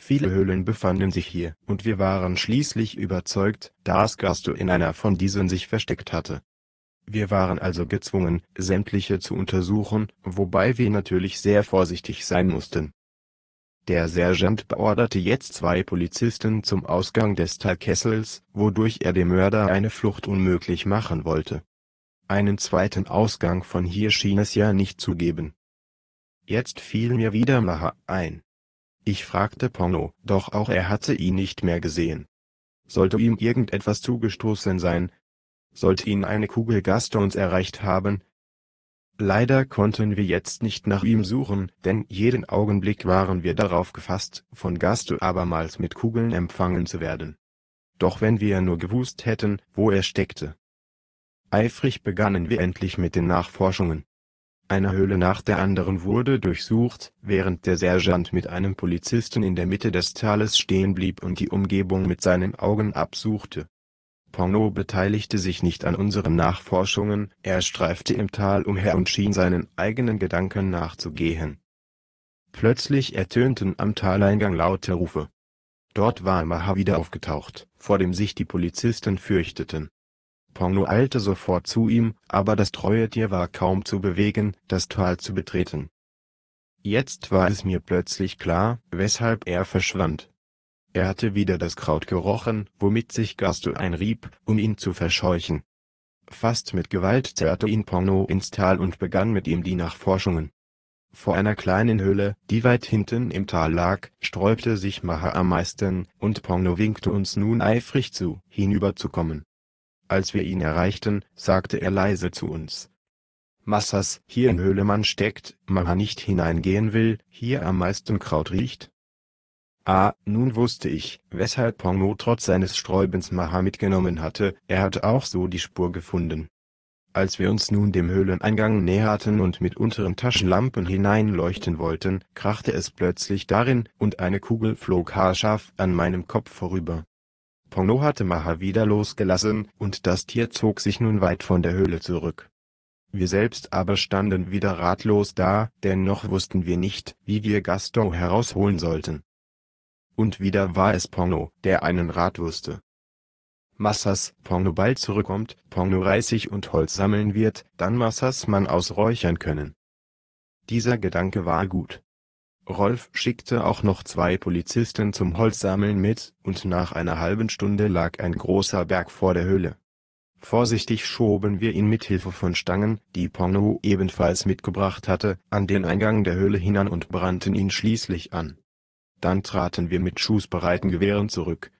Viele Höhlen befanden sich hier, und wir waren schließlich überzeugt, dass Gasto in einer von diesen sich versteckt hatte. Wir waren also gezwungen, sämtliche zu untersuchen, wobei wir natürlich sehr vorsichtig sein mussten. Der Sergeant beorderte jetzt zwei Polizisten zum Ausgang des Talkessels, wodurch er dem Mörder eine Flucht unmöglich machen wollte. Einen zweiten Ausgang von hier schien es ja nicht zu geben. Jetzt fiel mir wieder Maha ein. Ich fragte Pono, doch auch er hatte ihn nicht mehr gesehen. Sollte ihm irgendetwas zugestoßen sein? Sollte ihn eine Kugel Gastons erreicht haben? Leider konnten wir jetzt nicht nach ihm suchen, denn jeden Augenblick waren wir darauf gefasst, von Gasto abermals mit Kugeln empfangen zu werden. Doch wenn wir nur gewusst hätten, wo er steckte. Eifrig begannen wir endlich mit den Nachforschungen. Eine Höhle nach der anderen wurde durchsucht, während der Sergeant mit einem Polizisten in der Mitte des Tales stehen blieb und die Umgebung mit seinen Augen absuchte. Porno beteiligte sich nicht an unseren Nachforschungen, er streifte im Tal umher und schien seinen eigenen Gedanken nachzugehen. Plötzlich ertönten am Taleingang laute Rufe. Dort war Maha wieder aufgetaucht, vor dem sich die Polizisten fürchteten Porno eilte sofort zu ihm, aber das treue Tier war kaum zu bewegen, das Tal zu betreten. Jetzt war es mir plötzlich klar, weshalb er verschwand. Er hatte wieder das Kraut gerochen, womit sich Gasto einrieb, um ihn zu verscheuchen. Fast mit Gewalt zerrte ihn Pongno ins Tal und begann mit ihm die Nachforschungen. Vor einer kleinen Höhle, die weit hinten im Tal lag, sträubte sich Maha am meisten, und Pongno winkte uns nun eifrig zu, hinüberzukommen. Als wir ihn erreichten, sagte er leise zu uns. Massas, hier in Höhlemann steckt, Maha nicht hineingehen will, hier am meisten Kraut riecht. Ah, nun wusste ich, weshalb Pongo trotz seines Sträubens Maha mitgenommen hatte, er hat auch so die Spur gefunden. Als wir uns nun dem Höhleneingang näherten und mit unseren Taschenlampen hineinleuchten wollten, krachte es plötzlich darin, und eine Kugel flog haarscharf an meinem Kopf vorüber. Ponno hatte Maha wieder losgelassen, und das Tier zog sich nun weit von der Höhle zurück. Wir selbst aber standen wieder ratlos da, denn noch wussten wir nicht, wie wir Gaston herausholen sollten. Und wieder war es Ponno, der einen Rat wusste. Massas Porno bald zurückkommt, Porno reißig und Holz sammeln wird, dann Massas Mann ausräuchern können. Dieser Gedanke war gut. Rolf schickte auch noch zwei Polizisten zum Holzsammeln mit, und nach einer halben Stunde lag ein großer Berg vor der Höhle. Vorsichtig schoben wir ihn mit Hilfe von Stangen, die Porno ebenfalls mitgebracht hatte, an den Eingang der Höhle hinan und brannten ihn schließlich an. Dann traten wir mit schussbereiten Gewehren zurück.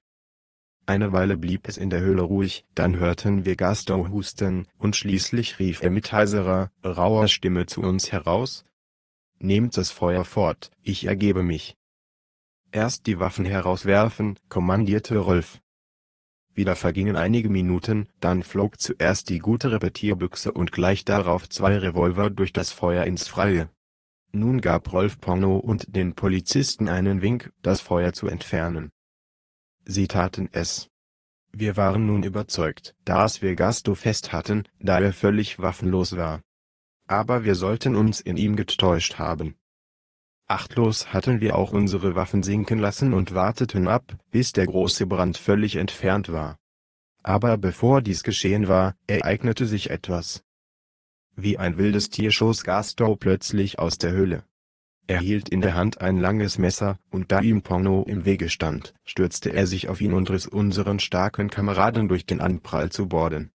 Eine Weile blieb es in der Höhle ruhig, dann hörten wir Gaston husten, und schließlich rief er mit heiserer, rauer Stimme zu uns heraus, nehmt das Feuer fort, ich ergebe mich. Erst die Waffen herauswerfen, kommandierte Rolf. Wieder vergingen einige Minuten, dann flog zuerst die gute Repetierbüchse und gleich darauf zwei Revolver durch das Feuer ins Freie. Nun gab Rolf Porno und den Polizisten einen Wink, das Feuer zu entfernen. Sie taten es. Wir waren nun überzeugt, dass wir Gasto fest hatten, da er völlig waffenlos war aber wir sollten uns in ihm getäuscht haben. Achtlos hatten wir auch unsere Waffen sinken lassen und warteten ab, bis der große Brand völlig entfernt war. Aber bevor dies geschehen war, ereignete sich etwas. Wie ein wildes Tier schoss Gaston plötzlich aus der Höhle. Er hielt in der Hand ein langes Messer, und da ihm Porno im Wege stand, stürzte er sich auf ihn und riss unseren starken Kameraden durch den Anprall zu Borden.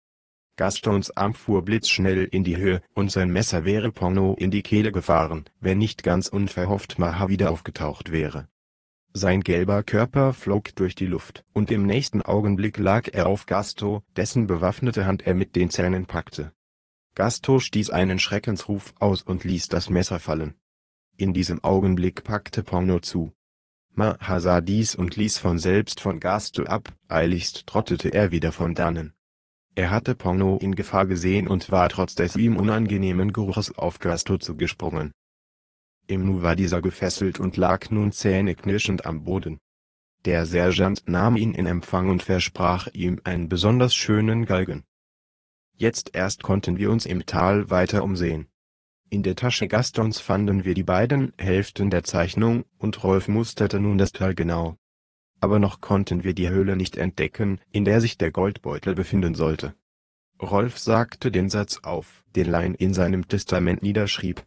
Gastons Arm fuhr blitzschnell in die Höhe, und sein Messer wäre Porno in die Kehle gefahren, wenn nicht ganz unverhofft Maha wieder aufgetaucht wäre. Sein gelber Körper flog durch die Luft, und im nächsten Augenblick lag er auf Gasto, dessen bewaffnete Hand er mit den Zähnen packte. Gasto stieß einen Schreckensruf aus und ließ das Messer fallen. In diesem Augenblick packte Porno zu. Maha sah dies und ließ von selbst von Gasto ab, eiligst trottete er wieder von dannen. Er hatte Porno in Gefahr gesehen und war trotz des ihm unangenehmen Geruches auf Gasto zugesprungen. Im Nu war dieser gefesselt und lag nun zähneknirschend am Boden. Der Sergeant nahm ihn in Empfang und versprach ihm einen besonders schönen Galgen. Jetzt erst konnten wir uns im Tal weiter umsehen. In der Tasche Gastons fanden wir die beiden Hälften der Zeichnung, und Rolf musterte nun das Tal genau aber noch konnten wir die Höhle nicht entdecken, in der sich der Goldbeutel befinden sollte. Rolf sagte den Satz auf, den Lein in seinem Testament niederschrieb.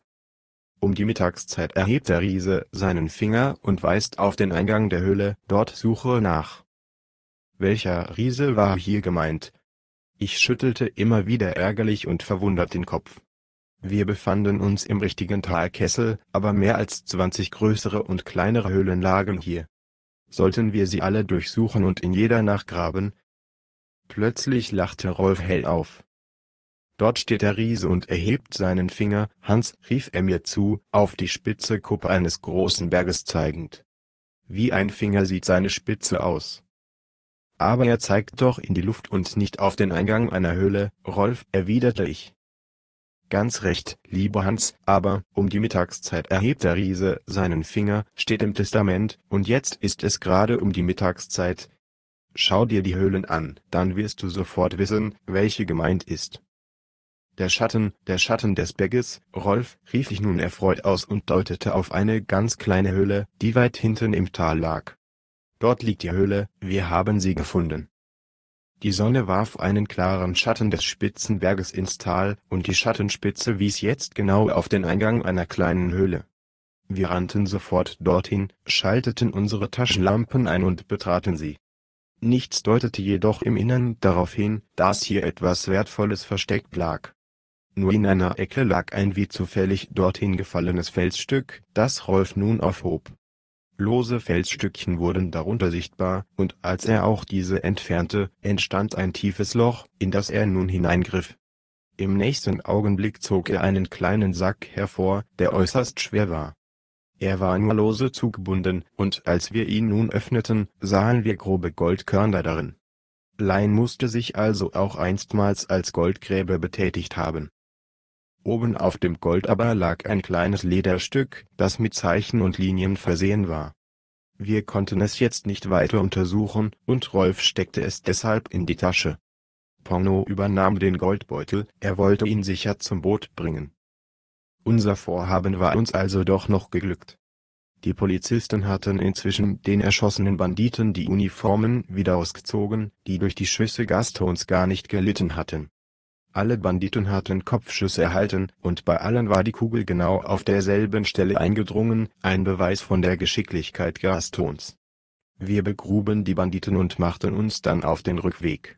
Um die Mittagszeit erhebt der Riese seinen Finger und weist auf den Eingang der Höhle, dort suche nach. Welcher Riese war hier gemeint? Ich schüttelte immer wieder ärgerlich und verwundert den Kopf. Wir befanden uns im richtigen Talkessel, aber mehr als zwanzig größere und kleinere Höhlen lagen hier. Sollten wir sie alle durchsuchen und in jeder nachgraben? Plötzlich lachte Rolf hell auf. Dort steht der Riese und erhebt seinen Finger, Hans, rief er mir zu, auf die spitze Kuppe eines großen Berges zeigend. Wie ein Finger sieht seine Spitze aus. Aber er zeigt doch in die Luft und nicht auf den Eingang einer Höhle, Rolf, erwiderte ich. Ganz recht, lieber Hans, aber, um die Mittagszeit erhebt der Riese seinen Finger, steht im Testament, und jetzt ist es gerade um die Mittagszeit. Schau dir die Höhlen an, dann wirst du sofort wissen, welche gemeint ist. Der Schatten, der Schatten des Berges, Rolf, rief ich nun erfreut aus und deutete auf eine ganz kleine Höhle, die weit hinten im Tal lag. Dort liegt die Höhle, wir haben sie gefunden. Die Sonne warf einen klaren Schatten des Spitzenberges ins Tal, und die Schattenspitze wies jetzt genau auf den Eingang einer kleinen Höhle. Wir rannten sofort dorthin, schalteten unsere Taschenlampen ein und betraten sie. Nichts deutete jedoch im Innern darauf hin, dass hier etwas Wertvolles versteckt lag. Nur in einer Ecke lag ein wie zufällig dorthin gefallenes Felsstück, das Rolf nun aufhob. Lose Felsstückchen wurden darunter sichtbar, und als er auch diese entfernte, entstand ein tiefes Loch, in das er nun hineingriff. Im nächsten Augenblick zog er einen kleinen Sack hervor, der äußerst schwer war. Er war nur lose zugebunden, und als wir ihn nun öffneten, sahen wir grobe Goldkörner darin. Lein musste sich also auch einstmals als Goldgräber betätigt haben Oben auf dem Gold aber lag ein kleines Lederstück, das mit Zeichen und Linien versehen war. Wir konnten es jetzt nicht weiter untersuchen, und Rolf steckte es deshalb in die Tasche. Porno übernahm den Goldbeutel, er wollte ihn sicher zum Boot bringen. Unser Vorhaben war uns also doch noch geglückt. Die Polizisten hatten inzwischen den erschossenen Banditen die Uniformen wieder ausgezogen, die durch die Schüsse Gastons gar nicht gelitten hatten. Alle Banditen hatten Kopfschüsse erhalten und bei allen war die Kugel genau auf derselben Stelle eingedrungen, ein Beweis von der Geschicklichkeit Gastons. Wir begruben die Banditen und machten uns dann auf den Rückweg.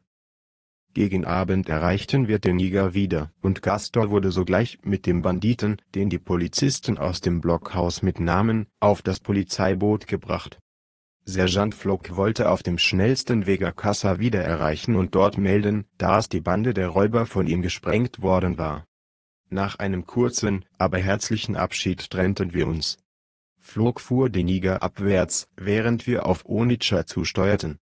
Gegen Abend erreichten wir den Niger wieder, und Gaston wurde sogleich mit dem Banditen, den die Polizisten aus dem Blockhaus mitnahmen, auf das Polizeiboot gebracht Sergeant Flock wollte auf dem schnellsten Wege Kassa wieder erreichen und dort melden, dass die Bande der Räuber von ihm gesprengt worden war. Nach einem kurzen, aber herzlichen Abschied trennten wir uns. Flock fuhr den Niger abwärts, während wir auf Onitscha zusteuerten.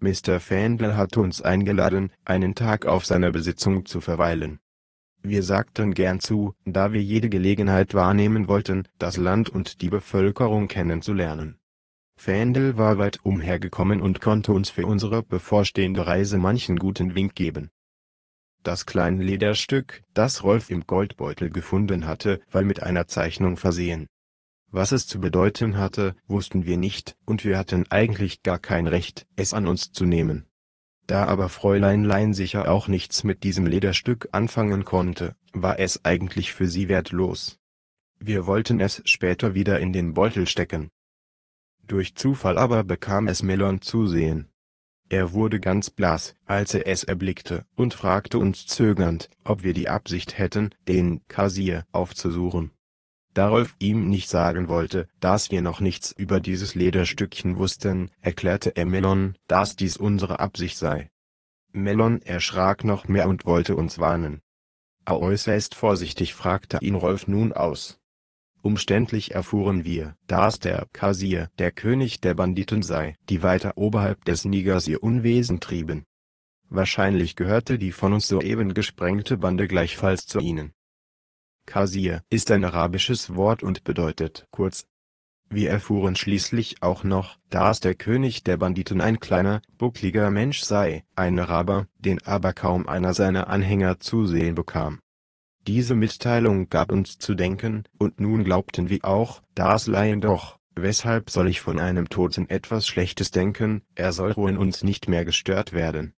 Mr. Fendel hat uns eingeladen, einen Tag auf seiner Besitzung zu verweilen. Wir sagten gern zu, da wir jede Gelegenheit wahrnehmen wollten, das Land und die Bevölkerung kennenzulernen. Fendel war weit umhergekommen und konnte uns für unsere bevorstehende Reise manchen guten Wink geben. Das kleine Lederstück, das Rolf im Goldbeutel gefunden hatte, war mit einer Zeichnung versehen. Was es zu bedeuten hatte, wussten wir nicht, und wir hatten eigentlich gar kein Recht, es an uns zu nehmen. Da aber Fräulein Lein sicher auch nichts mit diesem Lederstück anfangen konnte, war es eigentlich für sie wertlos. Wir wollten es später wieder in den Beutel stecken. Durch Zufall aber bekam es Melon zu sehen. Er wurde ganz blass, als er es erblickte, und fragte uns zögernd, ob wir die Absicht hätten, den Kassier aufzusuchen. Da Rolf ihm nicht sagen wollte, dass wir noch nichts über dieses Lederstückchen wussten, erklärte er Melon, dass dies unsere Absicht sei. Melon erschrak noch mehr und wollte uns warnen. Aoise ist vorsichtig fragte ihn Rolf nun aus. Umständlich erfuhren wir, dass der Kasir der König der Banditen sei, die weiter oberhalb des Nigers ihr Unwesen trieben. Wahrscheinlich gehörte die von uns soeben gesprengte Bande gleichfalls zu ihnen. Kasir ist ein arabisches Wort und bedeutet kurz. Wir erfuhren schließlich auch noch, dass der König der Banditen ein kleiner, buckliger Mensch sei, ein Araber, den aber kaum einer seiner Anhänger zu sehen bekam diese Mitteilung gab uns zu denken, und nun glaubten wir auch, das Laien doch, weshalb soll ich von einem Toten etwas Schlechtes denken, er soll ruhen und nicht mehr gestört werden.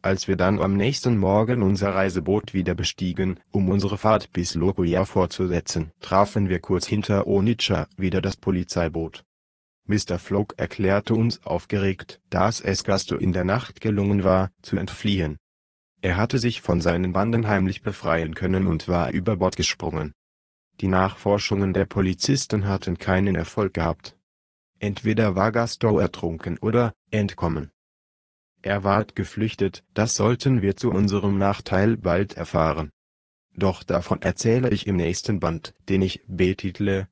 Als wir dann am nächsten Morgen unser Reiseboot wieder bestiegen, um unsere Fahrt bis Lokoja fortzusetzen, trafen wir kurz hinter Onitsha wieder das Polizeiboot. Mr. Flock erklärte uns aufgeregt, dass es Gasto in der Nacht gelungen war, zu entfliehen. Er hatte sich von seinen Banden heimlich befreien können und war über Bord gesprungen. Die Nachforschungen der Polizisten hatten keinen Erfolg gehabt. Entweder war Gaston ertrunken oder entkommen. Er ward geflüchtet, das sollten wir zu unserem Nachteil bald erfahren. Doch davon erzähle ich im nächsten Band, den ich betitle